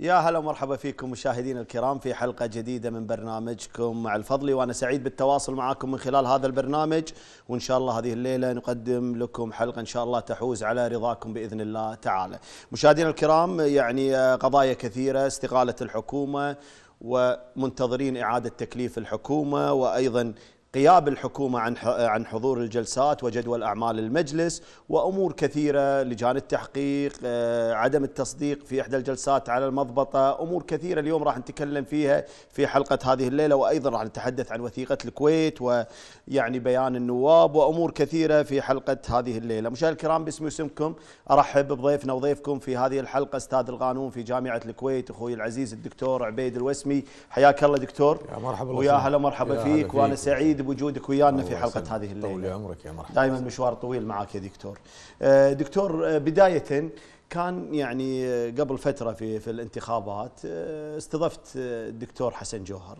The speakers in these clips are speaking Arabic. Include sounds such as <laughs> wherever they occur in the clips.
يا هلا ومرحبا فيكم مشاهدينا الكرام في حلقه جديده من برنامجكم مع الفضلي وانا سعيد بالتواصل معكم من خلال هذا البرنامج وان شاء الله هذه الليله نقدم لكم حلقه ان شاء الله تحوز على رضاكم باذن الله تعالى. مشاهدينا الكرام يعني آه، قضايا كثيره استقاله الحكومه ومنتظرين اعاده تكليف الحكومه وايضا غياب الحكومة عن عن حضور الجلسات وجدول أعمال المجلس وأمور كثيرة لجان التحقيق آه، عدم التصديق في إحدى الجلسات على المضبطة أمور كثيرة اليوم راح نتكلم فيها في حلقة هذه الليلة وأيضا راح نتحدث عن وثيقة الكويت ويعني بيان النواب وأمور كثيرة في حلقة هذه الليلة مشاهدي الكرام باسمي واسمكم أرحب بضيفنا وضيفكم في هذه الحلقة أستاذ القانون في جامعة الكويت أخوي العزيز الدكتور عبيد الوسمي حياك الله دكتور يا مرحبا ويا هلا مرحبا فيك, فيك وأنا سعيد سعيد بوجودك ويانا في حلقه سنة. هذه الليله طول عمرك يا مرحبا دائما مشوار طويل معك يا دكتور آه، دكتور آه، بدايه كان يعني آه، قبل فتره في في الانتخابات استضفت الدكتور حسن جوهر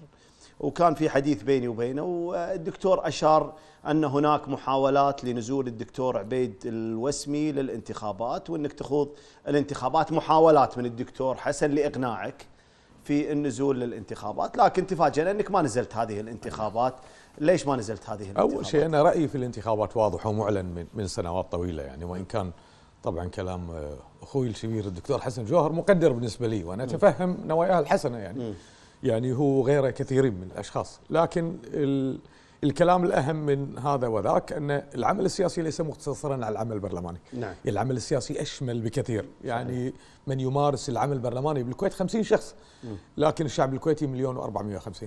وكان في حديث بيني وبينه والدكتور اشار ان هناك محاولات لنزول الدكتور عبيد الوسمي للانتخابات وانك تخوض الانتخابات محاولات من الدكتور حسن لاقناعك في النزول للانتخابات لكن تفاجئنا انك ما نزلت هذه الانتخابات ليش ما نزلت هذه الانتخابات؟ اول شيء انا رايي في الانتخابات واضح ومعلن من, من سنوات طويله يعني وان كان طبعا كلام آه، اخوي الكبير الدكتور حسن جوهر مقدر بالنسبه لي وانا اتفهم نواياه الحسنه يعني م. يعني هو وغيره كثيرين من الاشخاص لكن ال الكلام الأهم من هذا وذاك أن العمل السياسي ليس مقتصرا على العمل البرلماني نعم. يعني العمل السياسي أشمل بكثير يعني صحيح. من يمارس العمل البرلماني بالكويت 50 شخص م. لكن الشعب الكويتي مليون و450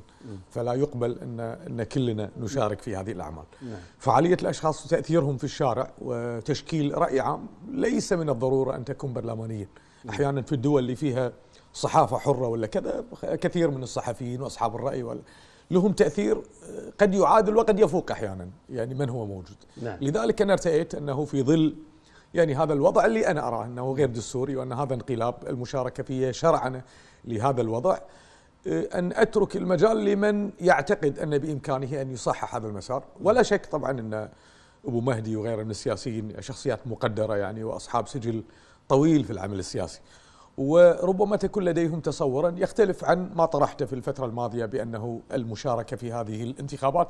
فلا يقبل أن, أن كلنا نشارك في هذه الأعمال نعم. فعالية الأشخاص وتأثيرهم في الشارع وتشكيل رأي عام ليس من الضرورة أن تكون برلمانيا أحيانا في الدول اللي فيها صحافة حرة ولا كذا كثير من الصحفيين وأصحاب الرأي وال... لهم تاثير قد يعادل وقد يفوق احيانا يعني من هو موجود نعم. لذلك انا ارتأيت انه في ظل يعني هذا الوضع اللي انا اراه انه غير دستوري وان هذا انقلاب المشاركه فيه شرعنه لهذا الوضع ان اترك المجال لمن يعتقد ان بامكانه ان يصحح هذا المسار ولا شك طبعا ان ابو مهدي وغيره من السياسيين شخصيات مقدره يعني واصحاب سجل طويل في العمل السياسي وربما تكون لديهم تصورا يختلف عن ما طرحته في الفترة الماضية بأنه المشاركة في هذه الانتخابات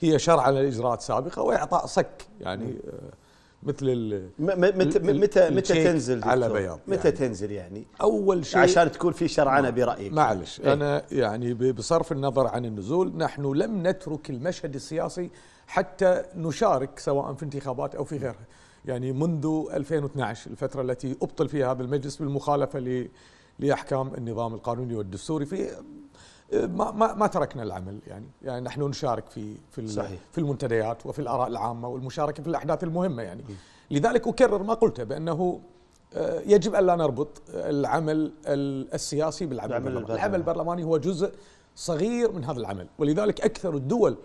هي شرعا لإجراءات سابقة وإعطاء صك يعني آه، مثل ال متى متى متى تنزل على بياض متى يعني تنزل يعني اول شيء عشان تكون في شرعنه برايك معلش ايه انا يعني بصرف النظر عن النزول نحن لم نترك المشهد السياسي حتى نشارك سواء في انتخابات او في غيرها يعني منذ 2012 الفترة التي أبطل فيها هذا المجلس بالمخالفة لأحكام النظام القانوني والدستوري في ما ما ما تركنا العمل يعني يعني نحن نشارك في في صحيح. في المنتديات وفي الاراء العامه والمشاركه في الاحداث المهمه يعني م. لذلك اكرر ما قلته بانه آه، يجب الا نربط العمل السياسي بالعمل البرلماني العمل البرلماني هو جزء صغير من هذا العمل ولذلك اكثر الدول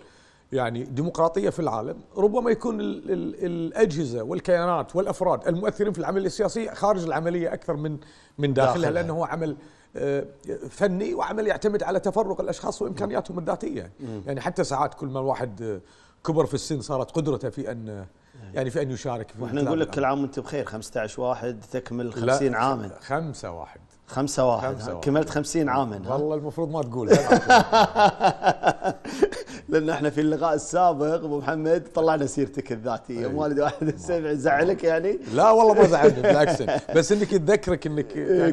يعني ديمقراطية في العالم ربما يكون ال ال الأجهزة والكيانات والأفراد المؤثرين في العملية السياسية خارج العملية أكثر من من داخلها, داخل لأنه هو عمل آه، فني وعمل يعتمد على تفرق الأشخاص وإمكانياتهم الذاتية يعني حتى ساعات كل ما الواحد آه، كبر في السن صارت قدرته في أن يعني في أن يشارك في واحنا نقول لك كل عام وأنت بخير 15 واحد تكمل 50 عاما خمسة واحد خمسة واحد, خمسة كملت خمسين عاما والله المفروض ما تقول <laughs> لان احنا في اللقاء السابق ابو محمد طلعنا سيرتك الذاتيه أيه. مالد واحد سبع زعلك يعني لا والله ما زعلت بالعكس بس انك تذكرك انك إيه، يعني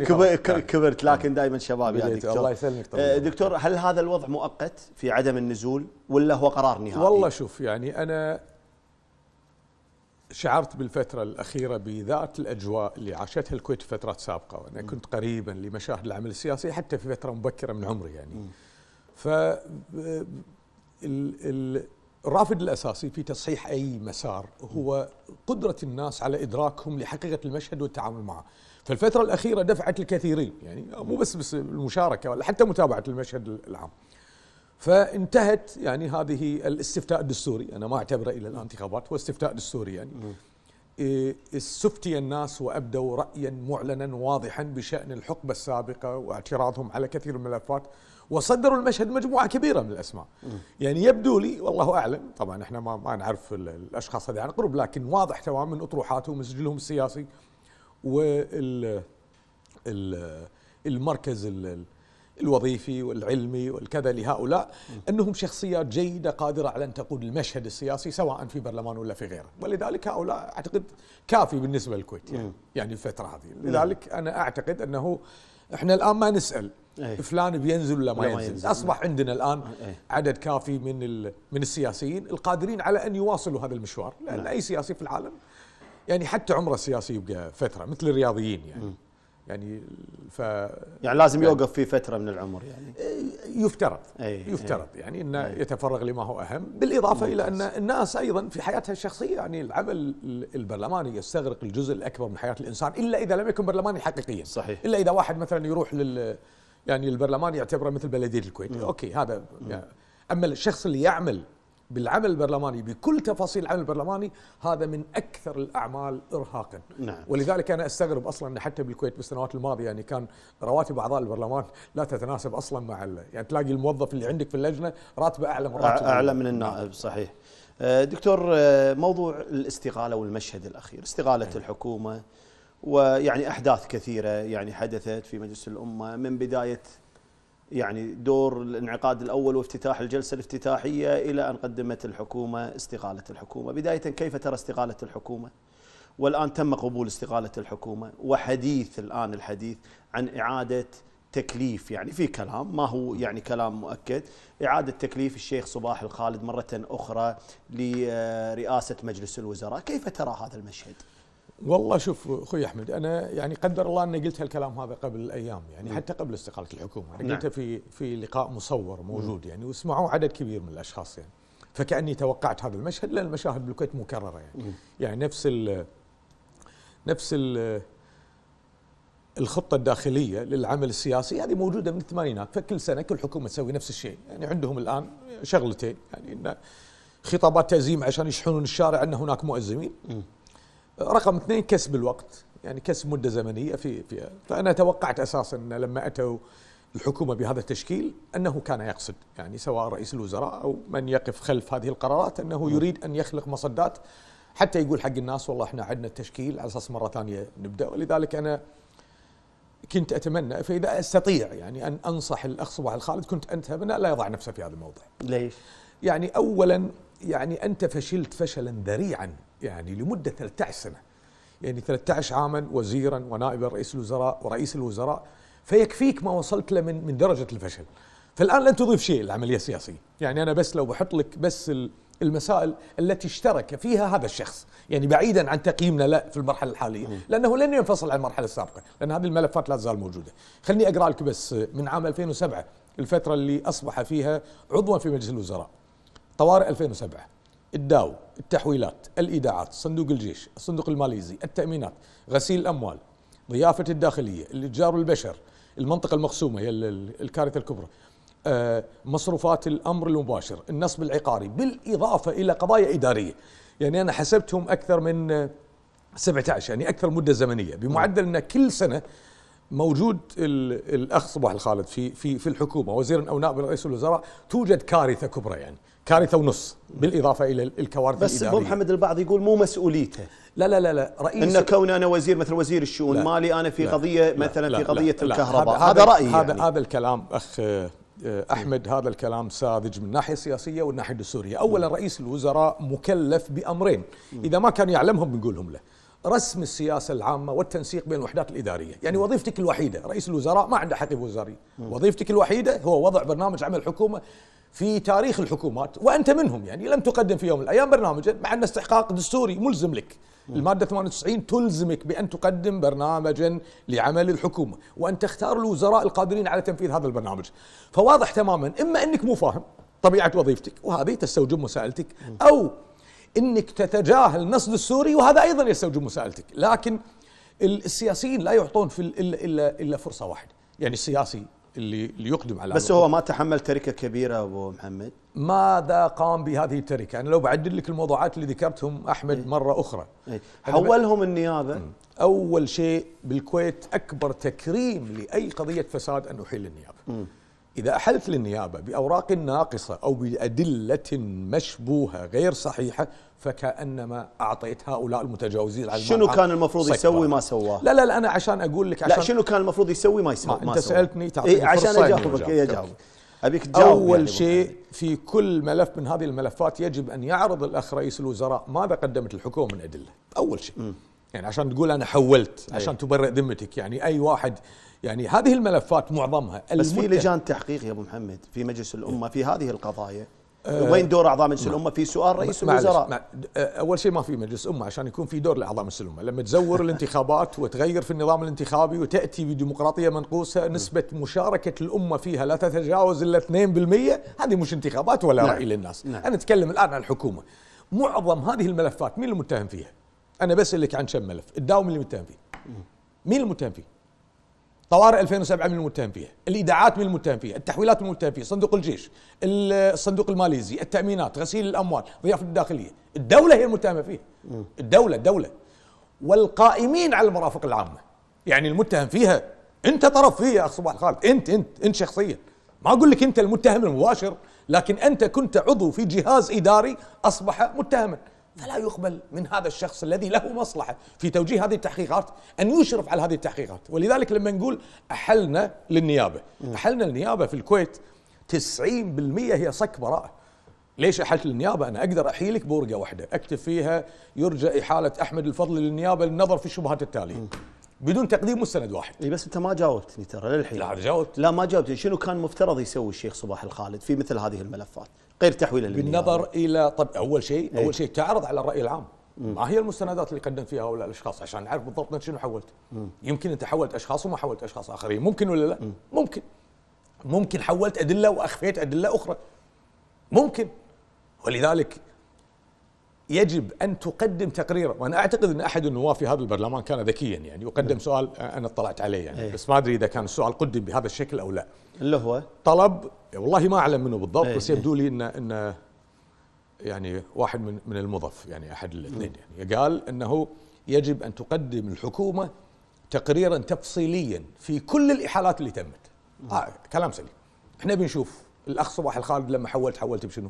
كبرت لكن دائما شباب يا يعني. دكتور الله يسلمك طبعا. آه، دكتور هل هذا الوضع مؤقت في عدم النزول ولا هو قرار نهائي؟ والله شوف يعني انا شعرت بالفترة الأخيرة بذات الأجواء اللي عاشتها الكويت في فترات سابقة وأنا كنت قريبا لمشاهد العمل السياسي حتى في فترة مبكرة من عمري يعني ف الرافد الأساسي في تصحيح أي مسار هو قدرة الناس على إدراكهم لحقيقة المشهد والتعامل معه فالفترة الأخيرة دفعت الكثيرين يعني مو بس, بس المشاركة ولا حتى متابعة المشهد العام فانتهت يعني هذه الاستفتاء الدستوري انا ما اعتبره الى الانتخابات هو استفتاء دستوري يعني إيه، استفتي الناس وابدوا رايا معلنا واضحا بشان الحقبه السابقه واعتراضهم على كثير من الملفات وصدروا المشهد مجموعه كبيره من الاسماء يعني يبدو لي والله اعلم طبعا احنا ما, ما نعرف الاشخاص هذه عن قرب لكن واضح تماما من اطروحاتهم وسجلهم السياسي وال المركز الوظيفي والعلمي والكذا لهؤلاء انهم شخصيات جيده قادره على ان تقود المشهد السياسي سواء في برلمان ولا في غيره، ولذلك هؤلاء اعتقد كافي بالنسبه للكويت يعني, يعني الفتره هذه، لذلك انا اعتقد انه احنا الان ما نسال أيه. فلان بينزل ولا ما ينزل. ينزل اصبح عندنا الان أيه. عدد كافي من من السياسيين القادرين على ان يواصلوا هذا المشوار لان نعم. اي سياسي في العالم يعني حتى عمره السياسي يبقى فتره مثل الرياضيين يعني م. يعني ف يعني لازم يوقف في فتره من العمر يعني إيه، يفترض أي إيه. يفترض أي يعني انه إيه. يتفرغ لما هو اهم بالاضافه الى ان الناس ايضا في حياتها الشخصيه يعني العمل البرلماني يستغرق الجزء الاكبر من حياه الانسان الا اذا لم يكن برلماني حقيقيا صحيح الا اذا واحد مثلا يروح لل يعني البرلمان يعتبره مثل بلديه الكويت اوكي هذا يعني اما الشخص اللي يعمل بالعمل البرلماني بكل تفاصيل العمل البرلماني هذا من اكثر الاعمال ارهاقا نعم. ولذلك انا استغرب اصلا ان حتى بالكويت بالسنوات الماضيه يعني كان رواتب اعضاء البرلمان لا تتناسب اصلا مع يعني تلاقي الموظف اللي عندك في اللجنه راتبه اعلى من راتب اعلى من النائب نعم. صحيح آه، دكتور آه، موضوع الاستقاله والمشهد الاخير استقاله نعم. الحكومه ويعني احداث كثيره يعني حدثت في مجلس الامه من بدايه يعني دور الانعقاد الأول وافتتاح الجلسة الافتتاحية إلى أن قدمت الحكومة استقالة الحكومة بداية كيف ترى استقالة الحكومة والآن تم قبول استقالة الحكومة وحديث الآن الحديث عن إعادة تكليف يعني في كلام ما هو يعني كلام مؤكد إعادة تكليف الشيخ صباح الخالد مرة أخرى لرئاسة مجلس الوزراء كيف ترى هذا المشهد؟ والله شوف اخوي احمد انا يعني قدر الله اني قلت هالكلام هذا قبل ايام يعني نعم. حتى قبل استقاله الحكومه انا نعم. قلته في في لقاء مصور موجود يعني وسمعوه عدد كبير من الاشخاص يعني فكاني توقعت هذا المشهد لان المشاهد بالكويت مكرره يعني يعني نفس الـ نفس الـ الخطة الداخلية للعمل السياسي هذه موجودة من الثمانينات فكل سنة كل حكومة تسوي نفس الشيء يعني عندهم الآن شغلتين يعني خطابات تأزيم عشان يشحنون الشارع أن هناك مؤزمين رقم اثنين كسب الوقت يعني كسب مده زمنيه في في فانا توقعت اساسا ان لما اتوا الحكومه بهذا التشكيل انه كان يقصد يعني سواء رئيس الوزراء او من يقف خلف هذه القرارات انه نعم. يريد ان يخلق مصدات حتى يقول حق الناس والله احنا عندنا التشكيل على اساس مره ثانيه نبدا ولذلك انا كنت اتمنى فاذا استطيع يعني ان انصح الاخ صباح الخالد كنت اتمنى لا يضع نفسه في هذا الموضوع. ليش؟ يعني اولا يعني انت فشلت فشلا ذريعا يعني لمدة 13 سنة يعني 13 عاما وزيرا ونائبا رئيس الوزراء ورئيس الوزراء فيكفيك ما وصلت له من من درجة الفشل فالآن لن تضيف شيء العملية السياسية يعني أنا بس لو بحط لك بس المسائل التي اشترك فيها هذا الشخص يعني بعيدا عن تقييمنا لا في المرحلة الحالية لأنه لن ينفصل عن المرحلة السابقة لأن هذه الملفات لا تزال موجودة خلني أقرأ لك بس من عام 2007 الفترة اللي أصبح فيها عضوا في مجلس الوزراء طوارئ 2007 الداو التحويلات الإيداعات صندوق الجيش الصندوق الماليزي التأمينات غسيل الأموال ضيافة الداخلية الإتجار البشر المنطقة المقسومة هي الكارثة الكبرى آه، مصروفات الأمر المباشر النصب العقاري بالإضافة إلى قضايا إدارية يعني أنا حسبتهم أكثر من 17 آه، يعني أكثر مدة زمنية بمعدل أن كل سنة موجود الاخ صباح الخالد في في في الحكومه وزير او نائب رئيس الوزراء توجد كارثه كبرى يعني كارثه ونص بالاضافه الى الكوارث بس الاداريه بس محمد البعض يقول مو مسؤوليته لا لا لا رئيس ان كون انا وزير مثل وزير الشؤون مالي انا في لا قضيه لا مثلا لا في قضيه لا الكهرباء هذا, هذا رايي هذا يعني هذا الكلام اخ آه، احمد هذا الكلام ساذج من الناحيه السياسيه والناحيه السوريه، اولا رئيس الوزراء مكلف بامرين، اذا ما كان يعلمهم بنقولهم له، رسم السياسه العامه والتنسيق بين الوحدات الاداريه، يعني وظيفتك الوحيده رئيس الوزراء ما عنده حقيب وزاري، وظيفتك الوحيده هو وضع برنامج عمل حكومه في تاريخ الحكومات وانت منهم يعني لم تقدم في يوم من الايام برنامجا مع ان استحقاق دستوري ملزم لك. المادة 98 تلزمك بأن تقدم برنامجا لعمل الحكومة وأن تختار الوزراء القادرين على تنفيذ هذا البرنامج فواضح تماما إما أنك مو فاهم طبيعة وظيفتك وهذه تستوجب مساءلتك أو انك تتجاهل النصب السوري وهذا ايضا يستوجب مساءلتك لكن السياسيين لا يعطون في الا الا, إلا فرصه واحده يعني السياسي اللي, اللي يقدم على بس هو ما تحمل تركه كبيره ابو محمد ماذا قام بهذه التركه انا لو بعدل لك الموضوعات اللي ذكرتهم احمد إيه؟ مره اخرى إيه؟ حولهم النيابه اول شيء بالكويت اكبر تكريم لاي قضيه فساد ان احيل النيابه إذا أحلت للنيابة بأوراق ناقصة أو بأدلة مشبوهة غير صحيحة فكأنما أعطيت هؤلاء المتجاوزين على شنو كان المفروض يسوي ما سواه؟ لا لا لا أنا عشان أقول لك عشان لا شنو كان المفروض يسوي ما يسوي ما, ما أنت سوى. سألتني تعطيني إيه عشان أجاوبك إيه أجاوبك أبيك تجاوب أول يعني شيء في كل ملف من هذه الملفات يجب أن يعرض الأخ رئيس الوزراء ماذا قدمت الحكومة من أدلة أول شيء م. يعني عشان تقول أنا حولت إيه. عشان أيه. تبرئ ذمتك يعني أي واحد يعني هذه الملفات معظمها بس في لجان تحقيق يا ابو محمد في مجلس الامه في هذه القضايا آه، وين دور اعضاء مجلس الامه في سؤال رئيس الوزراء آه، اول شيء ما في مجلس امه عشان يكون في دور لاعضاء مجلس الامه لما تزور <laughs> الانتخابات وتغير في النظام الانتخابي وتاتي بديمقراطيه منقوصه نسبه مشاركه الامه فيها لا تتجاوز الا 2% هذه مش انتخابات ولا نعم. راي للناس نعم. انا اتكلم الان عن الحكومه معظم هذه الملفات مين المتهم فيها انا بسالك عن كم ملف الداوم اللي متهم فيه مين المتهم فيه طوارئ 2007 من المتهم فيها الايداعات من المتهم فيها التحويلات من المتهم فيها صندوق الجيش الصندوق الماليزي التامينات غسيل الاموال ضيافه الداخليه الدوله هي المتهمه فيها الدوله الدوله والقائمين على المرافق العامه يعني المتهم فيها انت طرف فيها يا اخ صباح الخالد انت انت انت شخصيا ما اقول لك انت المتهم المباشر لكن انت كنت عضو في جهاز اداري اصبح متهما فلا يقبل من هذا الشخص الذي له مصلحه في توجيه هذه التحقيقات ان يشرف على هذه التحقيقات، ولذلك لما نقول احلنا للنيابه، احلنا النيابه في الكويت 90% هي صك براءه. ليش احلت للنيابه؟ انا اقدر احيلك بورقه واحده، اكتب فيها يرجى احاله احمد الفضل للنيابه للنظر في الشبهات التاليه. بدون تقديم مستند واحد اي بس انت ما جاوبتني ترى للحين لا جاوبت لا ما جاوبتني شنو كان مفترض يسوي الشيخ صباح الخالد في مثل هذه الملفات غير تحويل بالنظر الى طب اول شيء إيه. اول شيء تعرض على الراي العام ما هي المستندات اللي قدم فيها هؤلاء الاشخاص عشان نعرف بالضبط شنو حولت مم. يمكن انت حولت اشخاص وما حولت اشخاص اخرين ممكن ولا لا مم. ممكن ممكن حولت ادله واخفيت ادله اخرى ممكن ولذلك يجب ان تقدم تقريرا وانا اعتقد ان احد النواب في هذا البرلمان كان ذكيا يعني يقدم سؤال انا اطلعت عليه يعني أيه. بس ما ادري اذا كان السؤال قدم بهذا الشكل او لا اللي هو طلب والله ما اعلم منه بالضبط أيه. بس يبدو إيه. لي ان ان يعني واحد من من المضف يعني احد الاثنين يعني قال انه يجب ان تقدم الحكومه تقريرا تفصيليا في كل الاحالات اللي تمت آه كلام سليم احنا بنشوف الاخ صباح الخالد لما حولت حولت بشنو؟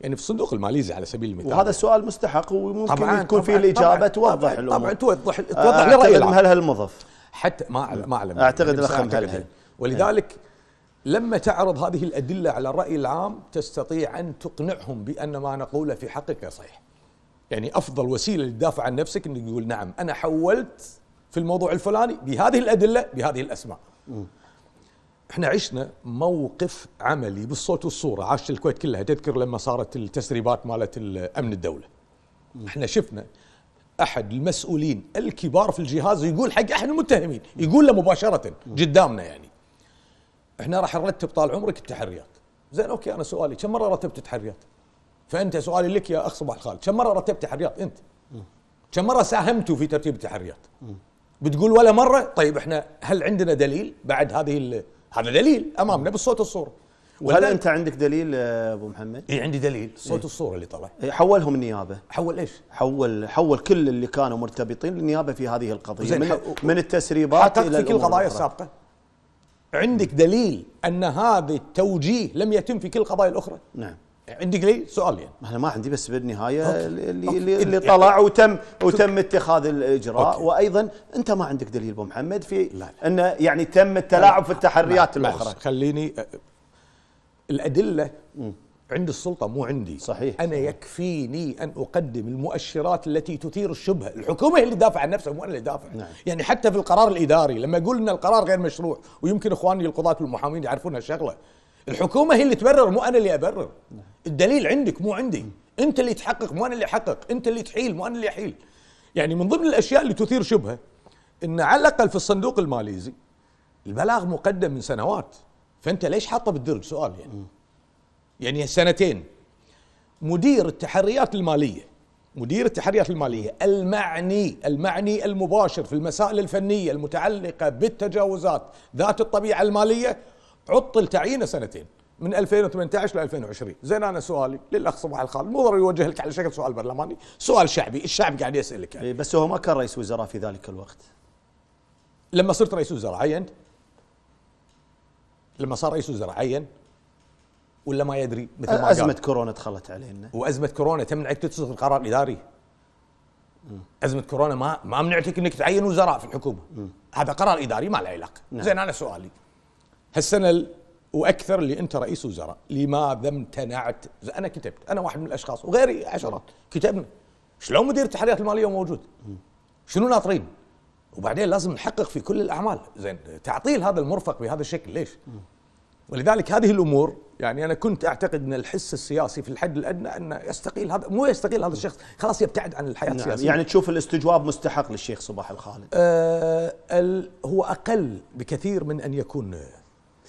يعني في الصندوق الماليزي على سبيل المثال وهذا السؤال مستحق وممكن يكون فيه الاجابه توضح طبعا, طبعاً توضح توضح لراي المهلهل المضف حتى ما اعلم ما اعلم اعتقد يعني الاخ ولذلك لما تعرض هذه الادله على الراي العام تستطيع ان تقنعهم بان ما نقوله في حقك صحيح يعني افضل وسيله للدافع عن نفسك انك تقول نعم انا حولت في الموضوع الفلاني بهذه الادله بهذه الاسماء احنا عشنا موقف عملي بالصوت والصوره عاشت الكويت كلها تذكر لما صارت التسريبات مالت الامن الدوله احنا شفنا احد المسؤولين الكبار في الجهاز يقول حق احد المتهمين يقول له مباشره قدامنا يعني احنا راح نرتب طال عمرك التحريات زين اوكي انا سؤالي كم مره رتبت تحريات فانت سؤالي لك يا اخ صباح الخال كم مره رتبت تحريات انت كم مره ساهمتوا في ترتيب التحريات بتقول ولا مره طيب احنا هل عندنا دليل بعد هذه هذا دليل امامنا بالصوت والصوره وهل انت عندك دليل آه، ابو محمد؟ اي عندي دليل إيه. صوت إيه؟ الصوره اللي طلع إيه، حولهم النيابه حول ايش؟ حول حول كل اللي كانوا مرتبطين للنيابه في هذه القضيه من, من التسريبات الى في كل القضايا السابقه عندك دليل ان هذا التوجيه لم يتم في كل القضايا الاخرى؟ نعم عندك لي سؤالين يعني. انا ما عندي بس بالنهايه أوكي. اللي أوكي. اللي, اللي يعني طلع وتم وتم اتخاذ الاجراء أوكي. وايضا انت ما عندك دليل ابو محمد في لا لا. انه يعني تم التلاعب في التحريات لا. الاخرى خليني الادله م. عند السلطه مو عندي صحيح انا يكفيني ان اقدم المؤشرات التي تثير الشبهه الحكومه هي اللي دافع عن نفسها مو انا اللي دافع نعم. يعني حتى في القرار الاداري لما اقول ان القرار غير مشروع ويمكن اخواني القضاه والمحامين يعرفون هالشغله الحكومه هي اللي تبرر مو انا اللي ابرر الدليل عندك مو عندي انت اللي تحقق مو انا اللي احقق انت اللي تحيل مو انا اللي احيل يعني من ضمن الاشياء اللي تثير شبهه ان على الاقل في الصندوق الماليزي البلاغ مقدم من سنوات فانت ليش حاطه بالدرج سؤال يعني يعني سنتين مدير التحريات الماليه مدير التحريات الماليه المعني المعني المباشر في المسائل الفنيه المتعلقه بالتجاوزات ذات الطبيعه الماليه عطل تعيينه سنتين من 2018 ل 2020 زين انا سؤالي للاخ صباح الخالد مو ضروري يوجه لك على شكل سؤال برلماني سؤال شعبي الشعب قاعد يسالك يعني. إيه، بس هو ما كان رئيس وزراء في ذلك الوقت لما صرت رئيس وزراء عين لما صار رئيس وزراء عين ولا ما يدري مثل ما ازمه قال. كورونا دخلت علينا وازمه كورونا تمنعك تتصدر القرار الاداري م. ازمه كورونا ما ما منعتك انك تعين وزراء في الحكومه م. هذا قرار اداري ما له علاقه نعم. زين انا سؤالي هالسنه واكثر اللي انت رئيس وزراء لماذا امتنعت انا كتبت انا واحد من الاشخاص وغيري عشرات كتبنا شلون مدير التحريات الماليه موجود شنو ناطرين وبعدين لازم نحقق في كل الاعمال زين تعطيل هذا المرفق بهذا الشكل ليش ولذلك هذه الامور يعني انا كنت اعتقد ان الحس السياسي في الحد الادنى أن يستقيل هذا مو يستقيل هذا الشخص خلاص يبتعد عن الحياه نعم السياسيه يعني تشوف الاستجواب مستحق للشيخ صباح الخالد آه هو اقل بكثير من ان يكون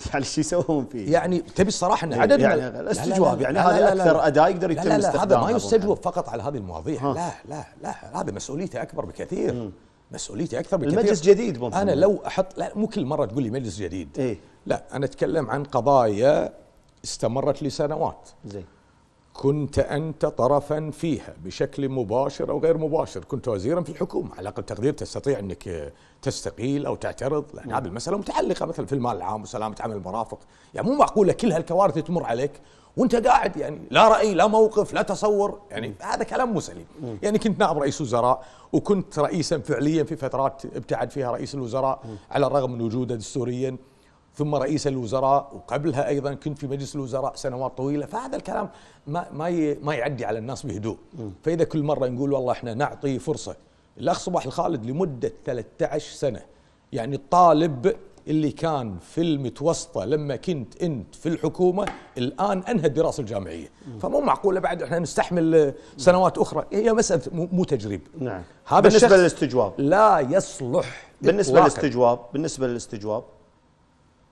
يعني شو يسوون فيه؟ يعني تبي الصراحه ان عدد يعني الاستجواب يعني هذا اكثر اداء يقدر يتم استخدامه هذا ما يستجوب فقط على هذه المواضيع لا لا لا هذا مسؤوليته اكبر بكثير مسؤوليتي اكثر بكثير المجلس جديد ممكن انا لو احط لا مو كل مره تقول لي مجلس جديد إيه؟ لا انا اتكلم عن قضايا استمرت لسنوات زين كنت أنت طرفا فيها بشكل مباشر أو غير مباشر كنت وزيرا في الحكومة على أقل تقدير تستطيع أنك تستقيل أو تعترض لأن نعم. هذه المسألة متعلقة مثلا في المال العام وسلامة عمل المرافق يعني مو معقولة كل هالكوارث تمر عليك وانت قاعد يعني لا راي لا موقف لا تصور يعني هذا كلام مو سليم يعني كنت نائب رئيس وزراء وكنت رئيسا فعليا في فترات ابتعد فيها رئيس الوزراء على الرغم من وجوده دستوريا ثم رئيس الوزراء وقبلها ايضا كنت في مجلس الوزراء سنوات طويله فهذا الكلام ما ما ما يعدي على الناس بهدوء فاذا كل مره نقول والله احنا نعطي فرصه الاخ صباح الخالد لمده 13 سنه يعني الطالب اللي كان في المتوسطة لما كنت أنت في الحكومة الآن أنهى الدراسة الجامعية فمو معقولة بعد إحنا نستحمل سنوات أخرى هي مسألة مو تجريب نعم هذا بالنسبة للاستجواب لا يصلح بالنسبة للاستجواب بالنسبة للاستجواب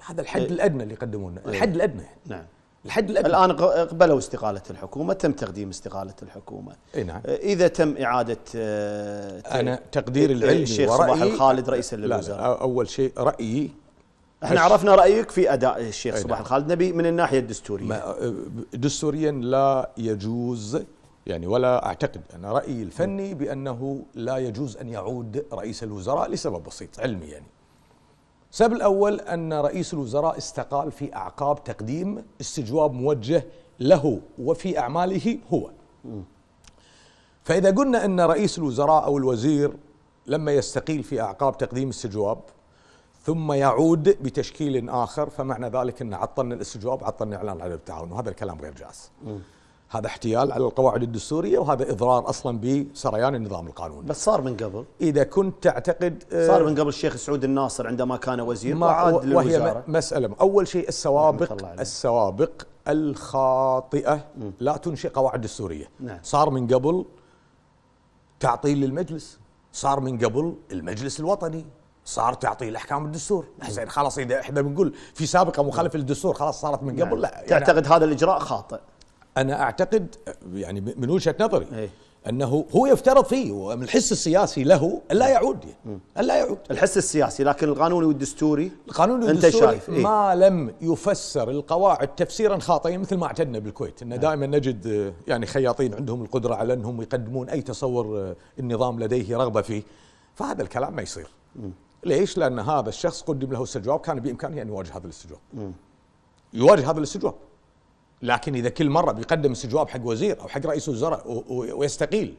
هذا الحد إيه. الادنى اللي يقدمونه إيه. الحد الادنى يعني. نعم الحد الادنى الان قبلوا استقاله الحكومه تم تقديم استقاله الحكومه اي نعم إيه، اذا تم اعاده آه، انا تقدير العلمي الشيخ صباح الخالد رئيسا للوزراء اول شيء رايي احنا عرفنا رايك في اداء الشيخ صباح نعم. الخالد نبي من الناحيه الدستوريه آه، دستوريا لا يجوز يعني ولا اعتقد انا رايي الفني بانه لا يجوز ان يعود رئيس الوزراء لسبب بسيط علمي يعني السبب الأول أن رئيس الوزراء استقال في أعقاب تقديم استجواب موجه له وفي أعماله هو فإذا قلنا أن رئيس الوزراء أو الوزير لما يستقيل في أعقاب تقديم استجواب ثم يعود بتشكيل آخر فمعنى ذلك أن عطلنا الاستجواب عطلنا إعلان عدد التعاون وهذا الكلام غير جاز هذا احتيال على القواعد الدستورية وهذا إضرار أصلا بسريان النظام القانوني بس صار من قبل إذا كنت تعتقد آه، صار من قبل الشيخ سعود الناصر عندما كان وزير ما وعاد للوزارة وهي مسألة أول شيء السوابق السوابق الخاطئة لا تنشئ قواعد دستورية نعم. صار من قبل تعطيل للمجلس صار من قبل المجلس الوطني صار تعطيل احكام الدستور زين خلاص اذا احنا بنقول في سابقه مخالفه للدستور خلاص صارت من قبل نعم. لا يعني تعتقد هذا الاجراء خاطئ انا اعتقد يعني من وجهه نظري أي. انه هو يفترض فيه ومن الحس السياسي له الا يعود الا يعود الحس السياسي لكن القانوني والدستوري القانوني والدستوري انت شايف إيه؟ ما لم يفسر القواعد تفسيرا خاطئا مثل ما اعتدنا بالكويت ان نعم. دائما نجد يعني خياطين عندهم القدره على انهم يقدمون اي تصور آه، النظام لديه رغبه فيه فهذا الكلام ما يصير ليش؟ لان هذا الشخص قدم له استجواب كان بامكانه ان يواجه هذا الاستجواب يواجه هذا الاستجواب لكن اذا كل مره بيقدم استجواب حق وزير او حق رئيس وزراء ويستقيل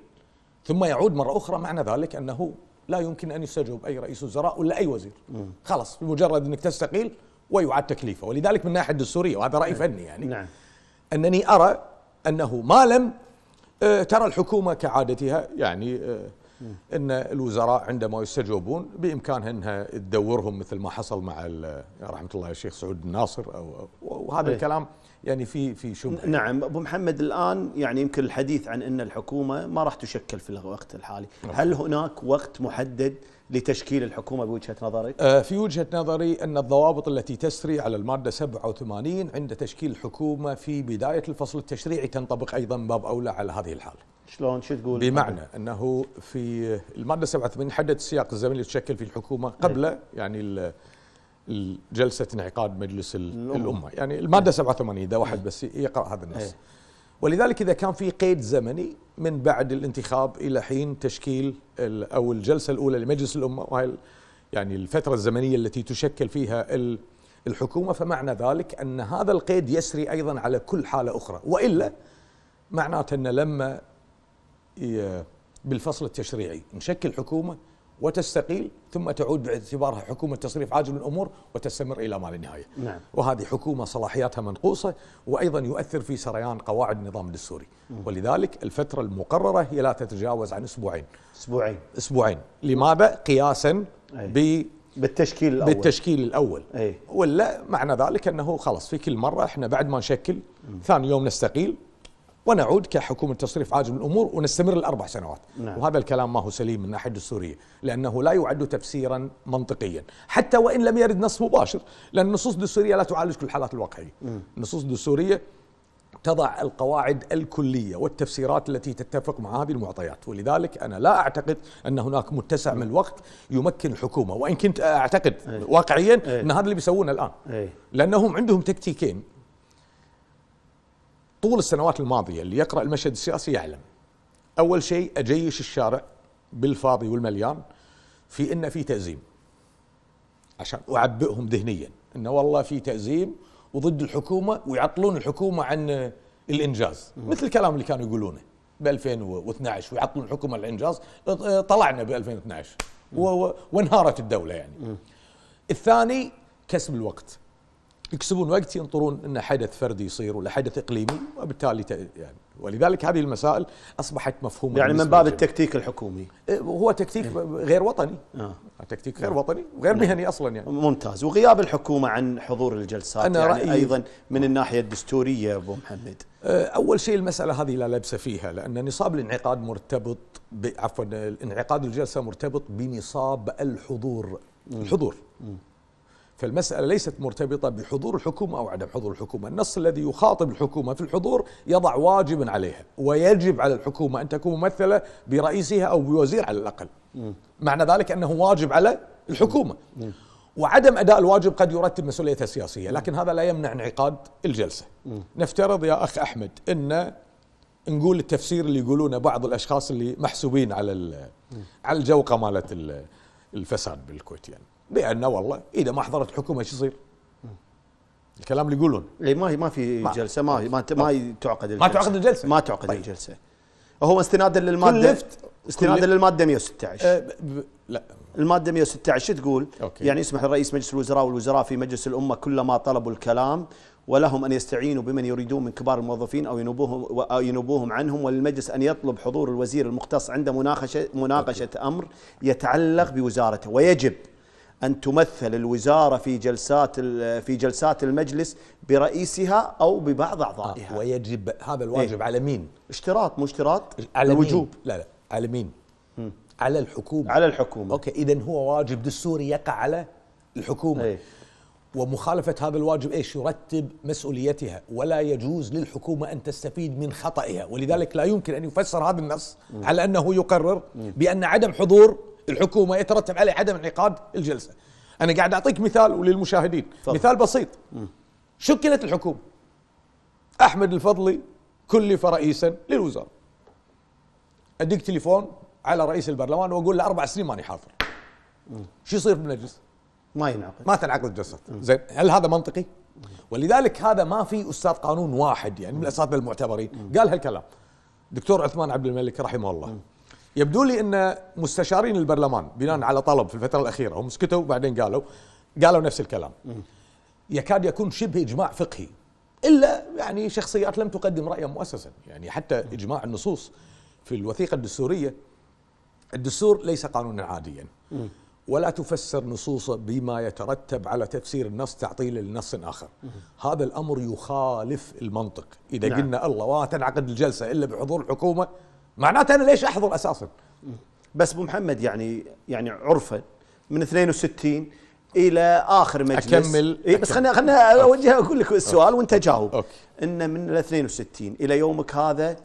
ثم يعود مره اخرى معنى ذلك انه لا يمكن ان يستجوب اي رئيس وزراء ولا اي وزير خلاص بمجرد انك تستقيل ويعاد تكليفه ولذلك من الناحيه الدستوريه وهذا راي نعم. فني يعني نعم. انني ارى انه ما لم آه، ترى الحكومه كعادتها يعني آه، ان الوزراء عندما يستجوبون بامكانها انها تدورهم مثل ما حصل مع رحمه الله الشيخ سعود الناصر او وهذا إيه. الكلام يعني في في شبهه نعم ابو محمد الان يعني يمكن الحديث عن ان الحكومه ما راح تشكل في الوقت الحالي، هل هناك وقت محدد لتشكيل الحكومه بوجهه نظرك؟ آه، في وجهه نظري ان الضوابط التي تسري على الماده 87 عند تشكيل الحكومه في بدايه الفصل التشريعي تنطبق ايضا باب اولى على هذه الحاله. شلون شو تقول؟ بمعنى انه في الماده 87 حدد السياق الزمني اللي تشكل فيه الحكومه قبل إيه. يعني جلسه انعقاد مجلس الامه, الأمة. يعني الماده 87 ده واحد بس يقرا هذا النص إيه. ولذلك اذا كان في قيد زمني من بعد الانتخاب الى حين تشكيل او الجلسه الاولى لمجلس الامه وهي يعني الفتره الزمنيه التي تشكل فيها الحكومه فمعنى ذلك ان هذا القيد يسري ايضا على كل حاله اخرى والا معناته ان لما بالفصل التشريعي نشكل حكومه وتستقيل ثم تعود باعتبارها حكومة تصريف عاجل الأمور وتستمر إلى ما لا نهاية نعم. وهذه حكومة صلاحياتها منقوصة وأيضا يؤثر في سريان قواعد النظام الدستوري مم. ولذلك الفترة المقررة هي لا تتجاوز عن أسبوعين أسبوعين أسبوعين لماذا؟ قياسا ب بالتشكيل الأول بالتشكيل الأول أي. ولا معنى ذلك أنه خلاص في كل مرة إحنا بعد ما نشكل ثاني يوم نستقيل ونعود كحكومة تصريف عاجل الأمور ونستمر الأربع سنوات نعم. وهذا الكلام ما هو سليم من ناحية السورية لأنه لا يعد تفسيرا منطقيا حتى وإن لم يرد نص مباشر لأن النصوص الدستورية لا تعالج كل الحالات الواقعية مم. نعم. النصوص الدستورية تضع القواعد الكلية والتفسيرات التي تتفق مع هذه المعطيات ولذلك أنا لا أعتقد أن هناك متسع من الوقت يمكن الحكومة وإن كنت أعتقد إيه. واقعيا إيه. أن هذا اللي بيسوونه الآن إيه. لأنهم عندهم تكتيكين طول السنوات الماضية اللي يقرأ المشهد السياسي يعلم أول شيء أجيش الشارع بالفاضي والمليان في أن في تأزيم عشان أعبئهم ذهنيا أنه والله في تأزيم وضد الحكومة ويعطلون الحكومة عن الإنجاز مثل الكلام اللي كانوا يقولونه ب 2012 ويعطلون الحكومة عن الإنجاز طلعنا ب 2012 وانهارت الدولة يعني الثاني كسب الوقت يكسبون وقت ينطرون ان حدث فردي يصير ولا حدث اقليمي وبالتالي يعني ولذلك هذه المسائل اصبحت مفهومه يعني من باب التكتيك الحكومي إيه، هو تكتيك إيه. غير وطني آه. تكتيك غير نعم. وطني وغير نعم. مهني اصلا يعني ممتاز وغياب الحكومه عن حضور الجلسات أنا يعني رأيي ايضا من الناحيه الدستوريه ابو محمد إيه، اول شيء المساله هذه لا لبس فيها لان نصاب الانعقاد مرتبط عفوا انعقاد الجلسه مرتبط بنصاب الحضور الحضور م. فالمسألة ليست مرتبطة بحضور الحكومة أو عدم حضور الحكومة النص الذي يخاطب الحكومة في الحضور يضع واجبا عليها ويجب على الحكومة أن تكون ممثلة برئيسها أو بوزير على الأقل م. معنى ذلك أنه واجب على الحكومة م. وعدم أداء الواجب قد يرتب مسؤوليته السياسية لكن هذا لا يمنع انعقاد الجلسة م. نفترض يا أخ أحمد أن نقول التفسير اللي يقولونه بعض الأشخاص اللي محسوبين على على الجوقة مالت الفساد بالكويت يعني بأنه والله إذا ما حضرت الحكومة ايش يصير؟ الكلام اللي يقولون اي ما ما في ما جلسه ما ما, ما تعقد الجلسه ما تعقد الجلسه ما تعقد طيب. الجلسه هو استنادا للماده استنادا للماده 116 أه ب... لا الماده 116 شو تقول؟ أوكي. يعني يسمح لرئيس مجلس الوزراء والوزراء في مجلس الامه كلما طلبوا الكلام ولهم ان يستعينوا بمن يريدون من كبار الموظفين او ينوبوهم او ينوبوهم عنهم وللمجلس ان يطلب حضور الوزير المختص عند مناقشه مناقشه امر يتعلق بوزارته ويجب أن تمثل الوزارة في جلسات في جلسات المجلس برئيسها أو ببعض أعضائها آه ويجب هذا إيه. الواجب إيه؟ على مين؟ اشتراط مو اشتراط على الوجوب لا لا على مين؟ م. على الحكومة على الحكومة أوكي إذا هو واجب دستوري يقع على الحكومة إيه؟ ومخالفة هذا الواجب ايش؟ يرتب مسؤوليتها ولا يجوز للحكومة ان تستفيد من خطئها ولذلك لا يمكن ان يفسر هذا النص على انه يقرر بان عدم حضور الحكومه يترتب عليه عدم انعقاد الجلسه انا قاعد اعطيك مثال وللمشاهدين طبعا. مثال بسيط شكلت الحكومه احمد الفضلي كلف رئيسا للوزاره اديك تليفون على رئيس البرلمان واقول له اربع سنين ماني حاضر شو يصير بالمجلس؟ ما ينعقد ما تنعقد الجلسات زين هل هذا منطقي؟ ولذلك هذا ما في استاذ قانون واحد يعني من الاساتذه المعتبرين قال هالكلام دكتور عثمان عبد الملك رحمه الله يبدو لي ان مستشارين البرلمان بناء على طلب في الفتره الاخيره هم سكتوا وبعدين قالوا قالوا نفس الكلام يكاد يكون شبه اجماع فقهي الا يعني شخصيات لم تقدم رايا مؤسسا يعني حتى اجماع النصوص في الوثيقه الدستوريه الدستور ليس قانونا عاديا ولا تفسر نصوصه بما يترتب على تفسير النص تعطيله لنص اخر هذا الامر يخالف المنطق اذا نعم. قلنا الله وتنعقد الجلسه الا بحضور الحكومه معناته انا ليش احضر اساسا بس ابو محمد يعني يعني عرفا من 62 الى اخر مجلس اكمل اي بس خلنا خلنا اوجه اقول لك السؤال وانت جاوب أوكي. ان من 62 الى يومك هذا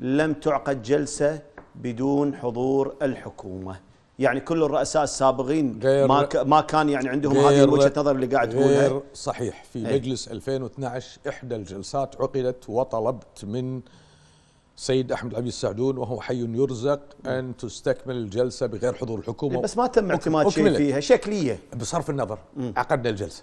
لم تعقد جلسه بدون حضور الحكومه يعني كل الرؤساء السابقين ما ما كان يعني عندهم هذه وجهه النظر اللي قاعد تقولها غير صحيح في إيه. مجلس 2012 احدى الجلسات عقدت وطلبت من سيد احمد العبي السعدون وهو حي يرزق ان تستكمل الجلسه بغير حضور الحكومه إيه، بس ما تم اعتماد شيء فيها شكليه بصرف النظر عقدنا الجلسه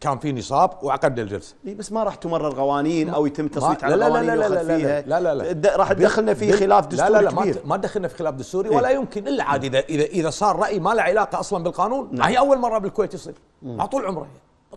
كان في نصاب وعقدنا الجلسه إيه، بس ما راح تمرر قوانين او يتم تصويت على قوانين لا لا لا لا, فيها لا لا لا, لا. راح تدخلنا في خلاف دستوري لا لا, لا كبير ما دخلنا في خلاف دستوري إيه. ولا يمكن الا عادي اذا اذا اذا صار راي ما له علاقه اصلا بالقانون نعم. هي اول مره بالكويت يصير ما طول عمره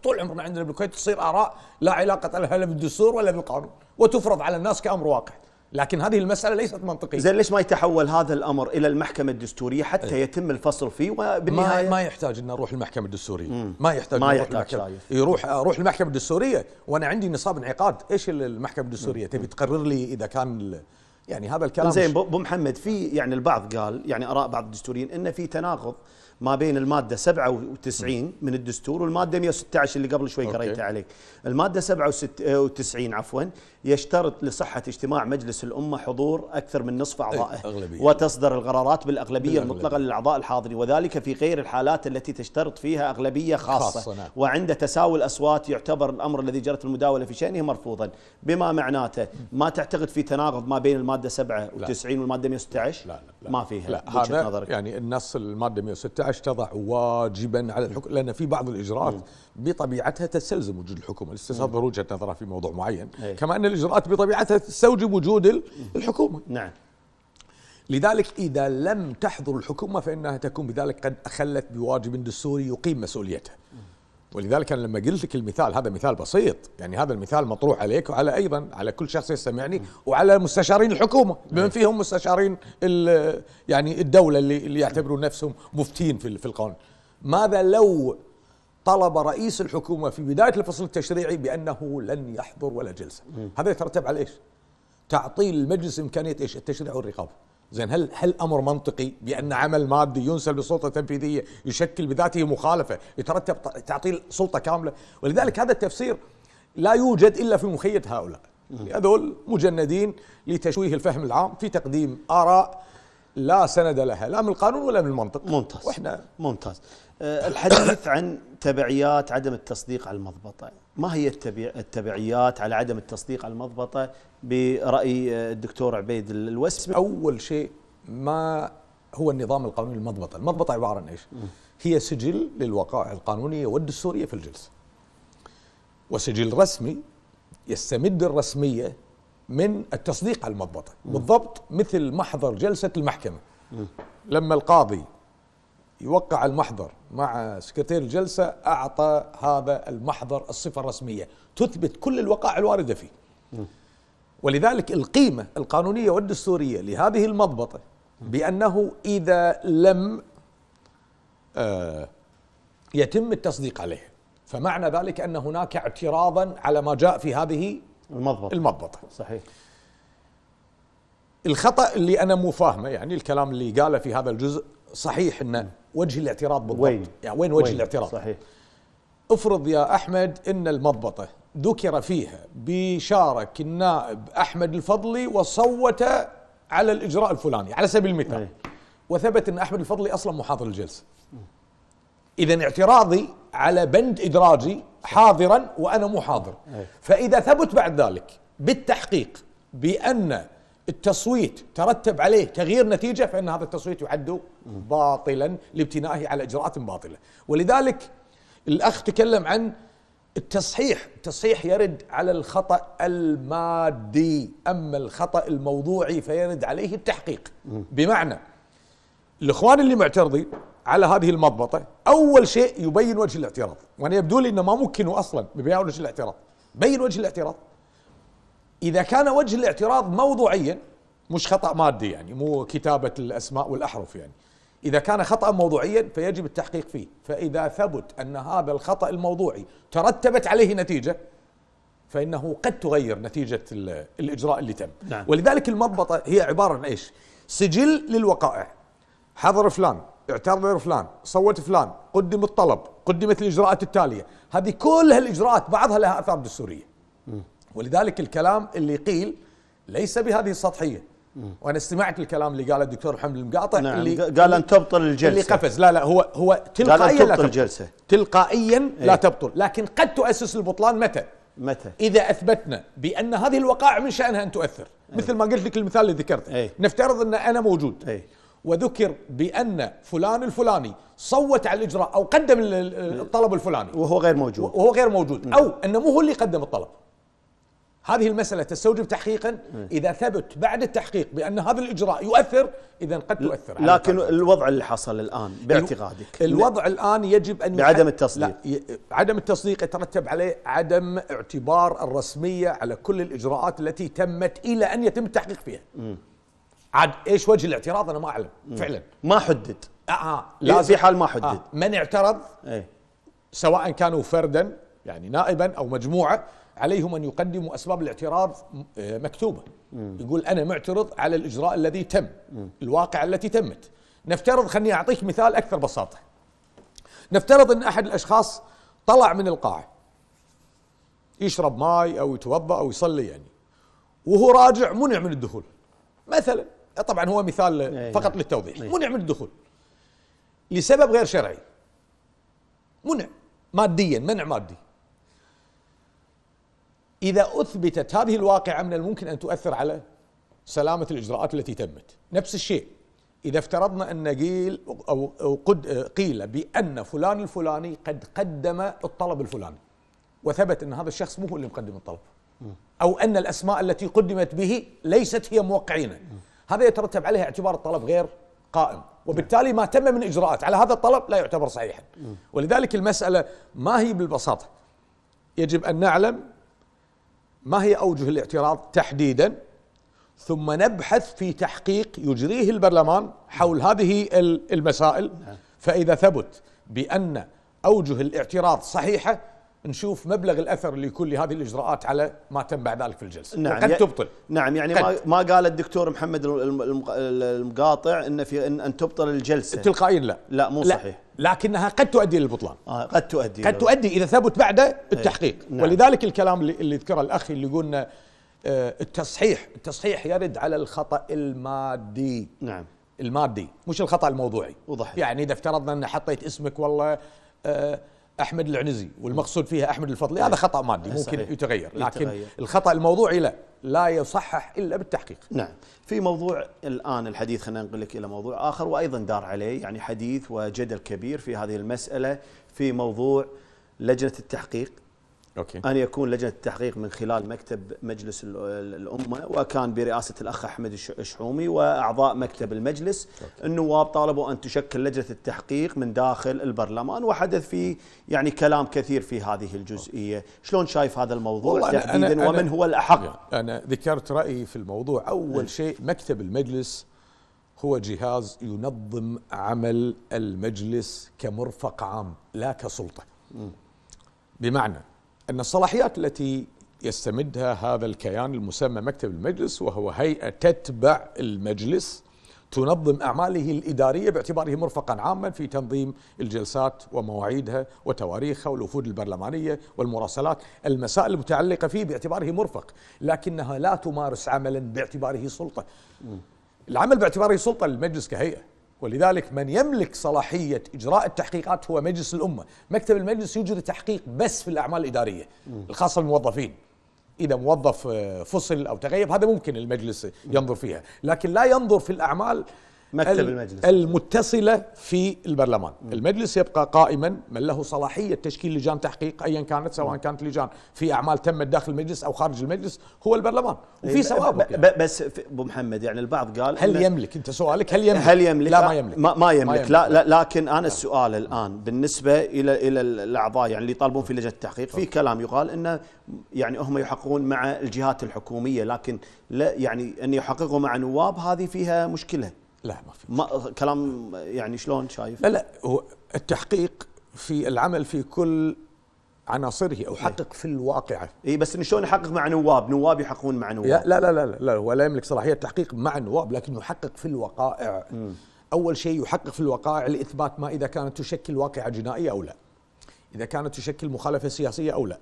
طول عمرنا عندنا بالكويت تصير اراء لا علاقه لها لا بالدستور ولا بالقانون وتفرض على الناس كامر واقع لكن هذه المسألة ليست منطقية زين ليش ما يتحول هذا الأمر إلى المحكمة الدستورية حتى إيه. يتم الفصل فيه وبالنهاية ما, ما يحتاج أن نروح المحكمة الدستورية مم. ما يحتاج ما يحتاج المحكمة يروح أروح المحكمة الدستورية وأنا عندي نصاب انعقاد إيش المحكمة الدستورية تبي تقرر لي إذا كان يعني هذا الكلام زين ابو محمد في يعني البعض قال يعني اراء بعض الدستوريين ان في تناقض ما بين الماده 97 من الدستور والماده 116 اللي قبل شوي قريتها عليك الماده 97 آه، عفوا يشترط لصحة اجتماع مجلس الأمة حضور أكثر من نصف إيه، أعضائه أغلبية. وتصدر القرارات بالأغلبية, بالأغلبية المطلقة للأعضاء الحاضرين وذلك في غير الحالات التي تشترط فيها أغلبية خاصة, خاصة نعم. وعند تساوي الأصوات يعتبر الأمر الذي جرت المداولة في شأنه مرفوضا بما معناته ما تعتقد في تناقض ما بين المادة 97 والمادة 116 لا, لا, لا ما فيها لا هذا نظرك. يعني النص المادة 116 تضع واجبا على الحكم لأن في بعض الإجراءات م. بطبيعتها تستلزم وجود الحكومه تستظهر وجهه نظرها في موضوع معين أي. كما ان الاجراءات بطبيعتها تستوجب وجود الحكومه نعم لذلك إذا لم تحضر الحكومة فإنها تكون بذلك قد أخلت بواجب دستوري يقيم مسؤوليته ولذلك أنا لما قلت لك المثال هذا مثال بسيط يعني هذا المثال مطروح عليك وعلى أيضا على كل شخص يستمعني وعلى مستشارين الحكومة بمن إيه. فيهم مستشارين يعني الدولة اللي, اللي يعتبرون نفسهم مفتين في القانون ماذا لو طلب رئيس الحكومه في بدايه الفصل التشريعي بانه لن يحضر ولا جلسه هذا يترتب على ايش تعطيل المجلس امكانيه ايش التشريع والرقابه زين هل هل امر منطقي بان عمل مادي ينسب للسلطه التنفيذيه يشكل بذاته مخالفه يترتب تعطيل سلطه كامله ولذلك هذا التفسير لا يوجد الا في مخيله هؤلاء هذول مجندين لتشويه الفهم العام في تقديم اراء لا سند لها لا من القانون ولا من المنطق ممتاز واحنا ممتاز آه، الحديث عن تبعيات عدم التصديق على المضبطة ما هي التبعيات على عدم التصديق على المضبطة برأي آه، الدكتور عبيد الوسمي أول شيء ما هو النظام القانوني المضبطة المضبطة عبارة عن إيش هي سجل للوقائع القانونية والدستورية في الجلسة وسجل رسمي يستمد الرسمية من التصديق على المضبطة بالضبط مثل محضر جلسة المحكمة لما القاضي يوقع المحضر مع سكرتير الجلسة أعطى هذا المحضر الصفة الرسمية تثبت كل الوقائع الواردة فيه ولذلك القيمة القانونية والدستورية لهذه المضبطة بأنه إذا لم آه، يتم التصديق عليه فمعنى ذلك أن هناك اعتراضا على ما جاء في هذه المضبطة المضبطة صحيح الخطأ اللي أنا مو فاهمه يعني الكلام اللي قاله في هذا الجزء صحيح أنه وجه الاعتراض بالضبط وين؟ يعني وين وجه وين؟ الاعتراض صحيح افرض يا احمد ان المضبطه ذكر فيها بيشارك النائب احمد الفضلي وصوت على الاجراء الفلاني على سبيل المثال أيه. وثبت ان احمد الفضلي اصلا محاضر الجلسه اذا اعتراضي على بند ادراجي حاضرا وانا حاضر أيه. فاذا ثبت بعد ذلك بالتحقيق بان التصويت ترتب عليه تغيير نتيجة فإن هذا التصويت يعد باطلا لابتنائه على إجراءات باطلة ولذلك الأخ تكلم عن التصحيح التصحيح يرد على الخطأ المادي أما الخطأ الموضوعي فيرد عليه التحقيق بمعنى الإخوان اللي معترضين على هذه المضبطة أول شيء يبين وجه الاعتراض وأنا يبدو لي أنه ما ممكن أصلا ببيان وجه الاعتراض بين وجه الاعتراض إذا كان وجه الاعتراض موضوعيا مش خطأ مادي يعني مو كتابة الأسماء والأحرف يعني إذا كان خطأ موضوعيا فيجب التحقيق فيه فإذا ثبت أن هذا الخطأ الموضوعي ترتبت عليه نتيجة فإنه قد تغير نتيجة الإجراء اللي تم نعم. ولذلك المضبطة هي عبارة عن إيش سجل للوقائع حضر فلان اعترض فلان صوت فلان قدم الطلب قدمت الإجراءات التالية هذه كل هالإجراءات بعضها لها أثار دستورية ولذلك الكلام اللي قيل ليس بهذه السطحيه وانا استمعت الكلام اللي قاله الدكتور محمد المقاطع نعم اللي قال ان تبطل الجلسه اللي قفز لا لا هو هو تلقائيا لا تبطل الجلسه تلقائيا لا إيه. تبطل لكن قد تؤسس البطلان متى؟ متى؟ اذا اثبتنا بان هذه الوقائع من شانها ان تؤثر إيه. مثل ما قلت لك المثال اللي ذكرته إيه. نفترض ان انا موجود وذكر بان فلان الفلاني صوت على الاجراء او قدم الطلب الفلاني وهو غير موجود وهو غير موجود نعم. او انه مو هو اللي قدم الطلب هذه المسألة تستوجب تحقيقا إيه. إذا ثبت بعد التحقيق بأن هذا الإجراء يؤثر إذا قد تؤثر لكن على الوضع اللي حصل الآن باعتقادك الوضع الآن يجب أن بعدم التصديق عدم التصديق يترتب عليه عدم اعتبار الرسمية على كل الإجراءات التي تمت إلى أن يتم التحقيق فيها م. عاد إيش وجه الاعتراض أنا ما أعلم م. فعلا ما حدد آه, آه، إيه، لازم في حال ما حدد آه من اعترض ايه؟ سواء كانوا فردا يعني نائبا أو مجموعة عليهم أن يقدموا أسباب الاعتراض آه، مكتوبة م. يقول أنا معترض على الإجراء الذي تم الواقع التي تمت نفترض خلني أعطيك مثال أكثر بساطة نفترض أن أحد الأشخاص طلع من القاعة يشرب ماي أو يتوضأ أو يصلي يعني وهو راجع منع من الدخول مثلا طبعا هو مثال إيه، إيه. فقط للتوضيح إيه. منع من الدخول لسبب غير شرعي منع ماديا منع مادي إذا أثبتت هذه الواقعة من الممكن أن تؤثر على سلامة الإجراءات التي تمت نفس الشيء إذا افترضنا أن قيل أو قد قيل بأن فلان الفلاني قد قدم الطلب الفلاني وثبت أن هذا الشخص مو هو اللي مقدم الطلب أو أن الأسماء التي قدمت به ليست هي موقعين هذا يترتب عليه اعتبار الطلب غير قائم وبالتالي ما تم من إجراءات على هذا الطلب لا يعتبر صحيحا ولذلك المسألة ما هي بالبساطة يجب أن نعلم ما هي أوجه الاعتراض تحديدا ثم نبحث في تحقيق يجريه البرلمان حول هذه المسائل نعم. فإذا ثبت بأن أوجه الاعتراض صحيحة نشوف مبلغ الاثر اللي يكون لهذه الاجراءات على ما تم بعد ذلك في الجلسه نعم قد تبطل نعم يعني قد. ما قال الدكتور محمد المقاطع ان في ان, تبطل الجلسه تلقائيا لا لا مو لا. صحيح لكنها قد تؤدي للبطلان آه قد تؤدي قد تؤدي اذا ثبت بعد التحقيق إيه، نعم. ولذلك الكلام اللي, اللي ذكره الاخ اللي قلنا آه، التصحيح التصحيح يرد على الخطا المادي نعم المادي مش الخطا الموضوعي وضحي. يعني اذا افترضنا ان حطيت اسمك والله آه احمد العنزي والمقصود فيها احمد الفضلي نعم. هذا خطا مادي ممكن صحيح. يتغير لكن يتغير. الخطا الموضوعي لا لا يصحح الا بالتحقيق نعم في موضوع الان الحديث خلينا ننقل لك الى موضوع اخر وايضا دار عليه يعني حديث وجدل كبير في هذه المساله في موضوع لجنه التحقيق أوكي. أن يكون لجنة التحقيق من خلال مكتب مجلس الأمة وكان برئاسة الأخ أحمد الشحومي وأعضاء مكتب المجلس أوكي. النواب طالبوا أن تشكل لجنة التحقيق من داخل البرلمان وحدث في يعني كلام كثير في هذه الجزئية أوكي. شلون شايف هذا الموضوع تحديدا ومن هو الأحق أنا ذكرت رأيي في الموضوع أول إيه. شيء مكتب المجلس هو جهاز ينظم عمل المجلس كمرفق عام لا كسلطة م. بمعنى أن الصلاحيات التي يستمدها هذا الكيان المسمى مكتب المجلس وهو هيئة تتبع المجلس تنظم أعماله الإدارية باعتباره مرفقا عاما في تنظيم الجلسات ومواعيدها وتواريخها والوفود البرلمانية والمراسلات المسائل المتعلقة فيه باعتباره مرفق لكنها لا تمارس عملا باعتباره سلطة العمل باعتباره سلطة للمجلس كهيئة ولذلك من يملك صلاحية إجراء التحقيقات هو مجلس الأمة مكتب المجلس يجري تحقيق بس في الأعمال الإدارية الخاصة بالموظفين إذا موظف آه، فصل أو تغيب هذا ممكن المجلس ينظر فيها لكن لا ينظر في الأعمال مكتب المجلس المتصلة في البرلمان م. المجلس يبقى قائما من له صلاحية تشكيل لجان تحقيق أيا كانت سواء نعم. كانت لجان في أعمال تمت داخل المجلس أو خارج المجلس هو البرلمان وفي سوابق إيه، يعني. بس أبو محمد يعني البعض قال هل يملك أنت سؤالك هل يملك هل يملك لا, لا ما يملك ما, ما يملك, ما يملك لا, لا لكن أنا لا. السؤال الآن بالنسبة إلى إلى الأعضاء يعني اللي يطالبون في لجنة التحقيق في كلام يقال أنه يعني هم يحققون مع الجهات الحكومية لكن لا يعني أن يحققوا مع نواب هذه فيها مشكلة لا ما في ما كلام يعني شلون شايف؟ لا لا هو التحقيق في العمل في كل عناصره او حقق إيه. في الواقعه اي بس شلون يحقق مع نواب؟ نواب يحققون مع نواب لا لا لا لا, لا هو لا يملك صلاحيه التحقيق مع نواب لكن يحقق في الوقائع م. اول شيء يحقق في الوقائع لاثبات ما اذا كانت تشكل واقعه جنائيه او لا اذا كانت تشكل مخالفه سياسيه او لا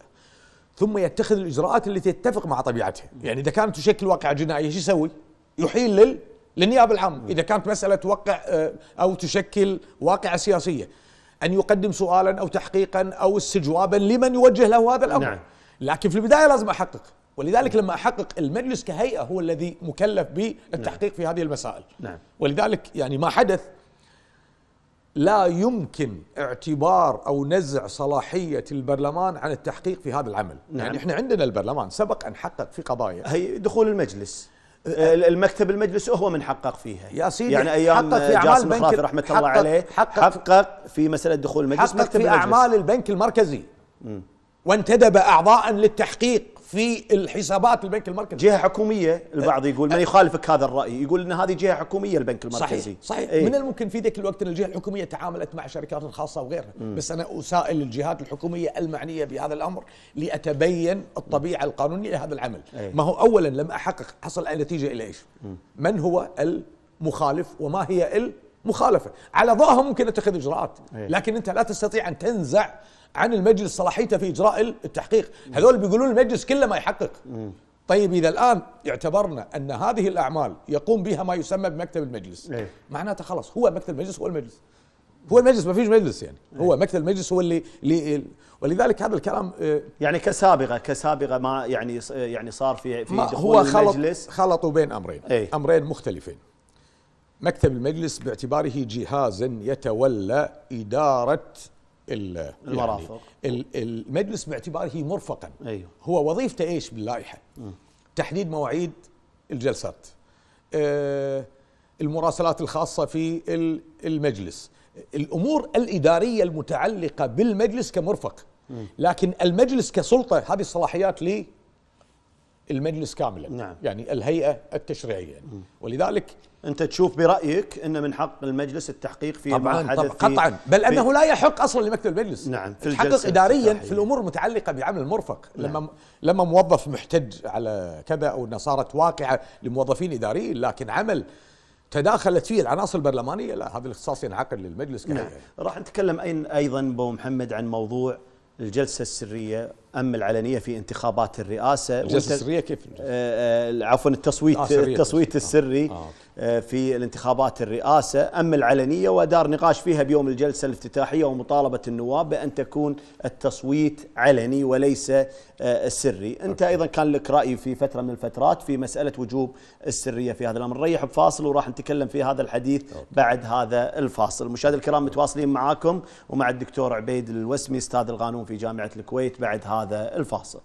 ثم يتخذ الاجراءات التي تتفق مع طبيعتها يعني اذا كانت تشكل واقعه جنائيه شو يسوي؟ يحيل لل للنيابه العامه اذا كانت مساله توقع آه، او تشكل واقعه سياسيه ان يقدم سؤالا او تحقيقا او استجوابا لمن يوجه له هذا الامر نعم. لكن في البدايه لازم احقق ولذلك لما احقق المجلس كهيئه هو الذي مكلف بالتحقيق نعم. في هذه المسائل نعم. ولذلك يعني ما حدث لا يمكن اعتبار او نزع صلاحيه البرلمان عن التحقيق في هذا العمل، يعني نعم. يعني احنا عندنا البرلمان سبق ان حقق في قضايا هي دخول المجلس المكتب المجلس هو من حقق فيها يا سيدي يعني ايام حقق في اعمال بنك رحمه الله عليه حقق, حقق في مساله دخول المجلس حقق مكتب في المجلس. اعمال البنك المركزي وانتدب اعضاء للتحقيق في الحسابات البنك المركزي جهه حكوميه البعض يقول من أه. يخالفك هذا الراي يقول ان هذه جهه حكوميه البنك المركزي صحيح صحيح ايه؟ من الممكن في ذاك الوقت ان الجهه الحكوميه تعاملت مع الشركات الخاصه وغيرها بس انا اسائل الجهات الحكوميه المعنيه بهذا الامر لاتبين الطبيعه القانونيه لهذا العمل ايه؟ ما هو اولا لما احقق حصل نتيجه الى ايش من هو المخالف وما هي المخالفه على ضوءها ممكن اتخذ اجراءات إيه. لكن انت لا تستطيع ان تنزع عن المجلس صلاحيته في اجراء التحقيق هذول بيقولون المجلس كله ما يحقق طيب اذا الان اعتبرنا ان هذه الاعمال يقوم بها ما يسمى بمكتب المجلس إيه. معناته خلاص هو مكتب المجلس هو المجلس هو المجلس ما فيش مجلس يعني إيه. هو مكتب المجلس هو اللي, اللي ولذلك هذا الكلام آه، يعني كسابقه كسابقه ما يعني يعني صار في في دخول هو خلط المجلس خلطوا بين امرين أيه. امرين مختلفين مكتب المجلس باعتباره جهازا يتولى اداره يعني المرافق يعني المجلس باعتباره مرفقا أيوه هو وظيفته ايش باللائحه؟ م. تحديد مواعيد الجلسات آه المراسلات الخاصه في المجلس الامور الاداريه المتعلقه بالمجلس كمرفق لكن المجلس كسلطه هذه الصلاحيات ليه؟ المجلس كاملا نعم. يعني الهيئة التشريعية م. ولذلك أنت تشوف برأيك أن من حق المجلس التحقيق في طبعاً ما حدث طبعاً قطعا بل أنه لا يحق أصلا لمكتب المجلس نعم في يحقق إداريا صحيح. في الأمور المتعلقة بعمل المرفق نعم. لما لما موظف محتج على كذا أو أنها صارت واقعة لموظفين إداريين لكن عمل تداخلت فيه العناصر البرلمانية لا هذا الاختصاص ينعقد للمجلس نعم. كهيئة نعم. راح نتكلم أيضا بو محمد عن موضوع الجلسة السرية أم العلنية في انتخابات الرئاسة الجلسة السرية كيف؟ آه، آه، عفوا التصويت آه التصويت آه. السري آه. آه في الانتخابات الرئاسة أم العلنية ودار نقاش فيها بيوم الجلسة الافتتاحية ومطالبة النواب بأن تكون التصويت علني وليس آه السري أنت أوكي. أيضا كان لك رأي في فترة من الفترات في مسألة وجوب السرية في هذا الأمر نريح بفاصل وراح نتكلم في هذا الحديث أوكي. بعد هذا الفاصل مشاهد الكرام متواصلين معاكم ومع الدكتور عبيد الوسمي استاذ القانون في جامعة الكويت بعد هذا هذا الفاصل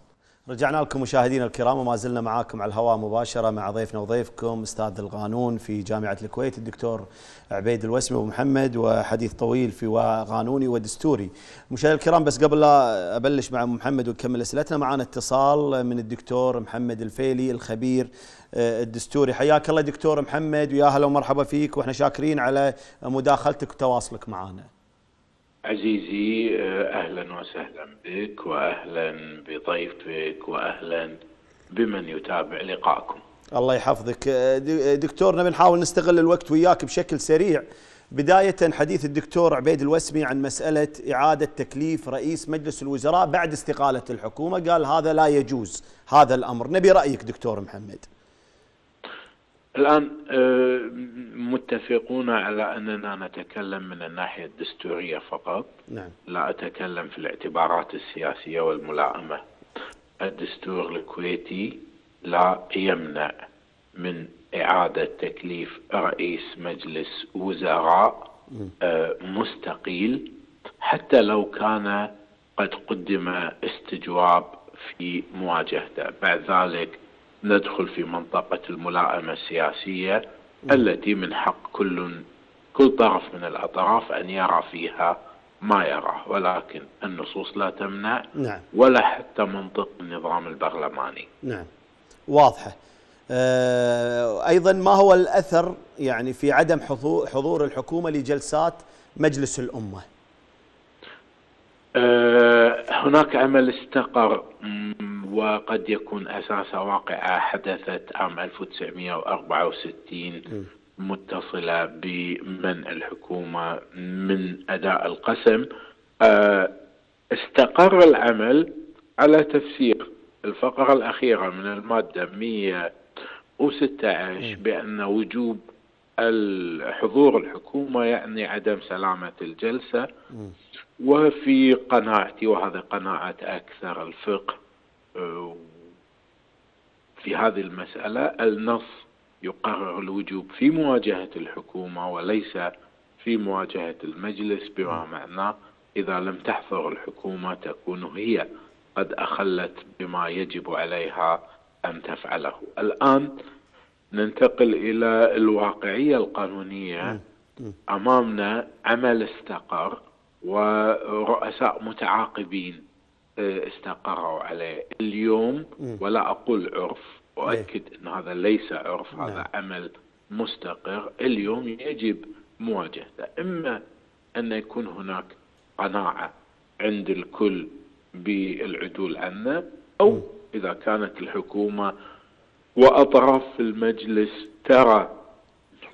رجعنا لكم مشاهدينا الكرام وما زلنا معاكم على الهواء مباشرة مع ضيفنا وضيفكم أستاذ القانون في جامعة الكويت الدكتور عبيد الوسمي أبو محمد وحديث طويل في قانوني ودستوري مشاهدينا الكرام بس قبل لا أبلش مع محمد ونكمل أسئلتنا معنا اتصال من الدكتور محمد الفيلي الخبير آه، الدستوري حياك الله دكتور محمد ويا هلا ومرحبا فيك وإحنا شاكرين على مداخلتك وتواصلك معنا عزيزي آه، اهلا وسهلا بك واهلا بضيفك واهلا بمن يتابع لقاءكم. الله يحفظك آه، آه، دكتورنا بنحاول نستغل الوقت وياك بشكل سريع بداية حديث الدكتور عبيد الوسمي عن مسألة إعادة تكليف رئيس مجلس الوزراء بعد استقالة الحكومة قال هذا لا يجوز هذا الأمر نبي رأيك دكتور محمد الآن آه، متفقون على أننا نتكلم من الناحية الدستورية فقط نعم. لا أتكلم في الاعتبارات السياسية والملائمة الدستور الكويتي لا يمنع من إعادة تكليف رئيس مجلس وزراء آه، مستقيل حتى لو كان قد قدم استجواب في مواجهته بعد ذلك ندخل في منطقة الملائمة السياسية التي من حق كل كل طرف من الأطراف أن يرى فيها ما يراه ولكن النصوص لا تمنع نعم. ولا حتى منطق النظام البرلماني نعم واضحة أه أيضا ما هو الأثر يعني في عدم حضور الحكومة لجلسات مجلس الأمة آه، هناك عمل استقر وقد يكون أساس واقعة حدثت عام 1964 متصلة بمنع الحكومة من أداء القسم آه، استقر العمل على تفسير الفقرة الأخيرة من المادة 116 بأن وجوب حضور الحكومة يعني عدم سلامة الجلسة وفي قناعتي وهذا قناعة أكثر الفقه في هذه المسألة النص يقرر الوجوب في مواجهة الحكومة وليس في مواجهة المجلس بما معناه إذا لم تحضر الحكومة تكون هي قد أخلت بما يجب عليها أن تفعله الآن ننتقل إلى الواقعية القانونية أمامنا عمل استقر ورؤساء متعاقبين آه، استقروا عليه اليوم ولا أقول عرف وأكد إيه. أن هذا ليس عرف هذا نعم. عمل مستقر اليوم يجب مواجهته إما أن يكون هناك قناعة عند الكل بالعدول عنه أو إذا كانت الحكومة وأطراف المجلس ترى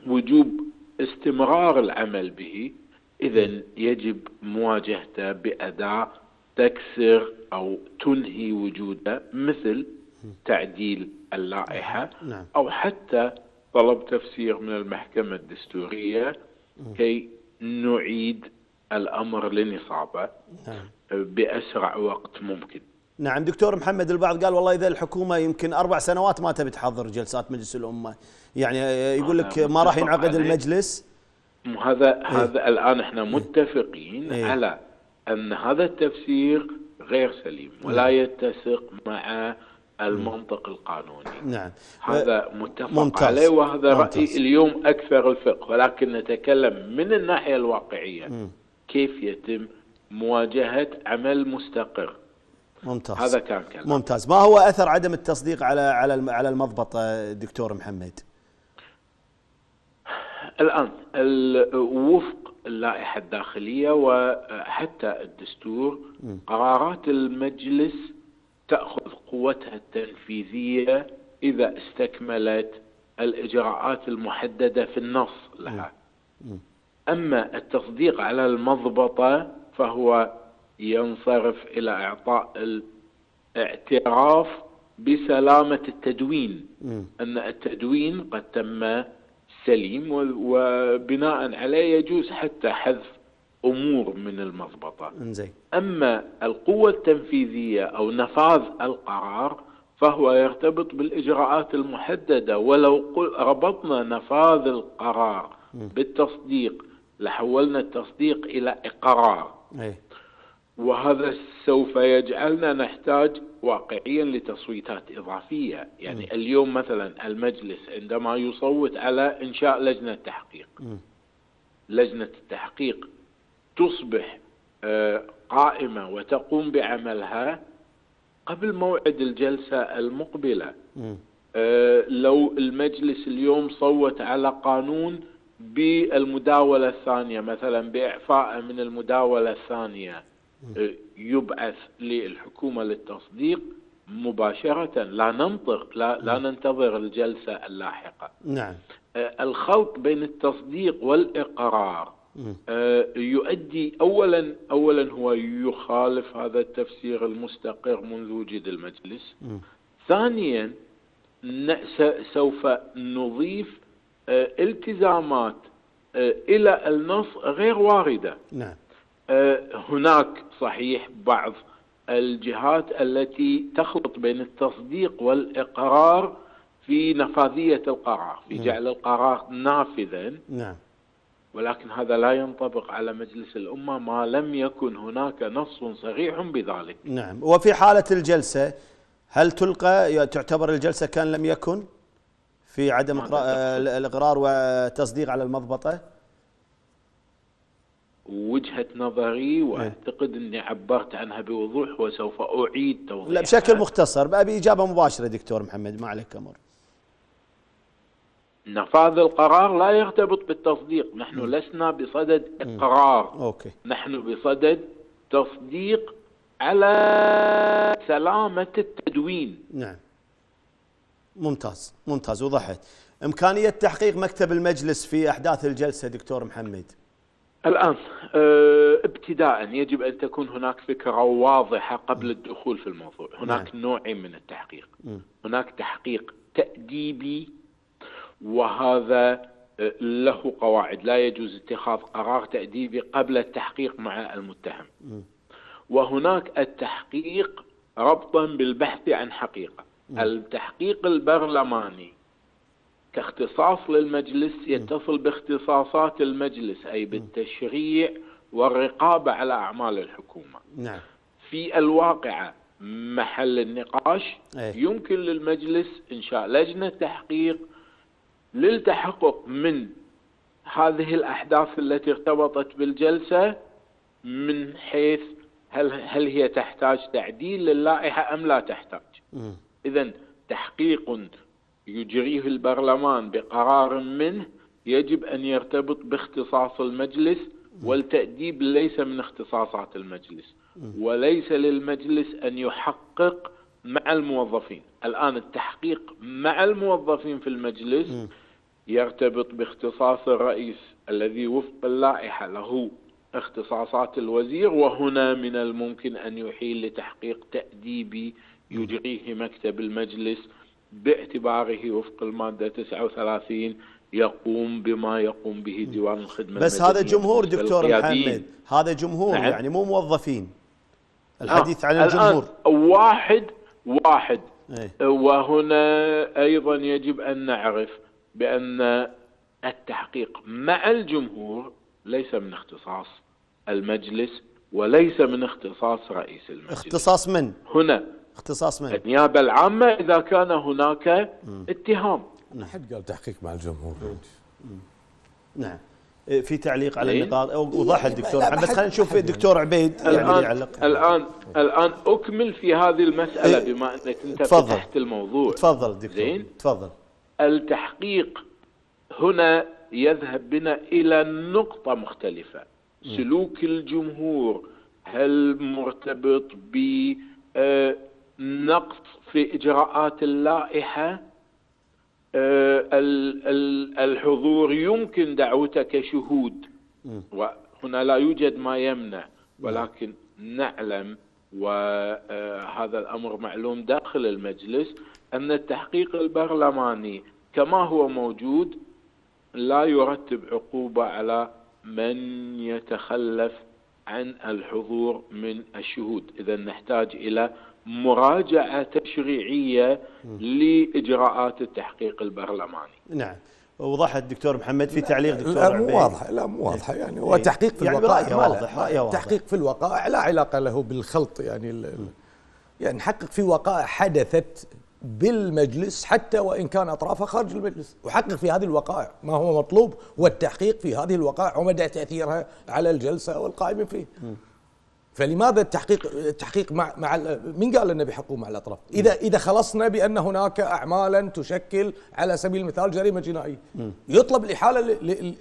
وجوب استمرار العمل به إذا يجب مواجهته بأداة تكسر أو تنهي وجوده مثل تعديل اللائحة نعم. نعم. أو حتى طلب تفسير من المحكمة الدستورية كي نعيد الأمر لنصابه نعم. بأسرع وقت ممكن نعم دكتور محمد البعض قال والله اذا الحكومه يمكن اربع سنوات ما تبي تحضر جلسات مجلس الامه يعني آه، يقول آه، لك ما راح ينعقد المجلس هذا إيه. هذا الان احنا إيه. متفقين إيه؟ على ان هذا التفسير غير سليم إيه. ولا يتسق مع المنطق القانوني نعم هذا أه، متفق ممتاز. عليه وهذا ممتاز. اليوم أكثر الفقه ولكن نتكلم من الناحية الواقعية كيف يتم مواجهة عمل مستقر ممتاز هذا كان كلام ممتاز ما هو أثر عدم التصديق على على على المضبط أه، دكتور محمد؟ الآن وفق اللائحة الداخلية وحتى الدستور قرارات المجلس تأخذ قوتها التنفيذية إذا استكملت الإجراءات المحددة في النص لها أما التصديق على المضبطة فهو ينصرف إلى إعطاء الاعتراف بسلامة التدوين أن التدوين قد تم سليم وبناء عليه يجوز حتى حذف امور من المضبطه. زين. اما القوه التنفيذيه او نفاذ القرار فهو يرتبط بالاجراءات المحدده ولو ربطنا نفاذ القرار بالتصديق لحولنا التصديق الى اقرار. أي. وهذا سوف يجعلنا نحتاج واقعيا لتصويتات إضافية يعني م. اليوم مثلا المجلس عندما يصوت على إنشاء لجنة تحقيق م. لجنة التحقيق تصبح آه، قائمة وتقوم بعملها قبل موعد الجلسة المقبلة م. آه، لو المجلس اليوم صوت على قانون بالمداولة الثانية مثلا باعفاء من المداولة الثانية يبعث للحكومة للتصديق مباشرة لا ننطق لا, لا نعم. ننتظر الجلسة اللاحقة نعم آه، الخلط بين التصديق والإقرار آه، يؤدي اولا اولا هو يخالف هذا التفسير المستقر منذ وجود المجلس ثانيا سوف نضيف آه، التزامات الى النص غير وارده نعم هناك صحيح بعض الجهات التي تخلط بين التصديق والإقرار في نفاذية القرار في نعم. جعل القرار نافذا نعم ولكن هذا لا ينطبق على مجلس الأمة ما لم يكن هناك نص صريح بذلك نعم وفي حالة الجلسة هل تلقى تعتبر الجلسة كان لم يكن في عدم الإقرار وتصديق على المضبطة؟ وجهة نظري وأعتقد أني عبرت عنها بوضوح وسوف أعيد توضيحها لا بشكل مختصر بأبي إجابة مباشرة دكتور محمد ما عليك أمر نفاذ القرار لا يرتبط بالتصديق نحن م. لسنا بصدد إقرار م. أوكي. نحن بصدد تصديق على سلامة التدوين نعم ممتاز ممتاز وضحت إمكانية تحقيق مكتب المجلس في أحداث الجلسة دكتور محمد الآن آه، ابتداء يجب أن تكون هناك فكرة واضحة قبل الدخول في الموضوع هناك نعم. نوعين من التحقيق م. هناك تحقيق تأديبي وهذا آه، له قواعد لا يجوز اتخاذ قرار تأديبي قبل التحقيق مع المتهم وهناك التحقيق ربطا بالبحث عن حقيقة التحقيق البرلماني كاختصاص للمجلس يتصل باختصاصات المجلس أي بالتشريع والرقابة على أعمال الحكومة نعم. في الواقعة محل النقاش إيه. يمكن للمجلس إنشاء لجنة تحقيق للتحقق من هذه الأحداث التي ارتبطت بالجلسة من حيث هل, هل هي تحتاج تعديل للائحة أم لا تحتاج إذا تحقيق يجريه البرلمان بقرار منه يجب أن يرتبط باختصاص المجلس والتأديب ليس من اختصاصات المجلس وليس للمجلس أن يحقق مع الموظفين الآن التحقيق مع الموظفين في المجلس يرتبط باختصاص الرئيس الذي وفق اللائحة له اختصاصات الوزير وهنا من الممكن أن يحيل لتحقيق تأديبي يجريه مكتب المجلس باعتباره وفق المادة 39 يقوم بما يقوم به ديوان الخدمة بس هذا جمهور دكتور محمد هذا جمهور نعم. يعني مو موظفين الحديث آه. عن الجمهور واحد واحد ايه؟ وهنا أيضا يجب أن نعرف بأن التحقيق مع الجمهور ليس من اختصاص المجلس وليس من اختصاص رئيس المجلس اختصاص من؟ هنا اختصاص من؟ النيابة العامة إذا كان هناك مم. اتهام نعم حد قال تحقيق مع الجمهور نعم إيه، في تعليق على إيه؟ النقاط إيه، وضح الدكتور بس خلينا نشوف الدكتور يعني. عبيد يعني الان يعلق. الان الان اكمل في هذه المساله ايه بما انك انت تفضل فتحت الموضوع تفضل دكتور زين تفضل التحقيق هنا يذهب بنا الى نقطه مختلفه سلوك الجمهور هل مرتبط ب آه، نقص في إجراءات اللائحة آه، الحضور يمكن دعوته كشهود وهنا لا يوجد ما يمنع ولكن نعلم وهذا آه، الأمر معلوم داخل المجلس أن التحقيق البرلماني كما هو موجود لا يرتب عقوبة على من يتخلف عن الحضور من الشهود إذا نحتاج إلى مراجعه تشريعيه لاجراءات التحقيق البرلماني. نعم. وضحت دكتور محمد في تعليق دكتور لا مو واضحه لا مو واضحه إيه. يعني هو إيه. تحقيق في يعني الوقائع يعني واضح رأيه تحقيق في الوقائع لا علاقه له بالخلط يعني يعني نحقق في وقائع حدثت بالمجلس حتى وان كان اطرافها خارج المجلس وحقق في هذه الوقائع ما هو مطلوب والتحقيق في هذه الوقائع ومدى تاثيرها على الجلسه والقائمين فيه فلماذا التحقيق التحقيق مع مع من قال انه بيحققوا مع الاطراف؟ اذا اذا خلصنا بان هناك اعمالا تشكل على سبيل المثال جريمه جنائيه يطلب الاحاله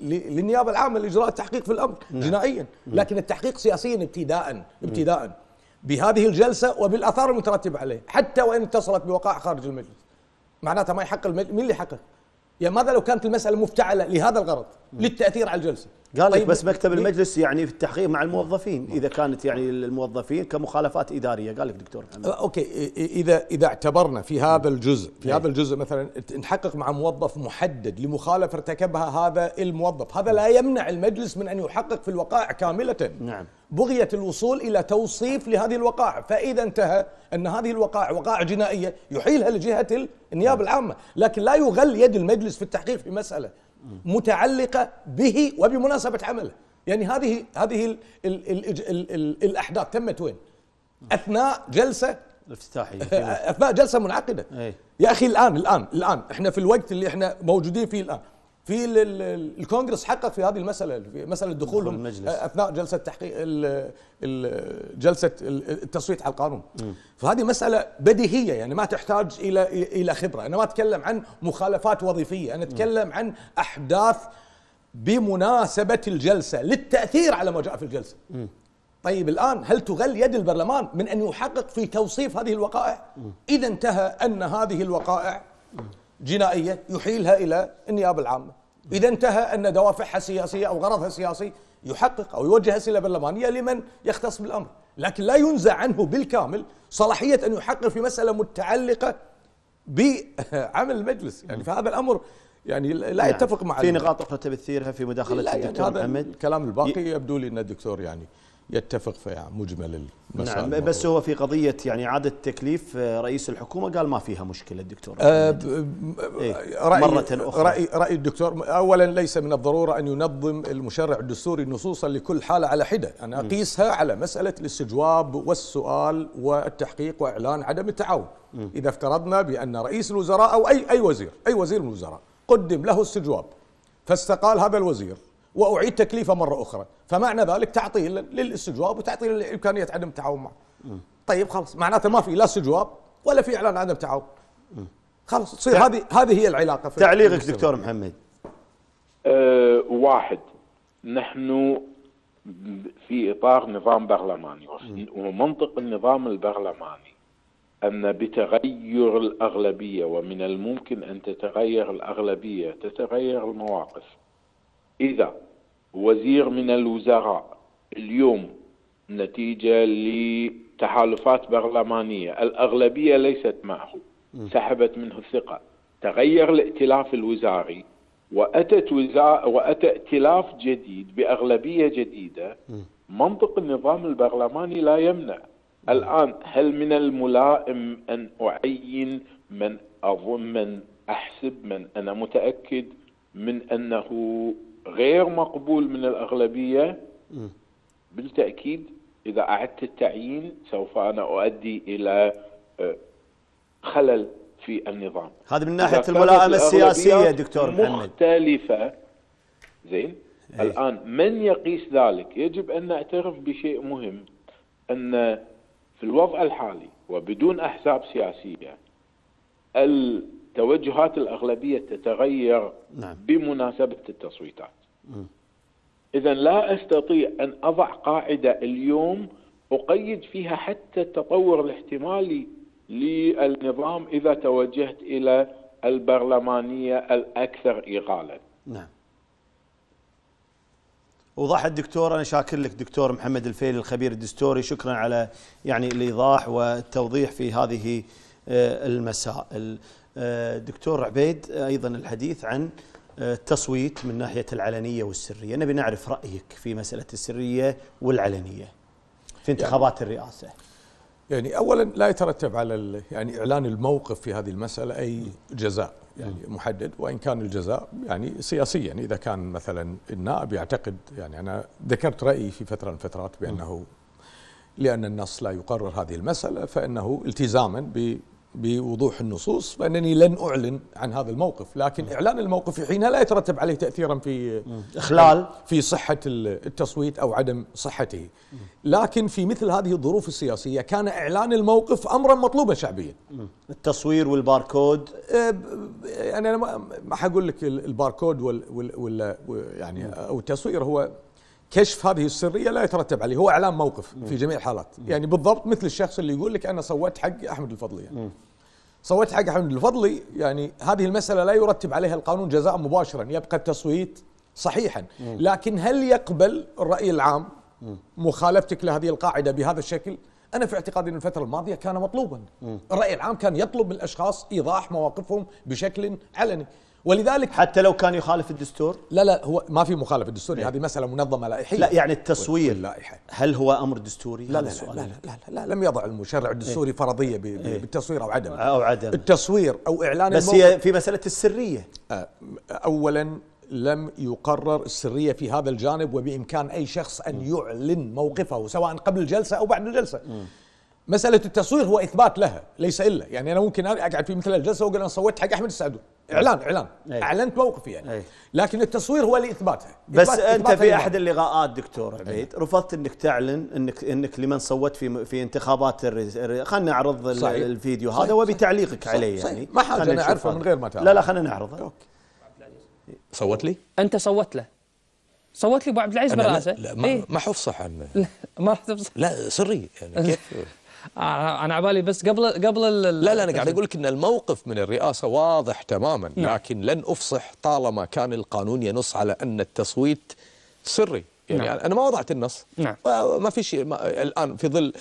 للنيابه العامه لاجراء التحقيق في الامر نعم. جنائيا، لكن التحقيق سياسيا ابتداء ابتداء بهذه الجلسه وبالاثار المترتبه عليه، حتى وان اتصلت بوقائع خارج المجلس. معناتها ما يحق المجلس، مين اللي حقه؟ يعني ماذا لو كانت المساله مفتعله لهذا الغرض؟ للتاثير على الجلسه. قال طيب لك بس مكتب المجلس يعني في التحقيق مع الموظفين اذا كانت يعني الموظفين كمخالفات اداريه قال لك دكتور محمد أه، اوكي اذا اذا اعتبرنا في هذا الجزء في إيه. هذا الجزء مثلا نحقق مع موظف محدد لمخالفه ارتكبها هذا الموظف هذا لا يمنع المجلس من ان يحقق في الوقائع كامله نعم بغية الوصول إلى توصيف لهذه الوقائع فإذا انتهى أن هذه الوقائع وقائع جنائية يحيلها لجهة النيابة نعم. العامة لكن لا يغل يد المجلس في التحقيق في مسألة متعلقه به وبمناسبه عمله يعني هذه هذه الـ الـ الـ الـ الـ الاحداث تمت وين اثناء جلسه افتتاحيه <laughs> اثناء جلسه منعقده أي. يا اخي الان الان الان احنا في الوقت اللي احنا موجودين فيه الان في الكونجرس حقق في هذه المساله في مساله دخولهم المجلس. اثناء جلسه تحقيق جلسه التصويت على القانون فهذه مساله بديهيه يعني ما تحتاج الى الى خبره انا ما اتكلم عن مخالفات وظيفيه انا اتكلم عن احداث بمناسبه الجلسه للتاثير على ما جاء في الجلسه طيب الان هل تغل يد البرلمان من ان يحقق في توصيف هذه الوقائع اذا انتهى ان هذه الوقائع جنائية يحيلها إلى النيابة العامة إذا انتهى أن دوافعها سياسية أو غرضها سياسي يحقق أو يوجه أسئلة برلمانية لمن يختص بالأمر لكن لا ينزع عنه بالكامل صلاحية أن يحقق في مسألة متعلقة بعمل المجلس يعني فهذا الأمر يعني لا يعني يتفق مع في نقاط اخرى تبثيرها في مداخله الدكتور محمد الكلام الباقي يبدو لي ان الدكتور يعني يتفق في مجمل المسار نعم بس هو في قضية يعني إعادة تكليف آه، رئيس الحكومة قال ما فيها مشكلة الدكتور أه يعني إيه، رأي مرة أخرى رأي, رأي الدكتور أولا ليس من الضرورة أن ينظم المشرع الدستوري نصوصا لكل حالة على حدة أنا يعني أقيسها على مسألة الاستجواب والسؤال والتحقيق وإعلان عدم التعاون م. إذا افترضنا بأن رئيس الوزراء أو أي, أي وزير أي وزير من الوزراء قدم له استجواب فاستقال هذا الوزير واعيد تكليفه مره اخرى فمعنى ذلك تعطيل للاستجواب وتعطيل لامكانيه عدم التعاون معه طيب خلاص معناته ما في لا استجواب ولا في اعلان عدم تعاون خلاص تصير هذه هذه هي العلاقه في تعليقك المستوى. دكتور محمد أه واحد نحن في اطار نظام برلماني ومنطق النظام البرلماني ان بتغير الاغلبيه ومن الممكن ان تتغير الاغلبيه تتغير المواقف اذا وزير من الوزراء اليوم نتيجة لتحالفات برلمانية الأغلبية ليست معه سحبت منه الثقة تغير الائتلاف الوزاري وأتت وزا... وأتى ائتلاف جديد بأغلبية جديدة منطق النظام البرلماني لا يمنع الآن هل من الملائم أن أعين من أظن من أحسب من أنا متأكد من أنه غير مقبول من الأغلبية بالتأكيد إذا أعدت التعيين سوف أنا أؤدي إلى آه، خلل في النظام هذا من ناحية الملائمة السياسية دكتور محمد مختلفة زين أي. الآن من يقيس ذلك يجب أن نعترف بشيء مهم أن في الوضع الحالي وبدون أحزاب سياسية توجهات الأغلبية تتغير نعم. بمناسبة التصويتات إذا لا أستطيع أن أضع قاعدة اليوم أقيد فيها حتى التطور الاحتمالي للنظام إذا توجهت إلى البرلمانية الأكثر إغالا نعم وضح الدكتور انا شاكر لك دكتور محمد الفيل الخبير الدستوري شكرا على يعني الايضاح والتوضيح في هذه آه، المسائل دكتور عبيد أيضا الحديث عن آه، التصويت من ناحية العلنية والسرية نبي نعرف رأيك في مسألة السرية والعلنية في يعني انتخابات يعني الرئاسة يعني أولا لا يترتب على يعني إعلان الموقف في هذه المسألة أي جزاء يعني نعم. محدد وإن كان الجزاء يعني سياسيا يعني إذا كان مثلا النائب يعتقد يعني أنا ذكرت رأيي في فترة من الفترات بأنه نعم. لأن النص لا يقرر هذه المسألة فإنه التزاما ب بوضوح النصوص فانني لن اعلن عن هذا الموقف، لكن اعلان الموقف في حينها لا يترتب عليه تاثيرا في اخلال في صحه التصويت او عدم صحته. لكن في مثل هذه الظروف السياسيه كان اعلان الموقف امرا مطلوبا شعبيا. التصوير والباركود أه، يعني انا ما حقول لك الباركود وال, وال, وال يعني او التصوير هو كشف هذه السريه لا يترتب عليه هو اعلان موقف في جميع الحالات يعني بالضبط مثل الشخص اللي يقول لك انا صوت حق احمد الفضلي يعني. صوت حق احمد الفضلي يعني هذه المساله لا يرتب عليها القانون جزاء مباشرا يبقى التصويت صحيحا لكن هل يقبل الراي العام مخالفتك لهذه القاعده بهذا الشكل انا في اعتقادي ان الفتره الماضيه كان مطلوبا الراي العام كان يطلب من الاشخاص ايضاح مواقفهم بشكل علني ولذلك حتى لو كان يخالف الدستور لا لا هو ما في مخالفه الدستور إيه. هذه مساله منظمه لائحيه لا يعني التصوير اللائحه هل هو امر دستوري لا لا لا, لا لا لا لا لم يضع المشرع إيه. الدستوري ايه فرضيه ايه بالتصوير او عدم او عدم التصوير او اعلان بس هي في مساله السريه اولا لم يقرر السريه في هذا الجانب وبامكان اي شخص ان يعلن موقفه سواء قبل الجلسه او بعد الجلسه م. مساله التصوير هو اثبات لها ليس الا يعني انا ممكن اقعد في مثل الجلسه واقول انا صوت حق احمد السعدون إيه. اعلان اعلان أي. اعلنت موقفي يعني أي. لكن التصوير هو لاثباتها بس إثبات انت في احد اللقاءات دكتور إيه. عبيد رفضت انك تعلن انك انك لمن صوت في في انتخابات الرئ... خلينا نعرض صحيح. الفيديو صحيح. هذا وبتعليقك صحيح. عليه صحيح. يعني ما حاجه انا اعرفه من غير ما تعرف لا لا خلينا نعرضه أوكي. صوت لي؟ انت صوت له صوت لي ابو عبد العزيز براسه لا, لا ما, إيه؟ ما حفصح عنه <laughs> ما راح تفصح لا سري يعني <laughs> كيف آه، انا على بالي بس قبل قبل لا لا انا قاعد اقول لك ان الموقف من الرئاسه واضح تماما نعم. لكن لن افصح طالما كان القانون ينص على ان التصويت سري يعني نعم. انا ما وضعت النص نعم. ما في شيء الان في ظل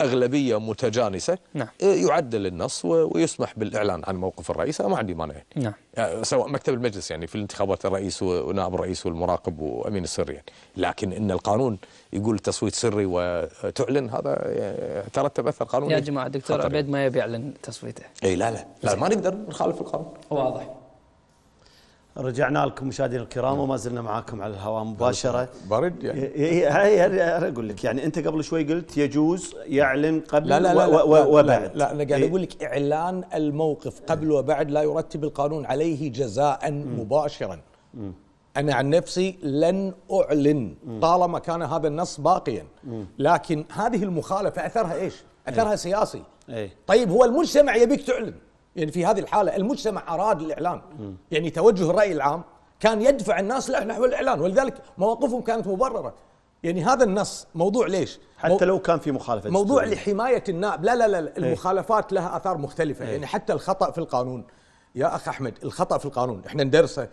أغلبية متجانسة نعم. آه، يعدل النص ويسمح بالإعلان عن موقف الرئيس أنا ما عندي مانع نعم. آه، سواء مكتب المجلس يعني في الانتخابات الرئيس ونائب الرئيس والمراقب وأمين السر يعني لكن إن القانون يقول تصويت سري وتعلن هذا آه، ترتب أثر قانوني يا جماعة دكتور عبيد ما يبي يعلن تصويته اي لا لا, لا ما نقدر نخالف القانون واضح رجعنا لكم مشاهدينا الكرام وما زلنا معاكم على الهواء مباشره برد يعني إيه، إيه، إيه، انا اقول لك يعني انت قبل شوي قلت يجوز يعلن قبل لا لا لا وبعد لا, لا, لا انا قاعد اقول لك اعلان الموقف قبل وبعد لا يرتب القانون عليه جزاء مباشرا انا عن نفسي لن اعلن طالما كان هذا النص باقيا لكن هذه المخالفه اثرها ايش؟ اثرها سياسي طيب هو المجتمع يبيك تعلن يعني في هذه الحالة المجتمع أراد الاعلان يعني توجه الرأي العام كان يدفع الناس نحو الإعلان ولذلك مواقفهم كانت مبررة يعني هذا النص موضوع ليش؟ حتى لو كان في مخالفة موضوع دستورية. لحماية النائب لا لا لا إيه. المخالفات لها آثار مختلفة إيه. يعني حتى الخطأ في القانون يا أخ أحمد الخطأ في القانون احنا ندرسه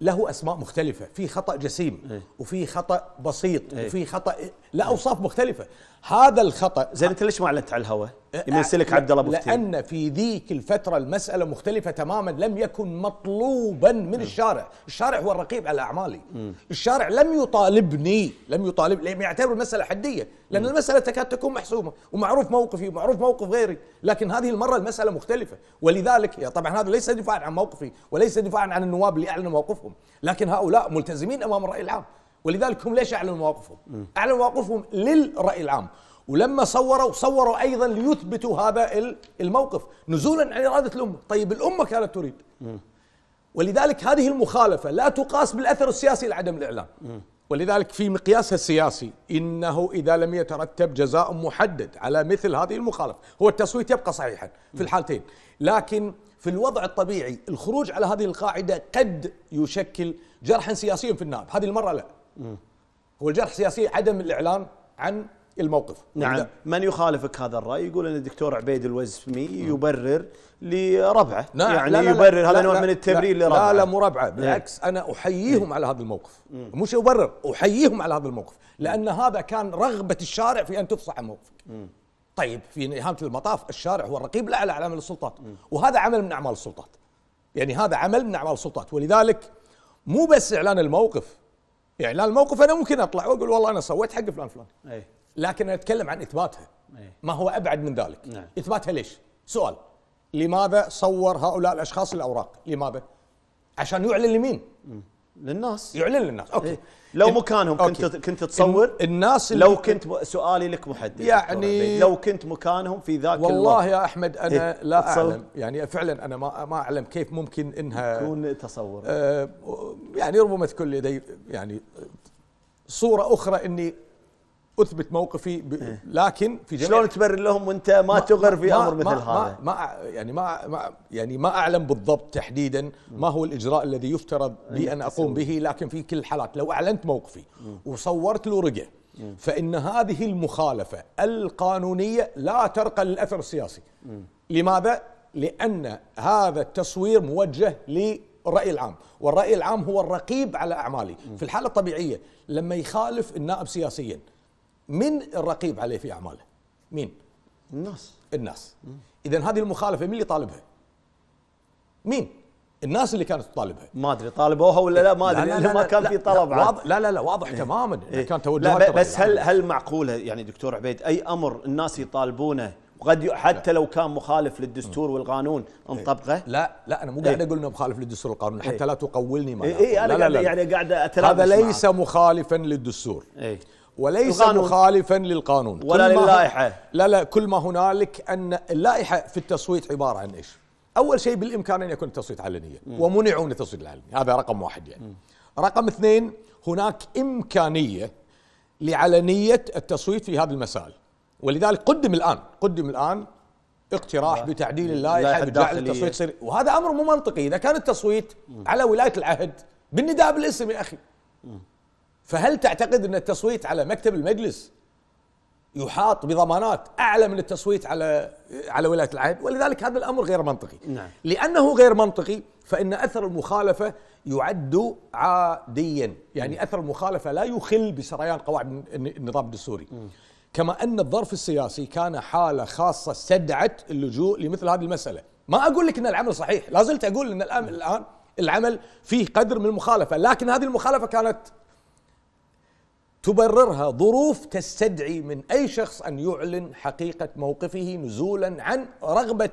له اسماء مختلفه في خطا جسيم إيه. وفي خطا بسيط وفي خطا لا اوصاف مختلفه هذا الخطا زين انت ليش ما اعلنت على الهواء؟ يمثلك عبد الله بوفتي لان في ذيك الفتره المساله مختلفه تماما لم يكن مطلوبا من م. الشارع، الشارع هو الرقيب على اعمالي، م. الشارع لم يطالبني، لم يطالب لم يعتبر المساله حديه، لان م. المساله تكاد تكون محسومه ومعروف موقفي ومعروف موقف غيري، لكن هذه المره المساله مختلفه، ولذلك طبعا هذا ليس دفاعا عن موقفي وليس دفاعا عن النواب اللي اعلنوا موقفهم، لكن هؤلاء ملتزمين امام الراي العام، ولذلك هم ليش اعلنوا مواقفهم؟ اعلنوا مواقفهم للراي العام ولما صوروا صوروا ايضا ليثبتوا هذا الموقف نزولا عن اراده الامه، طيب الامه كانت تريد ولذلك هذه المخالفه لا تقاس بالاثر السياسي لعدم الاعلان ولذلك في مقياسها السياسي انه اذا لم يترتب جزاء محدد على مثل هذه المخالفه، هو التصويت يبقى صحيحا في الحالتين، لكن في الوضع الطبيعي الخروج على هذه القاعده قد يشكل جرحا سياسيا في النائب، هذه المره لا، هو الجرح السياسي عدم الاعلان عن الموقف نعم ده. من يخالفك هذا الراي يقول ان الدكتور عبيد الوزمي يبرر لربعه نعم يعني لا لا يبرر هذا نوع من التبرير لا لربعه لا لا مو ربعه إيه. بالعكس انا احييهم م. إيه. على هذا الموقف م. مش ابرر احييهم على هذا الموقف لان هذا كان رغبه الشارع في ان تفصح عن موقفك إيه. طيب في نهايه المطاف الشارع هو الرقيب الاعلى على عمل السلطات م. وهذا عمل من اعمال السلطات يعني هذا عمل من اعمال السلطات ولذلك مو بس اعلان الموقف اعلان يعني الموقف انا ممكن اطلع واقول والله انا سويت حق فلان فلان لكن انا اتكلم عن اثباتها ما هو ابعد من ذلك نعم. اثباتها ليش سؤال لماذا صور هؤلاء الاشخاص الاوراق لماذا عشان يعلن لمين للناس يعلن للناس اوكي لو مكانهم كنت أوكي. كنت تصور الناس اللي لو كنت سؤالي لك محدد يعني لو كنت مكانهم في ذاك والله يا احمد انا إيه، لا اعلم يعني فعلا انا ما ما اعلم كيف ممكن انها تكون تصور آه يعني ربما تكون لدي يعني صوره اخرى اني اثبت موقفي ب... إيه. لكن في جميع شلون تبرر لهم وانت ما, ما تغر في ما امر مثل ما هذا؟ ما يعني ما, ما يعني ما اعلم بالضبط تحديدا ما هو الاجراء الذي يفترض لي إيه، ان اقوم به لكن في كل الحالات لو اعلنت موقفي وصورت له رقه فان هذه المخالفه القانونيه لا ترقى للاثر السياسي لماذا؟ لان هذا التصوير موجه للراي العام والراي العام هو الرقيب على اعمالي في الحاله الطبيعيه لما يخالف النائب سياسيا من الرقيب عليه في اعماله مين الناس الناس اذا هذه المخالفه مين اللي طالبها مين الناس اللي كانت تطالبها ما ادري طالبوها ولا لا ما ادري ما كان في طلب لا, واضح لا لا لا واضح إيه تماما إيه كان توجهات لا بس هل هل معقوله يعني دكتور عبيد اي امر الناس يطالبونه وقد حتى لو كان مخالف للدستور والقانون نطبقه؟ إيه. لا لا انا مو قاعد إيه. اقول انه مخالف للدستور والقانون حتى إيه. لا تقولني ما اي انا لا لا يعني قاعد اتلاعب هذا ليس مخالفا للدستور إيه وليس القانون. مخالفا للقانون ولا للائحة لا لا كل ما هنالك أن اللائحة في التصويت عبارة عن إيش أول شيء بالإمكان أن يكون التصويت علنيا ومنعوا من التصويت العلني هذا رقم واحد يعني م. رقم اثنين هناك إمكانية لعلنية التصويت في هذه المسائل ولذلك قدم الآن قدم الآن اقتراح بتعديل اللائحه بجعل التصويت سري وهذا امر مو منطقي اذا كان التصويت م. على ولايه العهد بالنداء بالاسم يا اخي م. فهل تعتقد ان التصويت على مكتب المجلس يحاط بضمانات اعلى من التصويت على على ولايه العهد ولذلك هذا الامر غير منطقي نعم. لانه غير منطقي فان اثر المخالفه يعد عاديا يعني م. اثر المخالفه لا يخل بسريان قواعد النظام الدستوري كما ان الظرف السياسي كان حاله خاصه استدعت اللجوء لمثل هذه المساله ما اقول لك ان العمل صحيح لا زلت اقول ان الان الان العمل فيه قدر من المخالفه لكن هذه المخالفه كانت تبررها ظروف تستدعي من اي شخص ان يعلن حقيقه موقفه نزولا عن رغبه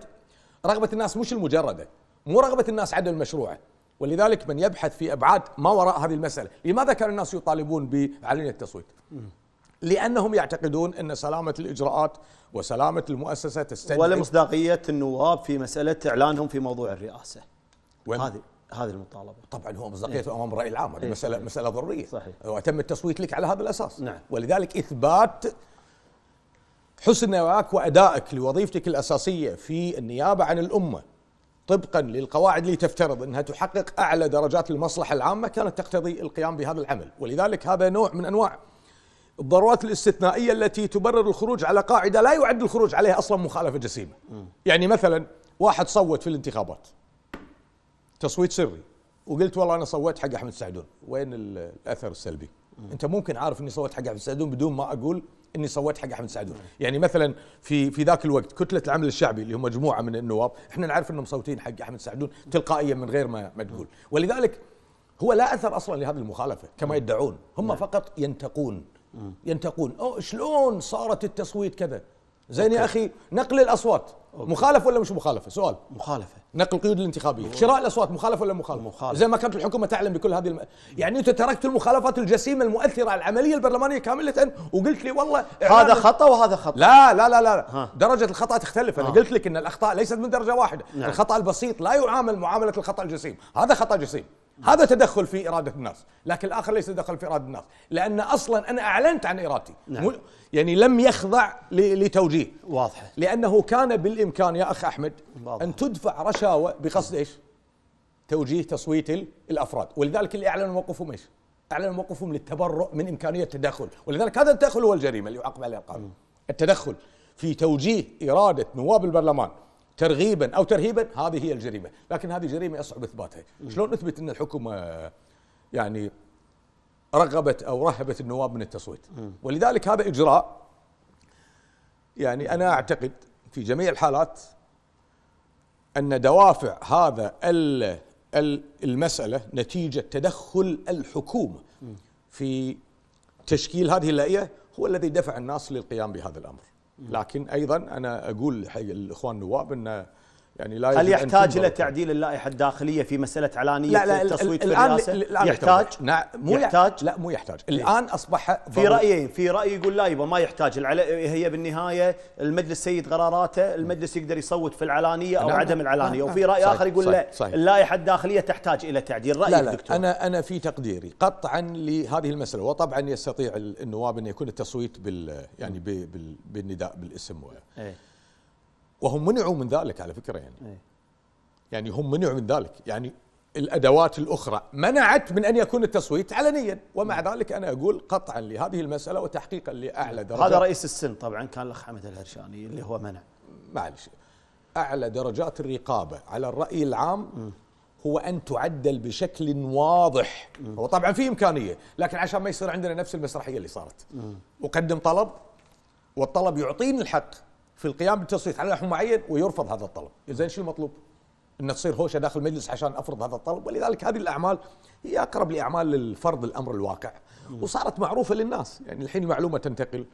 رغبه الناس مش المجرده مو رغبه الناس عدم المشروعه ولذلك من يبحث في ابعاد ما وراء هذه المساله لماذا كان الناس يطالبون بعلنيه التصويت لانهم يعتقدون ان سلامه الاجراءات وسلامه المؤسسه تستدعي ولا مصداقيه النواب في مساله اعلانهم في موضوع الرئاسه وين؟ هذه هذه المطالبه طبعا هو مصداقيته إيه. امام الراي العام هذه إيه. مساله مساله ضروريه صحيح وتم التصويت لك على هذا الاساس نعم ولذلك اثبات حسن نواك وادائك لوظيفتك الاساسيه في النيابه عن الامه طبقا للقواعد اللي تفترض انها تحقق اعلى درجات المصلحه العامه كانت تقتضي القيام بهذا العمل، ولذلك هذا نوع من انواع الضرورات الاستثنائيه التي تبرر الخروج على قاعده لا يعد الخروج عليها اصلا مخالفه جسيمه. م. يعني مثلا واحد صوت في الانتخابات تصويت سري وقلت والله انا صوت حق احمد سعدون وين الاثر السلبي انت ممكن عارف اني صوت حق احمد سعدون بدون ما اقول اني صوت حق احمد سعدون يعني مثلا في في ذاك الوقت كتله العمل الشعبي اللي هم مجموعه من النواب احنا نعرف انهم مصوتين حق احمد سعدون تلقائيا من غير ما ما تقول ولذلك هو لا اثر اصلا لهذه المخالفه كما يدعون هم نعم. فقط ينتقون ينتقون او شلون صارت التصويت كذا زين يا اخي نقل الاصوات أوكي. مخالف ولا مش مخالفه سؤال مخالفه نقل القيود الانتخابيه أوكي. شراء الاصوات مخالف ولا مخالف مخالف زي ما كانت الحكومه تعلم بكل هذه الم... يعني انت تركت المخالفات الجسيمه المؤثره على العمليه البرلمانيه كامله وقلت لي والله هذا خطا وهذا خطا لا لا لا لا ها. درجه الخطا تختلف انا ها. قلت لك ان الاخطاء ليست من درجه واحده نعم. الخطا البسيط لا يعامل معامله الخطا الجسيم هذا خطا جسيم هذا تدخل في إرادة الناس لكن الآخر ليس تدخل في إرادة الناس لأن أصلا أنا أعلنت عن إرادتي نعم. يعني لم يخضع لتوجيه واضح لأنه كان بالإمكان يا أخ أحمد واضح. أن تدفع رشاوى بقصد إيش توجيه تصويت الأفراد ولذلك اللي أعلنوا موقفهم إيش أعلنوا موقفهم للتبرؤ من إمكانية التدخل ولذلك هذا التدخل هو الجريمة اللي يعاقب عليها القانون التدخل في توجيه إرادة نواب البرلمان ترغيبا او ترهيبا هذه هي الجريمه، لكن هذه جريمه يصعب اثباتها، شلون نثبت ان الحكومه آه، يعني رغبت او رهبت النواب من التصويت؟ ولذلك هذا اجراء يعني انا اعتقد في جميع الحالات ان دوافع هذا المساله نتيجه تدخل الحكومه في تشكيل هذه الهيئه هو الذي دفع الناس للقيام بهذا الامر. لكن ايضا انا اقول حق الاخوان النواب ان يعني لا هل يحتاج الى تعديل اللائحه الداخليه في مساله علانيه لا لا التصويت في الرئاسه؟ الآن يحتاج؟ نعم مو يحتاج؟ لا مو يحتاج، إيه. الان اصبح في رايين، في راي يقول لا يبا ما يحتاج هي بالنهايه المجلس سيد قراراته، المجلس يقدر يصوت في العلانيه او نعم عدم العلانيه، وفي راي صحيح اخر يقول صحيح لا صحيح اللائحه الداخليه تحتاج الى تعديل، رايك دكتور؟ انا انا في تقديري قطعا لهذه المساله، وطبعا يستطيع النواب ان يكون التصويت بال يعني بالنداء بالاسم و... ايه وهم منعوا من ذلك على فكره يعني أي. يعني هم منعوا من ذلك يعني الادوات الاخرى منعت من ان يكون التصويت علنيا ومع إيه. ذلك انا اقول قطعا لهذه المساله وتحقيقا لاعلى درجه هذا رئيس السن طبعا كان الاخ حمد الهرشاني اللي هو منع معلش اعلى درجات الرقابه على الراي العام م. هو ان تعدل بشكل واضح م. هو طبعا في امكانيه لكن عشان ما يصير عندنا نفس المسرحيه اللي صارت م. اقدم طلب والطلب يعطيني الحق في القيام بالتصويت على نحو معين ويرفض هذا الطلب زين شو المطلوب ان تصير هوشه داخل المجلس عشان افرض هذا الطلب ولذلك هذه الاعمال هي اقرب لاعمال الفرض الامر الواقع وصارت معروفه للناس يعني الحين المعلومه تنتقل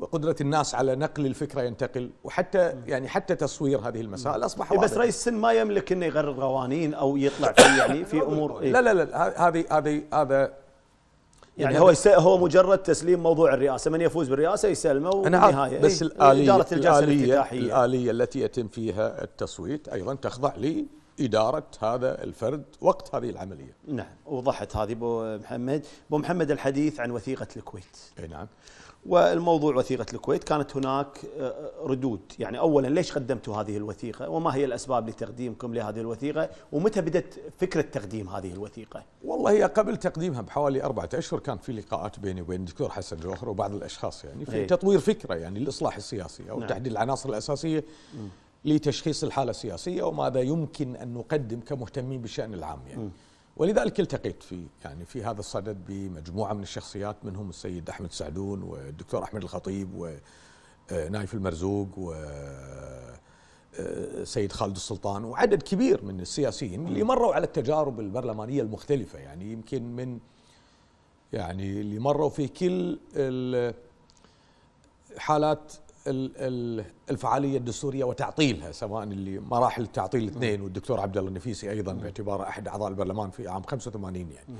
وقدرة الناس على نقل الفكرة ينتقل وحتى يعني حتى تصوير هذه المسائل أصبح إيه، بس رئيس السن ما يملك أنه يغرر قوانين أو يطلع في يعني في <laughs> أمور إيه؟ لا لا لا هذه هذه هذا يعني, يعني, هو يس... هو مجرد تسليم موضوع الرئاسه من يفوز بالرئاسه يسلمه والنهايه بس إيه، الاليه اداره الجلسه الاليه, الآلية التي يتم فيها التصويت ايضا تخضع لاداره هذا الفرد وقت هذه العمليه نعم وضحت هذه ابو محمد ابو محمد الحديث عن وثيقه الكويت اي نعم والموضوع وثيقة الكويت كانت هناك آه، آه، ردود يعني أولا ليش قدمتوا هذه الوثيقة وما هي الأسباب لتقديمكم لهذه الوثيقة ومتى بدت فكرة تقديم هذه الوثيقة والله هي قبل تقديمها بحوالي أربعة أشهر كان في لقاءات بيني وبين الدكتور حسن جوهر وبعض الأشخاص يعني في إيه. تطوير فكرة يعني الإصلاح السياسي أو نعم. تحديد العناصر الأساسية م. لتشخيص الحالة السياسية وماذا يمكن أن نقدم كمهتمين بالشأن العام يعني م. ولذلك التقيت في يعني في هذا الصدد بمجموعه من الشخصيات منهم السيد احمد سعدون والدكتور احمد الخطيب ونايف آه، المرزوق و آه، آه، سيد خالد السلطان وعدد كبير من السياسيين اللي مروا على التجارب البرلمانيه المختلفه يعني يمكن من يعني اللي مروا في كل حالات الفعاليه الدستوريه وتعطيلها سواء اللي مراحل التعطيل الاثنين والدكتور عبد الله النفيسي ايضا باعتباره احد اعضاء البرلمان في عام 85 يعني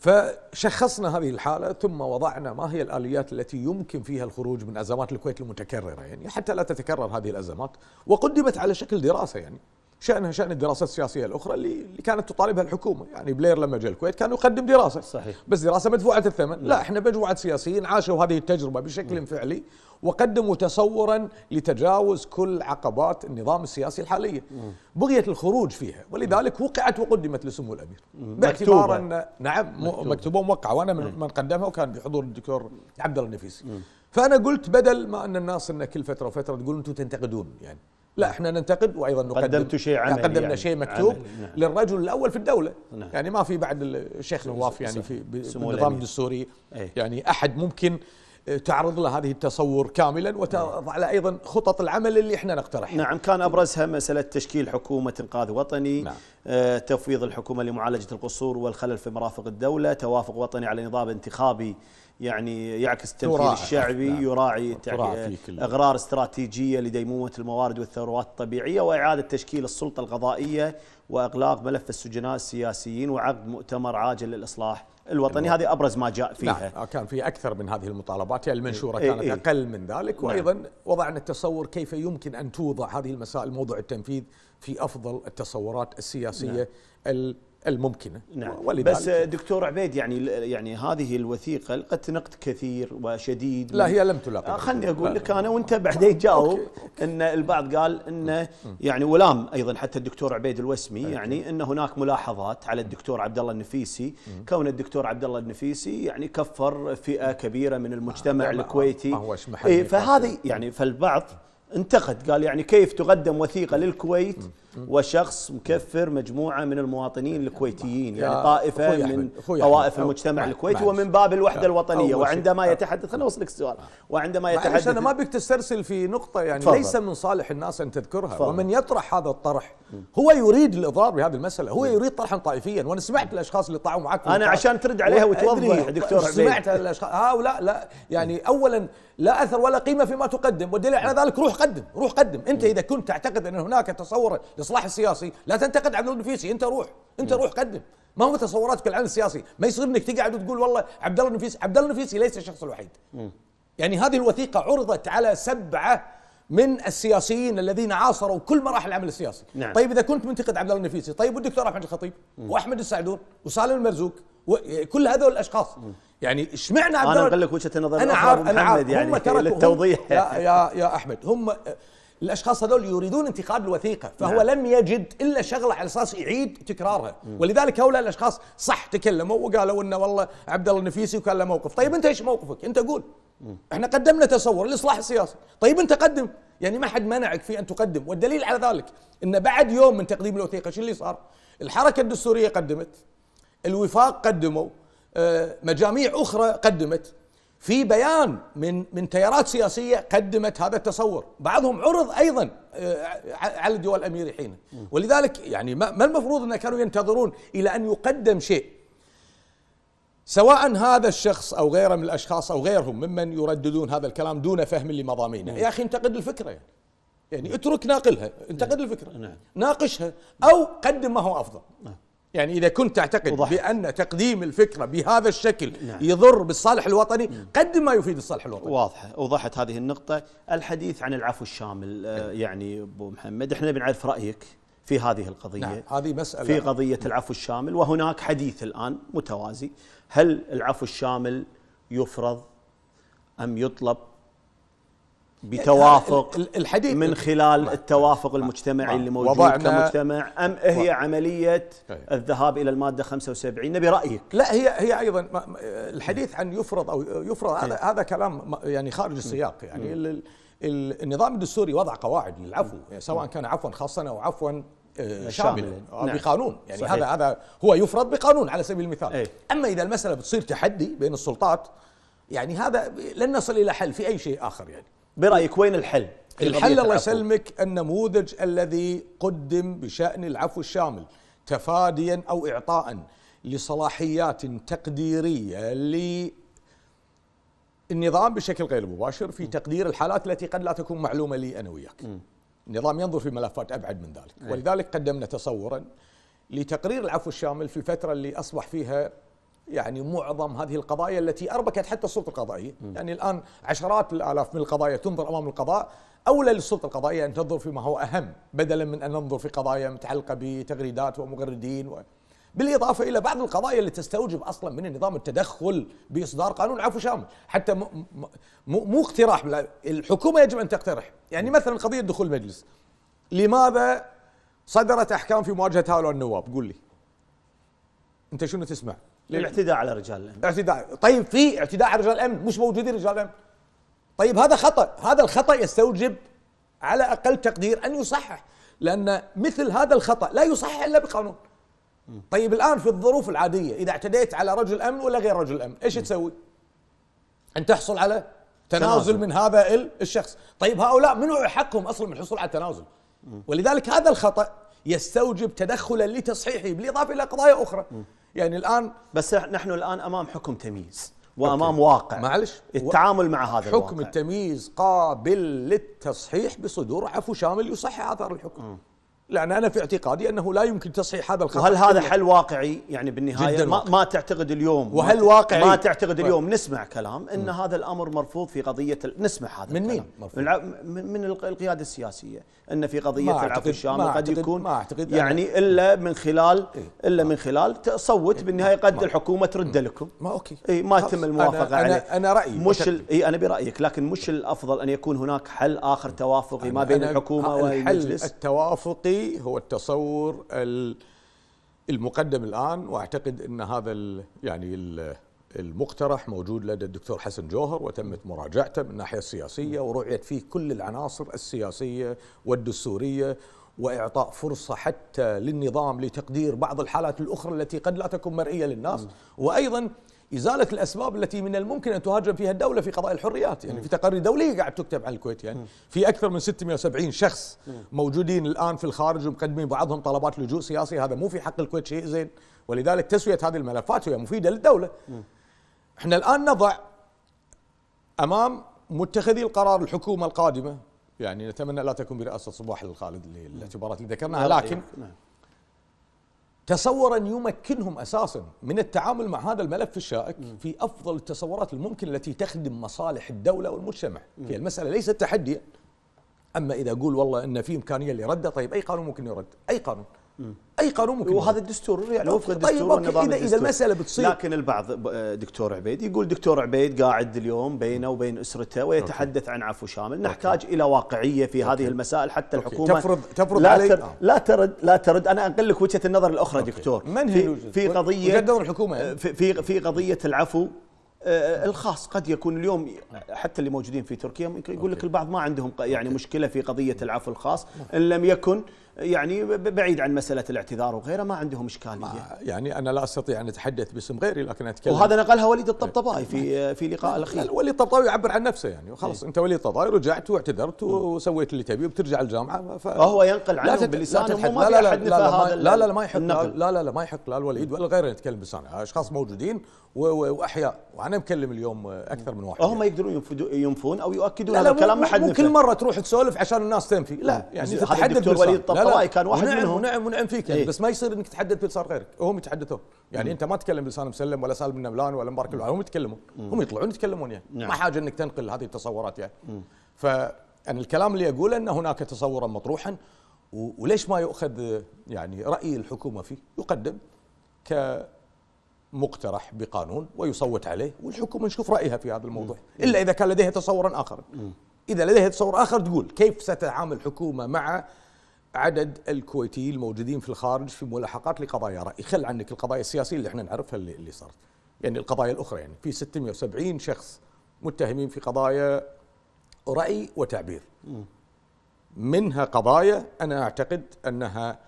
فشخصنا هذه الحالة ثم وضعنا ما هي الآليات التي يمكن فيها الخروج من أزمات الكويت المتكررة يعني حتى لا تتكرر هذه الأزمات وقدمت على شكل دراسة يعني شأنها شأن الدراسات السياسية الأخرى اللي كانت تطالبها الحكومة يعني بلير لما جاء الكويت كان يقدم دراسة صحيح بس دراسة مدفوعة الثمن لا, لا نعم. احنا مجموعة سياسيين عاشوا هذه التجربة بشكل م. نعم. فعلي وقدموا تصورا لتجاوز كل عقبات النظام السياسي الحالية م. نعم. الخروج فيها ولذلك وقعت وقدمت لسمو الأمير باعتبار أن نعم مكتوبة, مكتوبة موقعة وأنا من, من قدمها وكان بحضور الدكتور عبد الله النفيسي فأنا قلت بدل ما أن الناس أن كل فترة وفترة تقول أنتم تنتقدون يعني لا احنا ننتقد وايضا نقدم قدمت شيء عملي قدمنا يعني شيء مكتوب نعم. للرجل الاول في الدوله نعم. يعني ما في بعد الشيخ نواف يعني في النظام الدستوري ايه؟ يعني احد ممكن آه، تعرض له هذه التصور كاملا وتضع له ايضا خطط العمل اللي احنا نقترحها. نعم كان ابرزها مساله تشكيل حكومه انقاذ وطني، نعم. آه، تفويض الحكومه لمعالجه القصور والخلل في مرافق الدوله، توافق وطني على نظام انتخابي يعني يعكس التمثيل الشعبي نعم. يراعي أغرار استراتيجية لديمومة الموارد والثروات الطبيعية وإعادة تشكيل السلطة القضائية وإغلاق ملف السجناء السياسيين وعقد مؤتمر عاجل للإصلاح الوطني هذه أبرز ما جاء فيها نعم آه، كان في أكثر من هذه المطالبات يعني المنشورة إيه كانت إيه أقل من ذلك نعم. وأيضا نعم وضعنا التصور كيف يمكن أن توضع هذه المسائل موضوع التنفيذ في أفضل التصورات السياسية نعم الممكنه نعم بس دكتور عبيد يعني يعني هذه الوثيقه لقت نقد كثير وشديد لا هي لم تلاقي خلني اقول لك انا وانت بعدين جاوب ان البعض قال انه يعني ولام ايضا حتى الدكتور عبيد الوسمي يعني ان هناك ملاحظات على الدكتور عبد الله النفيسي كون الدكتور عبد الله النفيسي يعني كفر فئه كبيره من المجتمع الكويتي ما هو إيه، فهذه يعني فالبعض انتقد قال يعني كيف تقدم وثيقه للكويت وشخص مكفر مجموعه من المواطنين الكويتيين يعني طائفه من طوائف المجتمع الكويتي ومن باب الوحده الوطنيه وعندما يتحدث خليني اوصلك السؤال وعندما يتحدث انا ما بك تسترسل في نقطه يعني ليس من صالح الناس ان تذكرها ومن يطرح هذا الطرح هو يريد الاضرار بهذه المساله هو يريد طرحا طائفيا وانا سمعت الاشخاص اللي طلعوا معك انا عشان ترد عليها وتوضح دكتور سمعت الاشخاص هؤلاء لا يعني اولا لا اثر ولا قيمه فيما تقدم والدليل على ذلك روح قدم روح قدم انت اذا كنت تعتقد ان هناك تصور الاصلاح السياسي لا تنتقد عبد النفيسي انت روح انت روح قدم ما هو تصوراتك العن السياسي ما يصير انك تقعد وتقول والله عبد الله النفيسي عبد الله النفيسي ليس الشخص الوحيد يعني هذه الوثيقه عرضت على سبعه من السياسيين الذين عاصروا كل مراحل العمل السياسي نعم. طيب اذا كنت منتقد عبد الله النفيسي طيب والدكتور احمد الخطيب واحمد السعدون وسالم المرزوق كل هذول الاشخاص يعني اشمعنى عبد انا اقول لك وجهه نظر انا عارف انا عارف يعني هم تركوا للتوضيح هم يا, يا يا احمد هم الاشخاص هذول يريدون انتقاد الوثيقه فهو نعم. لم يجد الا شغله على اساس يعيد تكرارها مم. ولذلك هؤلاء الاشخاص صح تكلموا وقالوا انه والله عبد الله النفيسي وكان له موقف طيب انت ايش موقفك انت قول مم. احنا قدمنا تصور لاصلاح السياسي طيب انت قدم يعني ما حد منعك في ان تقدم والدليل على ذلك ان بعد يوم من تقديم الوثيقه شو اللي صار الحركه الدستوريه قدمت الوفاق قدموا آه، مجاميع اخرى قدمت في بيان من من تيارات سياسيه قدمت هذا التصور، بعضهم عرض ايضا آه، على الدول الاميري حينه، ولذلك يعني ما المفروض ان كانوا ينتظرون الى ان يقدم شيء. سواء هذا الشخص او غيره من الاشخاص او غيرهم ممن يرددون هذا الكلام دون فهم لمضامينه، نعم. يا اخي انتقد الفكره يعني. يعني اترك ناقلها، انتقد نعم. الفكره، نعم. ناقشها او قدم ما هو افضل. يعني إذا كنت تعتقد وضح. بأن تقديم الفكرة بهذا الشكل نعم. يضر بالصالح الوطني نعم. قد ما يفيد الصالح الوطني واضحة وضحت هذه النقطة الحديث عن العفو الشامل آه، نعم. يعني أبو محمد إحنا بنعرف رأيك في هذه القضية نعم. هذه مسألة في قضية العفو الشامل وهناك حديث الآن متوازي هل العفو الشامل يفرض أم يطلب بتوافق الحديث من خلال التوافق المجتمعي اللي موجود كمجتمع أم هي عملية طيب. الذهاب إلى المادة 75 نبي رأيك لا هي هي أيضا الحديث عن يفرض أو يفرض هذا طيب. هذا كلام يعني خارج السياق يعني النظام الدستوري وضع قواعد للعفو يعني سواء كان عفوا خاصا أو عفوا آه، شاملا نعم. بقانون يعني صحيح. هذا هذا هو يفرض بقانون على سبيل المثال أي. أما إذا المسألة بتصير تحدي بين السلطات يعني هذا لن نصل إلى حل في أي شيء آخر يعني برأيك وين الحل؟ الحل الله يسلمك النموذج الذي قدم بشأن العفو الشامل تفاديا أو إعطاء لصلاحيات تقديرية للنظام بشكل غير مباشر في تقدير الحالات التي قد لا تكون معلومة لي أنا وياك النظام ينظر في ملفات أبعد من ذلك إيه. ولذلك قدمنا تصورا لتقرير العفو الشامل في الفترة اللي أصبح فيها يعني معظم هذه القضايا التي اربكت حتى السلطه القضائيه، م. يعني الان عشرات الالاف من القضايا تنظر امام القضاء، اولى للسلطه القضائيه ان تنظر فيما هو اهم بدلا من ان ننظر في قضايا متعلقه بتغريدات ومغردين و... بالاضافه الى بعض القضايا اللي تستوجب اصلا من النظام التدخل باصدار قانون عفو شامل، حتى م... مو, مو اقتراح الحكومه يجب ان تقترح، يعني مثلا قضيه دخول المجلس لماذا صدرت احكام في مواجهه هؤلاء النواب؟ قول لي. انت شنو تسمع؟ للاعتداء على رجال الامن اعتداء طيب في اعتداء على رجال الامن مش موجودين رجال الامن طيب هذا خطا هذا الخطا يستوجب على اقل تقدير ان يصحح لان مثل هذا الخطا لا يصحح الا بقانون طيب الان في الظروف العاديه اذا اعتديت على رجل امن ولا غير رجل امن ايش تسوي ان تحصل على تنازل من هذا الشخص طيب هؤلاء منو حقهم اصلا من الحصول على التنازل ولذلك هذا الخطا يستوجب تدخلا لتصحيحه بالاضافه الى قضايا اخرى م. يعني الان بس نحن الان امام حكم تمييز وامام أوكي. واقع معلش التعامل مع هذا حكم الواقع. التمييز قابل للتصحيح بصدور عفو شامل يصحح اثر الحكم م. لأن أنا في اعتقادي أنه لا يمكن تصحيح هذا الخطأ وهل هذا حل واقعي يعني بالنهاية ما, ما تعتقد اليوم وهل واقعي ما تعتقد اليوم و... نسمع كلام أن م. هذا الأمر مرفوض في قضية ال... نسمع هذا من مين مرفوض؟ من, الع... من القيادة السياسية أن في قضية العفو الشامل قد يكون ما أعتقد يعني إلا من خلال إيه؟ إلا من خلال تصوت إيه؟ بالنهاية قد الحكومة ترد لكم ما أوكي إيه ما تم الموافقة عليه أنا رأيي مش إي أنا برأيك لكن مش الأفضل أن يكون هناك حل آخر توافقي ما بين الحكومة والمجلس الحل التوافقي هو التصور المقدم الان واعتقد ان هذا الـ يعني الـ المقترح موجود لدى الدكتور حسن جوهر وتمت مراجعته من الناحيه السياسيه ورعيت فيه كل العناصر السياسيه والدستوريه واعطاء فرصه حتى للنظام لتقدير بعض الحالات الاخرى التي قد لا تكون مرئيه للناس وايضا ازاله الاسباب التي من الممكن ان تهاجم فيها الدوله في قضاء الحريات، يعني في تقارير دوليه قاعد تكتب عن الكويت يعني في اكثر من 670 شخص موجودين الان في الخارج ومقدمين بعضهم طلبات لجوء سياسي، هذا مو في حق الكويت شيء زين، ولذلك تسويه هذه الملفات هي مفيده للدوله. احنا الان نضع امام متخذي القرار الحكومه القادمه يعني نتمنى لا تكون برئاسه صباح الخالد الاعتبارات اللي ذكرناها لكن نعم. تصورا يمكنهم اساسا من التعامل مع هذا الملف الشائك في افضل التصورات الممكنه التي تخدم مصالح الدوله والمجتمع، هي المساله ليست تحديا اما اذا اقول والله ان في امكانيه لرده طيب اي قانون ممكن يرد؟ اي قانون اي قانون ممكن وهذا الدستور يعني وفق الدستور طيب اذا اذا المساله بتصير لكن البعض دكتور عبيد يقول دكتور عبيد قاعد اليوم بينه وبين اسرته ويتحدث أوكي. عن عفو شامل نحتاج أوكي. الى واقعيه في هذه أوكي. المسائل حتى أوكي. الحكومه تفرض تفرض لا علي تر... لا ترد لا ترد انا اقول لك وجهه النظر الاخرى أوكي. دكتور من هي في, في قضيه دور الحكومه آه، في في, في قضيه العفو آه، الخاص قد يكون اليوم حتى اللي موجودين في تركيا يقول لك البعض ما عندهم يعني مشكله في قضيه العفو الخاص ان لم يكن يعني بعيد عن مساله الاعتذار وغيره ما عندهم اشكاليه يعني انا لا استطيع ان اتحدث باسم غيري لكن اتكلم وهذا نقلها وليد إيه. الطبطبائي في في لقاء الاخير وليد الطبطبائي يعبر عن نفسه يعني خلاص إيه. انت وليد الطبطبائي رجعت واعتذرت وسويت اللي تبيه وبترجع الجامعه فهو ينقل عنه باللسان لا, لا, لا, لا, لا, لا, لا, لا ما يحق لا, لا لا ما يحق لا الوليد ولا غيره يتكلم بلسانه اشخاص موجودين واحياء وانا مكلم اليوم اكثر من واحد هم يقدرون ينفون او يؤكدون هذا الكلام ما حد كل مره تروح تسولف عشان الناس تنفي لا إيه. يعني تتحدث وليد الطبطبائي هواي كان واحد ونعم منهم ونعم ونعم فيك يعني إيه؟ بس ما يصير انك تحدد بلسان غيرك هم يتحدثون يعني مم. انت ما تتكلم بلسان مسلم ولا سالم النملان ولا مبارك هم يتكلمون مم. هم يطلعون يتكلمون يعني نعم. ما حاجه انك تنقل هذه التصورات يعني ف فانا يعني الكلام اللي اقوله ان هناك تصورا مطروحا وليش ما يؤخذ يعني راي الحكومه فيه يقدم ك مقترح بقانون ويصوت عليه والحكومه نشوف رايها في هذا الموضوع مم. الا اذا كان لديها تصورا اخر مم. اذا لديها تصور اخر تقول كيف ستتعامل الحكومه مع عدد الكويتيين الموجودين في الخارج في ملاحقات لقضايا رأي خل عنك القضايا السياسية اللي احنا نعرفها اللي, اللي صارت يعني القضايا الأخرى يعني في 670 شخص متهمين في قضايا رأي وتعبير منها قضايا أنا أعتقد أنها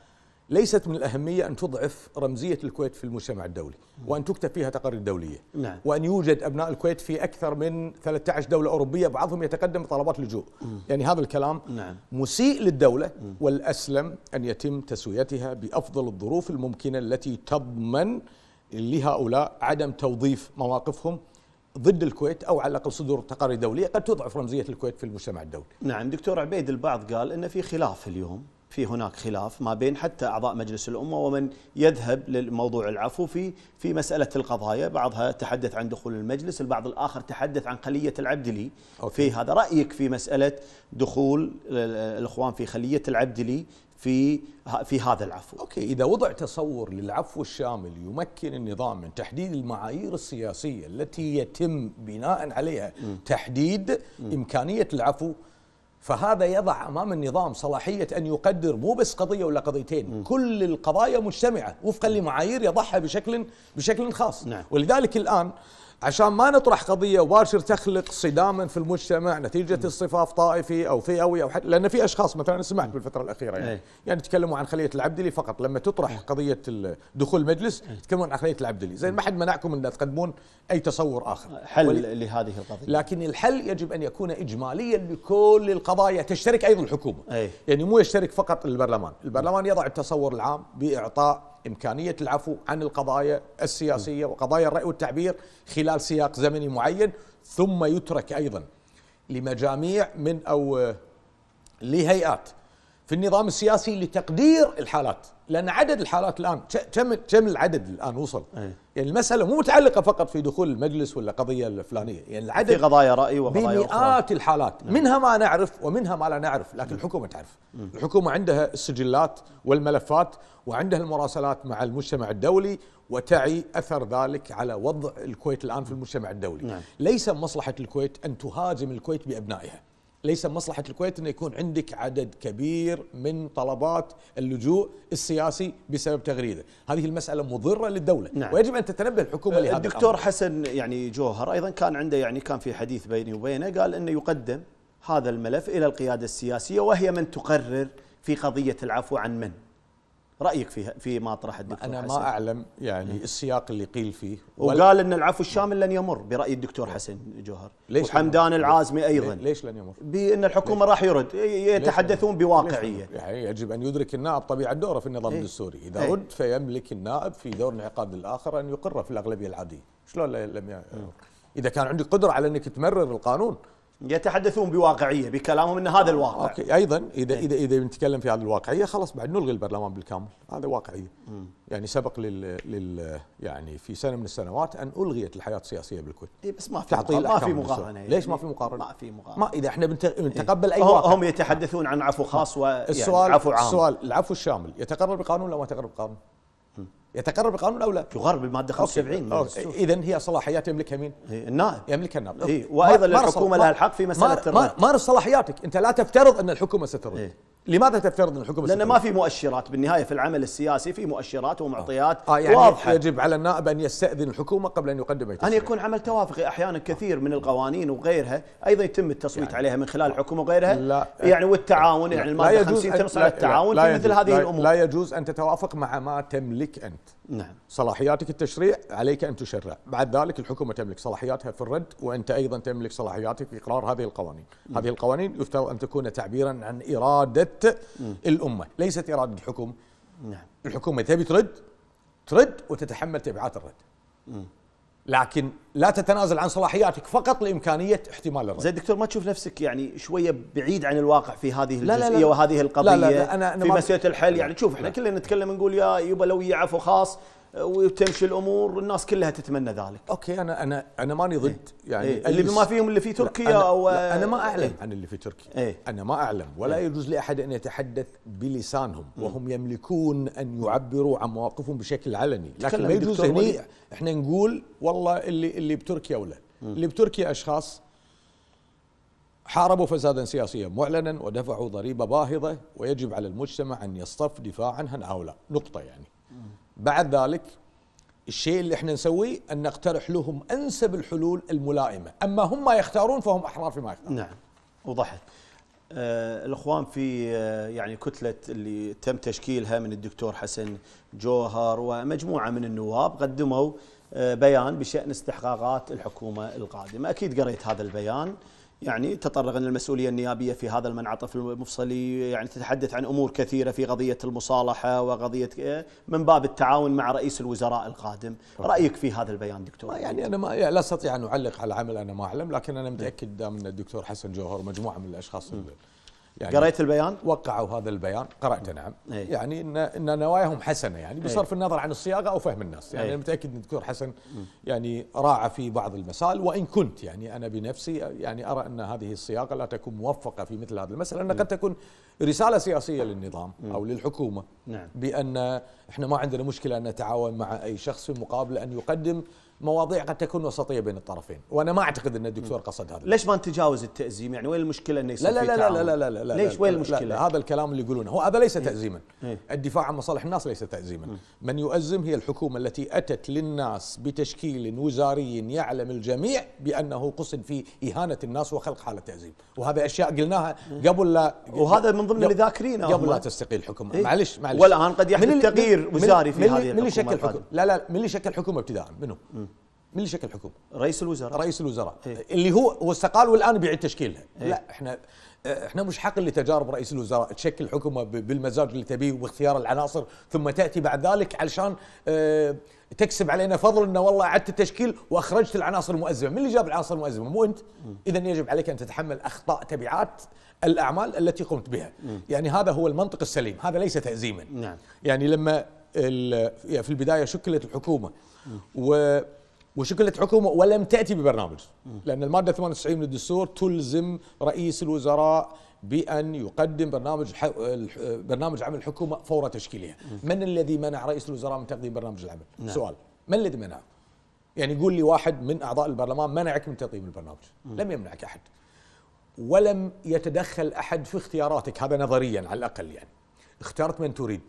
ليست من الأهمية أن تضعف رمزية الكويت في المجتمع الدولي وأن تكتب فيها تقارير دولية نعم. وأن يوجد أبناء الكويت في أكثر من 13 دولة أوروبية بعضهم يتقدم بطلبات لجوء مم. يعني هذا الكلام نعم. مسيء للدولة مم. والأسلم أن يتم تسويتها بأفضل الظروف الممكنة التي تضمن لهؤلاء عدم توظيف مواقفهم ضد الكويت او على الاقل صدور تقارير دوليه قد تضعف رمزيه الكويت في المجتمع الدولي. نعم دكتور عبيد البعض قال ان في خلاف اليوم في هناك خلاف ما بين حتى اعضاء مجلس الامه ومن يذهب للموضوع العفو في في مساله القضايا، بعضها تحدث عن دخول المجلس، البعض الاخر تحدث عن خليه العبدلي أوكي. في هذا رايك في مساله دخول الاخوان في خليه العبدلي في في هذا العفو. اوكي، اذا وضع تصور للعفو الشامل يمكن النظام من تحديد المعايير السياسيه التي يتم بناء عليها م. تحديد م. امكانيه العفو فهذا يضع امام النظام صلاحيه ان يقدر مو بس قضيه ولا قضيتين، م. كل القضايا مجتمعه وفقا لمعايير يضعها بشكل بشكل خاص، نعم. ولذلك الان عشان ما نطرح قضيه وباشر تخلق صداما في المجتمع نتيجه الصفاف طائفي او فئوي او حتى لان في اشخاص مثلا سمعت بالفتره الاخيره يعني أي. يعني تكلموا عن خليه العبدلي فقط لما تطرح إيه. قضيه دخول المجلس إيه. يتكلمون عن خليه العبدلي زين ما حد منعكم ان تقدمون اي تصور اخر حل ولي... لهذه القضيه لكن الحل يجب ان يكون اجماليا لكل القضايا تشترك ايضا الحكومه أي. يعني مو يشترك فقط البرلمان البرلمان يضع التصور العام باعطاء إمكانية العفو عن القضايا السياسية وقضايا الرأي والتعبير خلال سياق زمني معين ثم يترك أيضا لمجاميع من أو آه، لهيئات في النظام السياسي لتقدير الحالات لان عدد الحالات الان كم كم العدد الان وصل أي. يعني المساله مو متعلقه فقط في دخول المجلس ولا قضيه الفلانيه يعني العدد في قضايا راي وقضايا مئات الحالات نعم. منها ما نعرف ومنها ما لا نعرف لكن نعم. الحكومه تعرف الحكومه عندها السجلات والملفات وعندها المراسلات مع المجتمع الدولي وتعي اثر ذلك على وضع الكويت الان في المجتمع الدولي نعم. ليس مصلحه الكويت ان تهاجم الكويت بابنائها ليس مصلحة الكويت أن يكون عندك عدد كبير من طلبات اللجوء السياسي بسبب تغريدة هذه المسألة مضرة للدولة نعم. ويجب أن تتنبه الحكومة لهذا الدكتور الأمر. حسن يعني جوهر أيضا كان عنده يعني كان في حديث بيني وبينه قال أنه يقدم هذا الملف إلى القيادة السياسية وهي من تقرر في قضية العفو عن من رايك في في ما طرح الدكتور انا حسين. ما اعلم يعني السياق اللي قيل فيه وقال ان العفو الشامل لن يمر براي الدكتور طيب. حسن جوهر ليش وحمدان العازمي ايضا ليش لن يمر بان الحكومه راح يرد يتحدثون بواقعيه يعني يجب ان يدرك النائب طبيعه دوره في النظام إيه. الدستوري اذا ايه؟ رد فيملك النائب في دور انعقاد الاخر ان يقره في الاغلبيه العاديه شلون لم يمر اذا كان عندك قدره على انك تمرر القانون يتحدثون بواقعيه بكلامهم ان هذا الواقع اوكي ايضا اذا إيه. اذا اذا بنتكلم في هذه الواقعيه خلاص بعد نلغي البرلمان بالكامل هذا واقعيه يعني سبق لل, لل يعني في سنه من السنوات ان الغيت الحياه السياسيه بالكويت اي بس ما في تعطيل ما في مقارنه ليش ما يعني؟ في مقارنه؟ ما في مقارنه ما اذا احنا إيه. بنتقبل اي واقع هم يتحدثون عن عفو خاص و يعني عفو عام السؤال العفو الشامل يتقرر بقانون لو ما يتقرر بقانون؟ يتقرر القانون او لا؟ يغرب بالماده 75 اذا هي صلاحيات يملكها مين؟ النائب يملكها النائب إيه. وايضا الحكومه لها الحق في مساله الرد مارس صلاحياتك انت لا تفترض ان الحكومه سترد إيه؟ لماذا تفترض ان الحكومه لان ما في مؤشرات بالنهايه في العمل السياسي في مؤشرات ومعطيات آه. آه يعني واضحه يجب على النائب ان يستاذن الحكومه قبل ان يقدم اي تصويت ان يكون عمل توافقي احيانا كثير آه. من القوانين وغيرها ايضا يتم التصويت يعني عليها من خلال الحكومه وغيرها لا يعني والتعاون يعني لا يعني الماده 50 تنص على التعاون في مثل هذه الامور لا يجوز ان تتوافق مع ما تملك انت نعم صلاحياتك التشريع عليك أن تشرع بعد ذلك الحكومة تملك صلاحياتها في الرد وأنت أيضا تملك صلاحياتك في إقرار هذه القوانين م. نعم. هذه القوانين يفترض أن تكون تعبيرا عن إرادة م. نعم. الأمة ليست إرادة الحكومة نعم الحكومة تبي ترد ترد وتتحمل تبعات الرد م. نعم. لكن لا تتنازل عن صلاحياتك فقط لامكانيه احتمال الرد. زين دكتور ما تشوف نفسك يعني شويه بعيد عن الواقع في هذه لا الجزئيه لا لا وهذه القضيه لا لا لا أنا في مسيره الحل يعني شوف احنا كلنا نتكلم نقول يا يبا لو يعفو خاص وتمشي الامور الناس كلها تتمنى ذلك اوكي انا انا انا ماني ضد إيه. يعني إيه؟ اللي بما فيهم اللي في تركيا أنا او انا ما اعلم إيه؟ عن اللي في تركيا إيه؟ انا ما اعلم ولا إيه؟ يجوز لاحد ان يتحدث بلسانهم مم. وهم يملكون ان يعبروا عن مواقفهم بشكل علني لكن ما يجوز هني احنا نقول والله اللي اللي بتركيا ولا مم. اللي بتركيا اشخاص حاربوا فسادا سياسيا معلنا ودفعوا ضريبه باهظه ويجب على المجتمع ان يصطف دفاعا عن هؤلاء نقطه يعني بعد ذلك الشيء اللي احنا نسويه ان نقترح لهم انسب الحلول الملائمه، اما هم ما يختارون فهم احرار فيما يختارون. نعم وضحت. آه الاخوان في آه يعني كتله اللي تم تشكيلها من الدكتور حسن جوهر ومجموعه من النواب قدموا آه بيان بشان استحقاقات الحكومه القادمه، اكيد قريت هذا البيان. يعني تطرق ان المسؤولية النيابية في هذا المنعطف المفصلي يعني تتحدث عن أمور كثيرة في قضية المصالحة وقضية آه، من باب التعاون مع رئيس الوزراء القادم رأيك في هذا البيان دكتور ما يعني أنا ما يعني لا أستطيع أن أعلق على عمل أنا ما أعلم لكن أنا متأكد دام ان الدكتور حسن جوهر ومجموعة من الأشخاص م. يعني قريت البيان وقعوا هذا البيان قرأته نعم أي. يعني ان ان نواياهم حسنه يعني بصرف إيه. النظر عن الصياغه او فهم الناس يعني أي. انا متاكد ان الدكتور حسن يعني راعى في بعض المسائل وان كنت يعني انا بنفسي يعني ارى ان هذه الصياغه لا تكون موفقه في مثل هذا المسألة لان قد تكون رساله سياسيه للنظام او للحكومه نعم. بان احنا ما عندنا مشكله ان نتعاون مع اي شخص في مقابل ان يقدم مواضيع قد تكون وسطيه بين الطرفين وانا ما اعتقد ان الدكتور قصد هذا ليش ما نتجاوز التازيم يعني وين المشكله انه يصير لا لا لا, لا لا لا لا لا ليش وين المشكله لا لا هذا الكلام اللي يقولونه هو هذا ليس إيه. تازيما إيه. الدفاع عن مصالح الناس ليس تازيما إيه. من يؤزم هي الحكومه التي اتت للناس بتشكيل وزاري يعلم الجميع بانه قصد في اهانه الناس وخلق حاله تازيم وهذا اشياء قلناها قبل لا وهذا من ضمن اللي ذاكرينه قبل لا تستقيل الحكومه معلش معلش والان قد يحدث تغيير وزاري في هذه الحكومه من اللي شكل الحكومه لا لا من اللي شكل الحكومه ابتداء منو من اللي شكل الحكومه؟ رئيس الوزراء رئيس الوزراء إيه؟ اللي هو هو استقال والان بيعيد تشكيلها إيه؟ لا احنا احنا مش حق لتجارب رئيس الوزراء تشكل حكومه بالمزاج اللي تبيه واختيار العناصر ثم تاتي بعد ذلك علشان اه تكسب علينا فضل انه والله اعدت التشكيل واخرجت العناصر المؤزمه، من اللي جاب العناصر المؤزمه؟ مو انت؟ اذا يجب عليك ان تتحمل اخطاء تبعات الاعمال التي قمت بها. م. يعني هذا هو المنطق السليم، هذا ليس تأزيما. نعم. يعني لما في البدايه شكلت الحكومه و وشكلت حكومة ولم تأتي ببرنامج لأن المادة 98 من الدستور تلزم رئيس الوزراء بأن يقدم برنامج برنامج عمل الحكومة فور تشكيلها من الذي منع رئيس الوزراء من تقديم برنامج العمل نعم. سؤال من الذي منعه يعني يقول لي واحد من أعضاء البرلمان منعك من تقديم البرنامج مم. لم يمنعك أحد ولم يتدخل أحد في اختياراتك هذا نظريا على الأقل يعني اخترت من تريد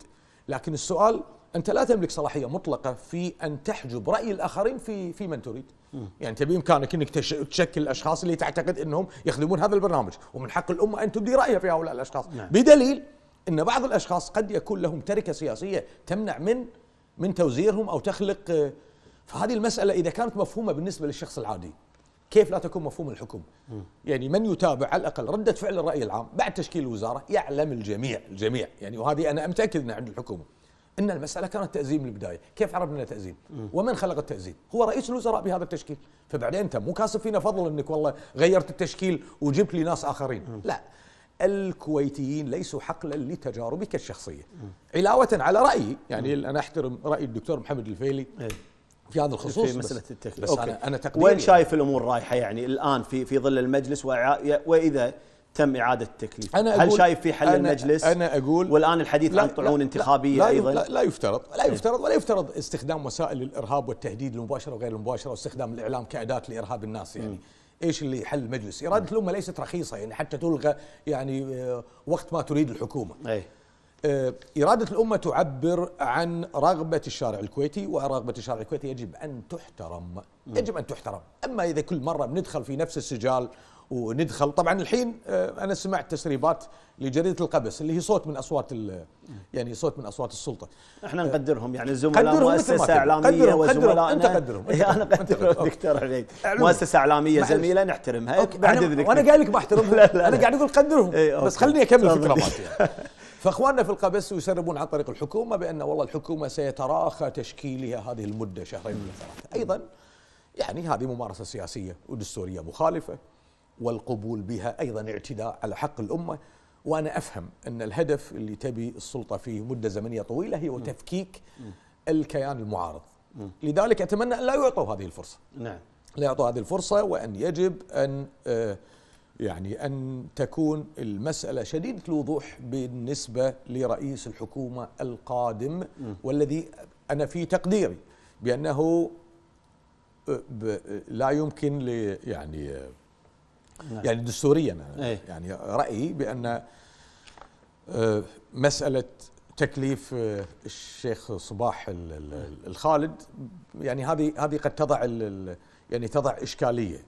لكن السؤال انت لا تملك صلاحيه مطلقه في ان تحجب راي الاخرين في في من تريد يعني انت بامكانك انك تشكل الاشخاص اللي تعتقد انهم يخدمون هذا البرنامج ومن حق الامه ان تبدي رايها في هؤلاء الاشخاص نعم. بدليل ان بعض الاشخاص قد يكون لهم تركه سياسيه تمنع من من توزيرهم او تخلق فهذه المساله اذا كانت مفهومه بالنسبه للشخص العادي كيف لا تكون مفهوم الحكم يعني من يتابع على الأقل ردة فعل الرأي العام بعد تشكيل الوزارة يعلم الجميع الجميع يعني وهذه أنا متأكد أنها عند الحكومة ان المساله كانت تازيم من البدايه، كيف عرفنا انه تازيم؟ ومن خلق التازيم؟ هو رئيس الوزراء بهذا التشكيل، فبعدين انت مو كاسب فينا فضل انك والله غيرت التشكيل وجبت لي ناس اخرين، لا الكويتيين ليسوا حقلا لتجاربك الشخصيه. علاوه على رايي يعني م. انا احترم راي الدكتور محمد الفيلي إيه. في هذا الخصوص في مساله التكليف بس أوكي. انا انا تقديري وين يعني. شايف الامور رايحه يعني الان في في ظل المجلس واذا تم إعادة التكليف أنا أقول هل شايف في حل أنا المجلس أنا أقول والآن الحديث عن طعون لا انتخابية لا أيضا لا, لا يفترض لا إيه. يفترض ولا يفترض استخدام وسائل الإرهاب والتهديد المباشر وغير المباشر واستخدام الإعلام كأداة لإرهاب الناس يعني م. ايش اللي حل المجلس؟ اراده الامه ليست رخيصه يعني حتى تلغى يعني آه، وقت ما تريد الحكومه. أي. آه، اراده الامه تعبر عن رغبه الشارع الكويتي ورغبه الشارع الكويتي يجب ان تحترم، م. يجب ان تحترم، اما اذا كل مره بندخل في نفس السجال وندخل طبعا الحين آه، انا سمعت تسريبات لجريده القبس اللي هي صوت من اصوات يعني صوت من اصوات السلطه احنا نقدرهم يعني زملاء مؤسسه اعلاميه قدرهم وزملاء انت قدرهم إيه، انا اقدرهم دكتور عليك مؤسسه اعلاميه زميله نحترمها بعد اذنك وانا قايل لك بحترمهم <laughs> انا قاعد اقول قدرهم إيه، بس خليني اكمل فكره <laughs> فاخواننا في القبس يسربون عن طريق الحكومه بان والله الحكومه سيتراخى تشكيلها هذه المده شهرين ولا ثلاثه ايضا يعني هذه ممارسه سياسيه ودستوريه مخالفه والقبول بها أيضا اعتداء على حق الأمة وأنا أفهم أن الهدف اللي تبي السلطة فيه مدة زمنية طويلة هي تفكيك الكيان المعارض لذلك أتمنى أن لا يعطوا هذه الفرصة نعم لا يعطوا هذه الفرصة وأن يجب أن آه، يعني أن تكون المسألة شديدة الوضوح بالنسبة لرئيس الحكومة القادم والذي أنا في تقديري بأنه آه، آه، لا يمكن يعني نعم. يعني دستوريا إيه. يعني رايي بان آه، مساله تكليف آه، الشيخ صباح الخالد يعني هذه هذه قد تضع يعني تضع اشكاليه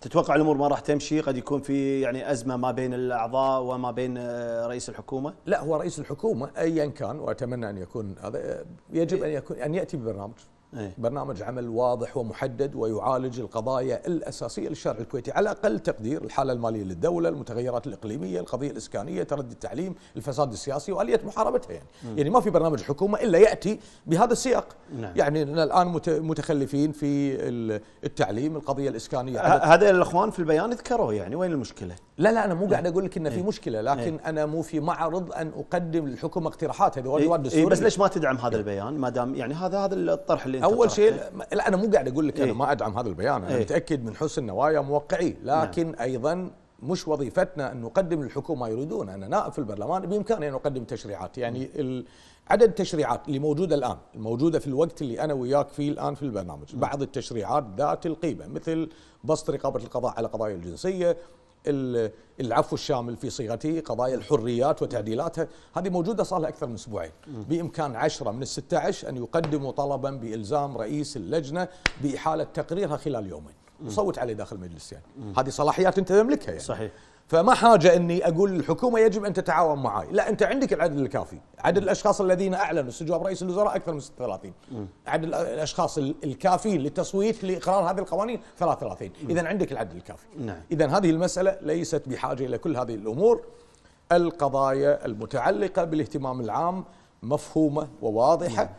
تتوقع الامور ما راح تمشي قد يكون في يعني ازمه ما بين الاعضاء وما بين آه، رئيس الحكومه لا هو رئيس الحكومه ايا كان واتمنى ان يكون هذا يجب إيه. ان يكون ان ياتي ببرنامج إيه. برنامج عمل واضح ومحدد ويعالج القضايا الأساسية للشارع الكويتي على أقل تقدير الحالة المالية للدولة المتغيرات الإقليمية القضية الإسكانية تردي التعليم الفساد السياسي وآلية محاربتها يعني يعني ما في برنامج حكومة إلا يأتي بهذا السياق نعم. يعني الآن متخلفين في التعليم القضية الإسكانية هذا الأخوان في البيان ذكروه يعني وين المشكلة لا لا أنا مو قاعد إيه. أقول لك إن في إيه. مشكلة لكن أنا مو في معرض أن أقدم للحكومة اقتراحات هذه بس ليش ما تدعم هذا البيان ما دام يعني هذا هذا الطرح اللي اول شيء لا انا مو قاعد اقول لك انا إيه. ما ادعم هذا البيان انا إيه. متاكد من حسن نوايا موقعي نعم. لكن نعم. ايضا مش وظيفتنا ان نقدم للحكومه ما يريدون انا نائب في البرلمان بامكاني ان اقدم تشريعات يعني عدد التشريعات اللي موجوده الان الموجوده في الوقت اللي انا وياك فيه الان في البرنامج بعض التشريعات ذات القيمه مثل بسط رقابه القضاء على قضايا الجنسيه العفو الشامل في صيغته قضايا الحريات وتعديلاتها هذه موجودة صار لها أكثر من أسبوعين بإمكان عشرة من الستة عشر أن يقدموا طلبا بإلزام رئيس اللجنة بإحالة تقريرها خلال يومين وصوت عليه داخل المجلس يعني. هذه صلاحيات أنت تملكها يعني. صحيح فما حاجة أني أقول للحكومة يجب أن تتعاون معي لا أنت عندك العدد الكافي عدد الأشخاص الذين أعلنوا استجواب رئيس الوزراء أكثر من 36 عدد الأشخاص الكافيين للتصويت لإقرار هذه القوانين 33 إذا عندك العدد الكافي نعم. إذا هذه المسألة ليست بحاجة إلى كل هذه الأمور القضايا المتعلقة بالاهتمام العام مفهومة وواضحة نعم.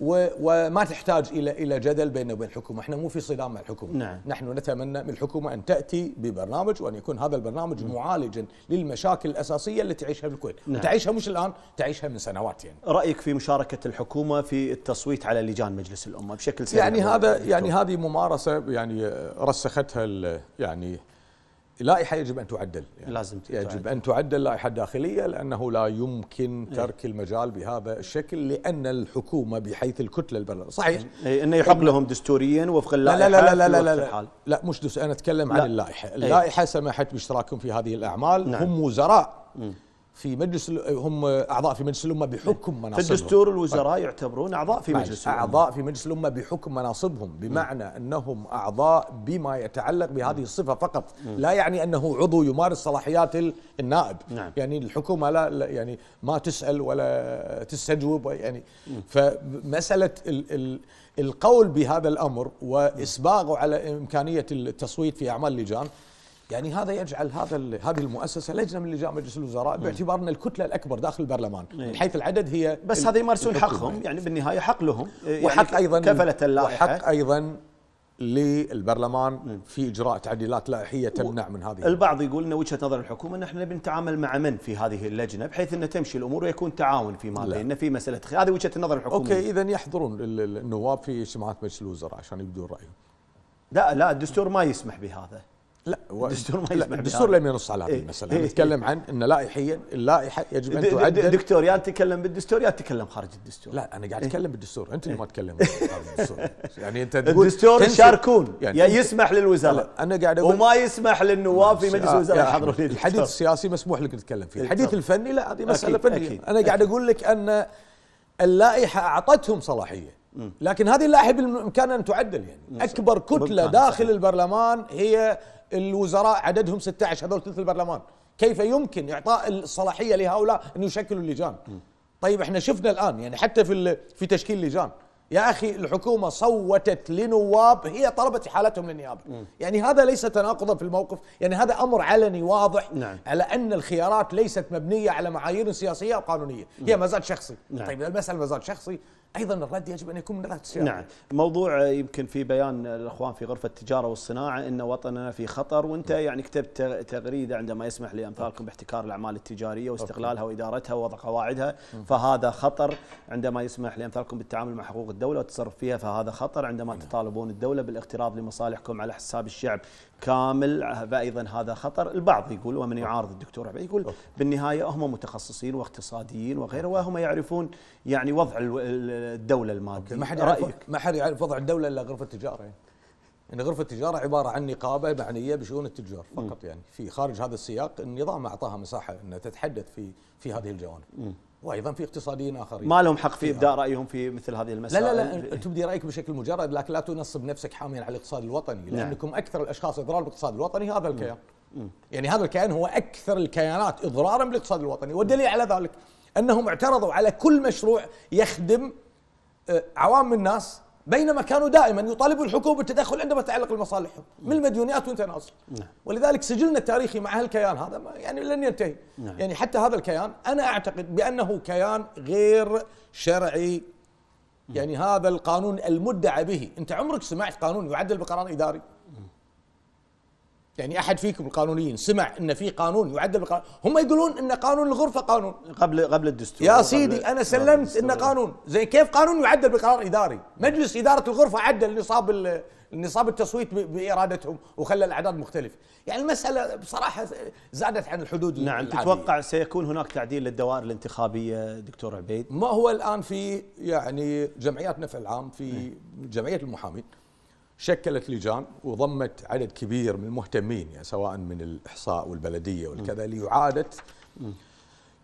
وما تحتاج الى الى جدل بيننا وبين الحكومه، احنا مو في صدام مع الحكومه، نعم. نحن نتمنى من الحكومه ان تاتي ببرنامج وان يكون هذا البرنامج نعم. معالجا للمشاكل الاساسيه اللي تعيشها الكويت، نعم. تعيشها مش الان، تعيشها من سنوات يعني. رايك في مشاركه الحكومه في التصويت على لجان مجلس الامه بشكل سريع يعني هذا يعني هذه ممارسه يعني رسختها يعني لائحه يجب ان تعدل يعني لازم يجب ان تعدل لائحه داخليه لانه لا يمكن إيه. ترك إيه؟ المجال بهذا الشكل لان الحكومه بحيث الكتله البرلمانيه صحيح إيه انه يحق لهم دستوريا وفق اللائحه لا لا لا لا لا, لا, لا, لا مش دستور انا اتكلم لا. عن اللائحه، اللائحه إيه؟ سمحت باشتراكهم في هذه الاعمال نعم. هم وزراء في مجلس هم اعضاء في مجلس الامه بحكم مناصبهم في الدستور طيب. الوزراء يعتبرون اعضاء في مجلس الامه اعضاء في مجلس الامه بحكم مناصبهم بمعنى انهم اعضاء بما يتعلق بهذه الصفه فقط لا يعني انه عضو يمارس صلاحيات النائب نعم. يعني الحكومه لا يعني ما تسال ولا تستجوب يعني فمساله ال ال القول بهذا الامر واسباغه على امكانيه التصويت في اعمال اللجان يعني هذا يجعل هذا هذه المؤسسه لجنه من لجان مجلس الوزراء باعتبار ان الكتله الاكبر داخل البرلمان من حيث العدد هي بس هذا يمارسون حقهم يعني بالنهايه حق لهم وحق يعني ايضا كفله اللائحه وحق ايضا للبرلمان في اجراء تعديلات لائحيه تمنع من هذه البعض يقول ان وجهه نظر الحكومه ان احنا بنتعامل مع من في هذه اللجنه بحيث ان تمشي الامور ويكون تعاون فيما بيننا في مساله هذه وجهه النظر الحكومه اوكي اذا يحضرون النواب في اجتماعات مجلس الوزراء عشان يبدون رايهم لا لا الدستور ما يسمح بهذا لا هو <laughs> الدستور ما يسمح الدستور لم ينص على هذه إيه، المساله إيه نتكلم إيه عن ان لائحيا اللائحه يجب ان تعدل دكتور يا تتكلم بالدستور يا تتكلم خارج الدستور لا انا قاعد إيه. اتكلم بالدستور انت اللي ما تتكلم إيه. خارج الدستور <laughs> يعني انت تقول الدستور يشاركون يعني يسمح للوزاره انا قاعد اقول وما يسمح للنواب في مجلس الوزراء يحضرون الحديث السياسي مسموح لك تتكلم فيه الحديث الفني لا هذه مساله فنيه انا قاعد اقول لك ان اللائحه اعطتهم صلاحيه لكن هذه اللائحه بالامكان ان تعدل يعني اكبر كتله داخل البرلمان هي الوزراء عددهم 16 هذول ثلث البرلمان كيف يمكن اعطاء الصلاحيه لهؤلاء ان يشكلوا اللجان طيب احنا شفنا الان يعني حتى في في تشكيل اللجان يا اخي الحكومه صوتت لنواب هي طلبت احالتهم للنيابه م. يعني هذا ليس تناقضا في الموقف يعني هذا امر علني واضح نعم. على ان الخيارات ليست مبنيه على معايير سياسيه او قانونيه هي نعم. مزاج شخصي نعم. طيب المساله مزاج شخصي ايضا الرد يجب ان يكون من ذات السياق نعم موضوع يمكن في بيان الاخوان في غرفه التجاره والصناعه ان وطننا في خطر وانت نعم. يعني كتبت تغريده عندما يسمح لامثالكم باحتكار الاعمال التجاريه واستغلالها وادارتها ووضع قواعدها فهذا خطر عندما يسمح لامثالكم بالتعامل مع حقوق الدوله والتصرف فيها فهذا خطر عندما نعم. تطالبون الدوله بالاقتراض لمصالحكم على حساب الشعب كامل فايضا هذا خطر البعض يقول ومن يعارض الدكتور عبيد يقول بالنهايه هم متخصصين واقتصاديين وغيره وهم يعرفون يعني وضع الدوله الماديه ما حد يعرف ما حد يعرف وضع الدوله الا غرفه التجاره يعني. ان يعني غرفه التجاره عباره عن نقابه معنيه بشؤون التجار فقط يعني في خارج هذا السياق النظام اعطاها مساحه انها تتحدث في في هذه الجوانب وايضا في اقتصاديين اخرين ما لهم حق في ابداء رايهم في مثل هذه المسائل لا لا لا تبدي رايك بشكل مجرد لكن لا تنصب نفسك حاميا على الاقتصاد الوطني نعم. لانكم نعم. اكثر الاشخاص اضرارا بالاقتصاد الوطني هذا الكيان مم. يعني هذا الكيان هو اكثر الكيانات اضرارا بالاقتصاد الوطني والدليل على ذلك انهم اعترضوا على كل مشروع يخدم آه، عوام الناس بينما كانوا دائما يطالبوا الحكومه بالتدخل عندما تتعلق بمصالحهم نعم. من المديونيات وانت ناصر نعم. ولذلك سجلنا التاريخي مع هالكيان هذا يعني لن ينتهي نعم. يعني حتى هذا الكيان انا اعتقد بانه كيان غير شرعي يعني هذا القانون المدعى به انت عمرك سمعت قانون يعدل بقرار اداري يعني احد فيكم القانونيين سمع ان في قانون يعدل القانون هم يقولون ان قانون الغرفه قانون قبل قبل الدستور يا سيدي انا سلمت انه قانون زي كيف قانون يعدل بقرار اداري مجلس اداره الغرفه عدل نصاب نصاب التصويت بارادتهم وخلى الاعداد مختلف يعني المساله بصراحه زادت عن الحدود نعم العادية. تتوقع سيكون هناك تعديل للدوائر الانتخابيه دكتور عبيد ما هو الان في يعني جمعيات نفع العام في جمعيه المحامين شكلت لجان وضمت عدد كبير من المهتمين يعني سواء من الإحصاء والبلدية والكذا لإعادة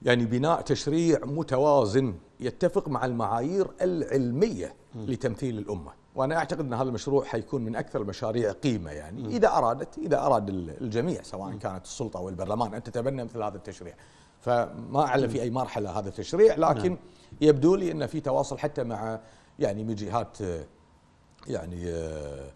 يعني بناء تشريع متوازن يتفق مع المعايير العلمية لتمثيل الأمة وأنا أعتقد أن هذا المشروع حيكون من أكثر المشاريع قيمة يعني إذا أرادت إذا أراد الجميع سواء كانت السلطة أو البرلمان أن تتبنى مثل هذا التشريع فما أعلم في أي مرحلة هذا التشريع لكن نعم. يبدو لي أن في تواصل حتى مع يعني من جهات يعني آه،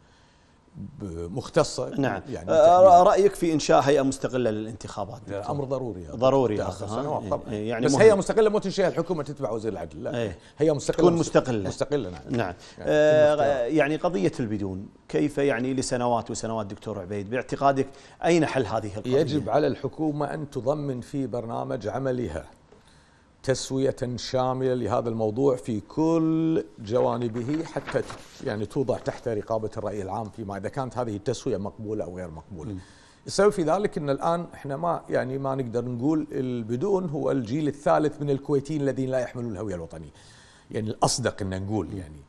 مختصه نعم يعني آه، رايك في انشاء هيئه مستقله للانتخابات امر ضروري يعني ضروري سنوات طبعا إيه، إيه، يعني بس مهم. هيئه مستقله مو تنشئها الحكومه تتبع وزير العدل لا ايه هيئه مستقله تكون مستقله مستقله نعم نعم يعني, آه يعني قضيه البدون كيف يعني لسنوات وسنوات دكتور عبيد باعتقادك اين حل هذه القضيه؟ يجب على الحكومه ان تضمن في برنامج عملها تسوية شاملة لهذا الموضوع في كل جوانبه حتى يعني توضع تحت رقابة الرأي العام فيما إذا كانت هذه التسوية مقبولة أو غير مقبولة السبب في ذلك ان الان احنا ما يعني ما نقدر نقول البدون هو الجيل الثالث من الكويتيين الذين لا يحملون الهويه الوطنيه. يعني الاصدق ان نقول يعني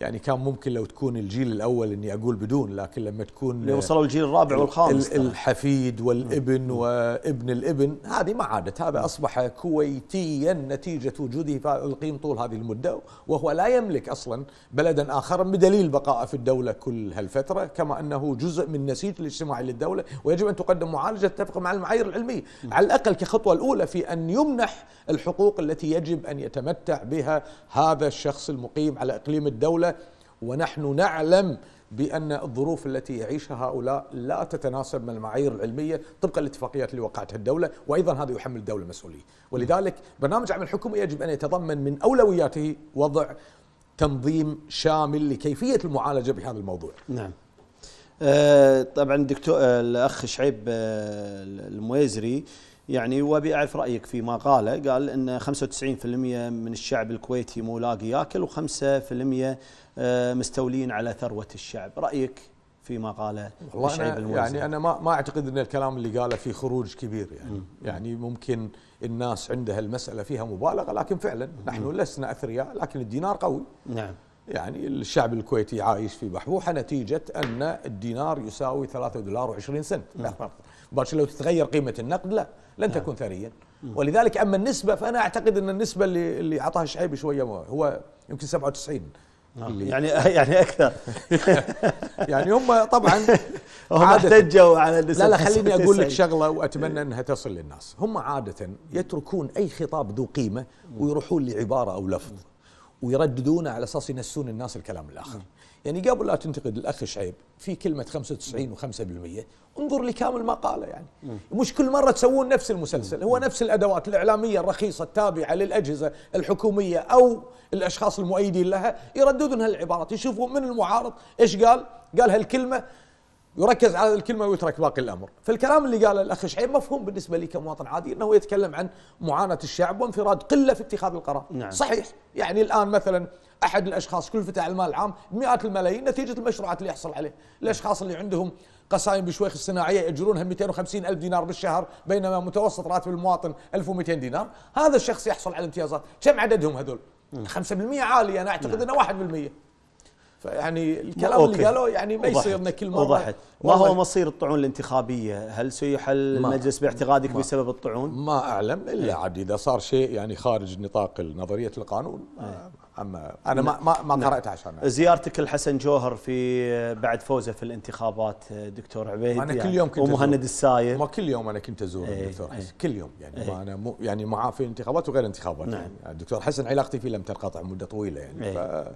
يعني كان ممكن لو تكون الجيل الاول اني اقول بدون لكن لما تكون اللي وصلوا الجيل الرابع والخامس الحفيد والابن وابن الابن هذه ما عادت هذا اصبح كويتيا نتيجه وجوده في القيم طول هذه المده وهو لا يملك اصلا بلدا اخر بدليل بقائه في الدوله كل هالفتره كما انه جزء من نسيج الاجتماعي للدوله ويجب ان تقدم معالجه تتفق مع المعايير العلميه على الاقل كخطوه الاولى في ان يمنح الحقوق التي يجب ان يتمتع بها هذا الشخص المقيم على اقليم الدوله ونحن نعلم بان الظروف التي يعيشها هؤلاء لا تتناسب مع المعايير العلميه طبقا للاتفاقيات اللي وقعتها الدوله، وايضا هذا يحمل الدوله مسؤوليه ولذلك برنامج عمل حكومي يجب ان يتضمن من اولوياته وضع تنظيم شامل لكيفيه المعالجه بهذا الموضوع. نعم. أه طبعا دكتور آه، الاخ شعيب آه، المويزري يعني وابي اعرف رايك فيما قاله، قال ان 95% من الشعب الكويتي مو لاقي ياكل و5% آه، مستولين على ثروة الشعب رأيك فيما قاله والله شعيب يعني أنا ما, ما أعتقد أن الكلام اللي قاله فيه خروج كبير يعني مم. يعني ممكن الناس عندها المسألة فيها مبالغة لكن فعلا مم. نحن لسنا أثرياء لكن الدينار قوي نعم يعني الشعب الكويتي عايش في بحبوحة نتيجة أن الدينار يساوي 3 دولار و20 سنت باش لو تتغير قيمة النقد لا لن نعم. تكون ثريا ولذلك أما النسبة فأنا أعتقد أن النسبة اللي, اللي أعطاها الشعيب شوية هو يمكن 97 آه. يعني <laughs> يعني اكثر <laughs> يعني هم طبعا <laughs> هم احتجوا على لا لا خليني اقول لك شغله واتمنى انها تصل للناس هم عاده يتركون اي خطاب ذو قيمه ويروحون لعباره او لفظ ويرددونه على اساس ينسون الناس الكلام الاخر يعني قبل لا تنتقد الاخ شعيب في كلمه 95 و5% انظر لكامل ما قاله يعني مش كل مره تسوون نفس المسلسل هو نفس الادوات الاعلاميه الرخيصه التابعه للاجهزه الحكوميه او الاشخاص المؤيدين لها يرددون هالعبارات يشوفون من المعارض ايش قال قال هالكلمه يركز على الكلمه ويترك باقي الامر، فالكلام اللي قاله الاخ شعيب مفهوم بالنسبه لي كمواطن عادي انه يتكلم عن معاناه الشعب وانفراد قله في اتخاذ القرار، نعم. صحيح يعني الان مثلا احد الاشخاص كلفته على المال العام مئات الملايين نتيجه المشروعات اللي يحصل عليه الاشخاص اللي عندهم قصايم بشويخ الصناعيه ياجرونها 250 الف دينار بالشهر بينما متوسط راتب المواطن 1200 دينار هذا الشخص يحصل على امتيازات كم عددهم هذول 5% عالي انا اعتقد نعم. انه 1% فيعني الكلام أوكي. اللي قالوه يعني ما يصيرنا كل مره وضحت ما هو مصير الطعون الانتخابيه؟ هل سيحل المجلس باعتقادك ما بسبب الطعون؟ ما اعلم الا إيه. عاد اذا صار شيء يعني خارج نطاق نظريه القانون ما إيه. اما انا ما ما, ما نعم. قرات عشان زيارتك لحسن جوهر في بعد فوزه في الانتخابات دكتور عبيد انا يعني كل يوم كنت ومهند الساير ما كل يوم انا كنت ازور ايه دكتور إيه. حسن ايه كل يوم يعني ايه ما انا مو يعني معاه في الانتخابات وغير الانتخابات نعم يعني الدكتور حسن علاقتي فيه لم تنقطع مده طويله يعني ايه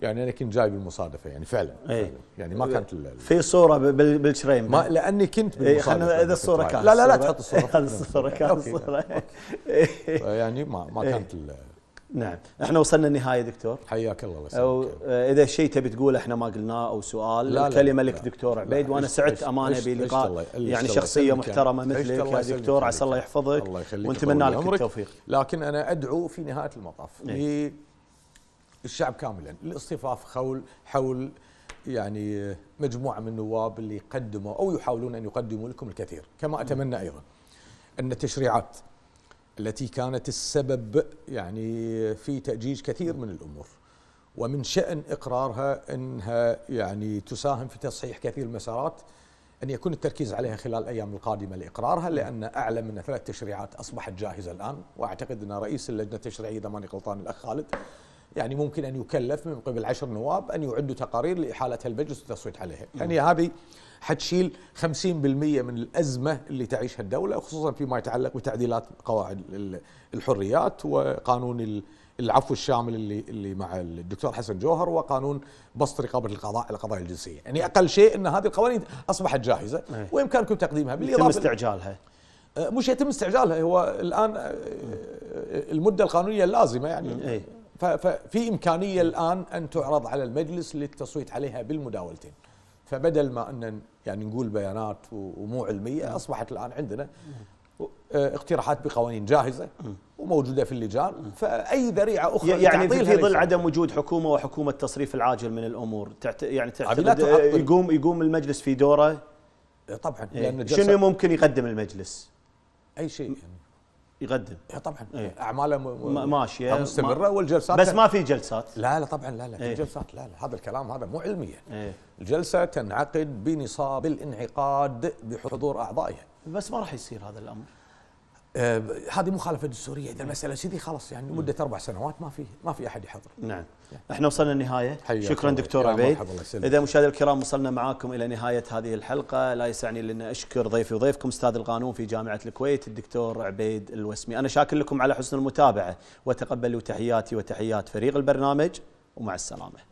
يعني انا كنت جاي بالمصادفه يعني فعلا, إيه. فعلا يعني ما كانت في صوره بالشريم ما لاني كنت إيه، بالمصادفه خلنا اذا الصوره طيب. كانت لا لا لا تحط الصوره هذه <laughs> الصوره كانت الصوره يعني ما ما كانت نعم احنا وصلنا النهايه دكتور حياك الله الله أو آه، اذا شيء تبي تقول احنا ما قلناه او سؤال لا الكلمه لا لك لا دكتور عبيد وانا سعدت امانه بلقاء يعني شخصيه محترمه مثلك يا دكتور عسى الله يحفظك الله يخليك ونتمنى لك التوفيق لكن انا ادعو في نهايه المطاف للشعب إيه. كاملا الاصطفاف حول حول يعني مجموعه من النواب اللي قدموا او يحاولون ان يقدموا لكم الكثير كما اتمنى ايضا ان التشريعات التي كانت السبب يعني في تأجيج كثير من الأمور ومن شأن إقرارها أنها يعني تساهم في تصحيح كثير المسارات أن يكون التركيز عليها خلال الأيام القادمة لإقرارها لأن أعلى من ثلاث تشريعات أصبحت جاهزة الآن وأعتقد أن رئيس اللجنة التشريعية إذا ماني غلطان الأخ خالد يعني ممكن أن يكلف من قبل عشر نواب أن يعدوا تقارير لإحالتها المجلس والتصويت عليها يعني هذه حتشيل 50% من الازمه اللي تعيشها الدوله خصوصا فيما يتعلق بتعديلات قواعد الحريات وقانون العفو الشامل اللي اللي مع الدكتور حسن جوهر وقانون بسط رقابه القضاء على القضايا الجنسيه، يعني اقل شيء ان هذه القوانين اصبحت جاهزه وامكانكم تقديمها بالاضافه يتم استعجالها أه، مش يتم استعجالها هو الان أه، أه، المده القانونيه اللازمه يعني ففي امكانيه الان ان تعرض على المجلس للتصويت عليها بالمداولتين فبدل ما ان يعني نقول بيانات ومو علميه اصبحت الان عندنا آه، اقتراحات بقوانين جاهزه وموجوده في اللجان فاي ذريعه اخرى يعني في ظل عدم وجود حكومه وحكومه تصريف العاجل من الامور تعت... يعني تعتقد يقوم يقوم المجلس في دوره طبعا إيه. لان شنو ممكن يقدم المجلس؟ اي شيء يعني. يقدم إيه، طبعا ايه. اعماله م... ماشيه مستمره ما والجلسات بس ما في جلسات لا لا طبعا لا لا في ايه. جلسات لا لا هذا الكلام هذا مو علميا ايه. الجلسه تنعقد بنصاب الانعقاد بحضور اعضائها بس ما راح يصير هذا الامر آه، هذه مخالفه دستوريه اذا المساله سيدي خلاص يعني مده اربع سنوات ما في ما في احد يحضر نعم يعني. احنا وصلنا النهايه شكرا دكتور عبيد اذا مشاهدي الكرام وصلنا معاكم الى نهايه هذه الحلقه لا يسعني الا ان اشكر ضيفي وضيفكم استاذ القانون في جامعه الكويت الدكتور عبيد الوسمي انا شاكر لكم على حسن المتابعه وتقبلوا تحياتي وتحيات فريق البرنامج ومع السلامه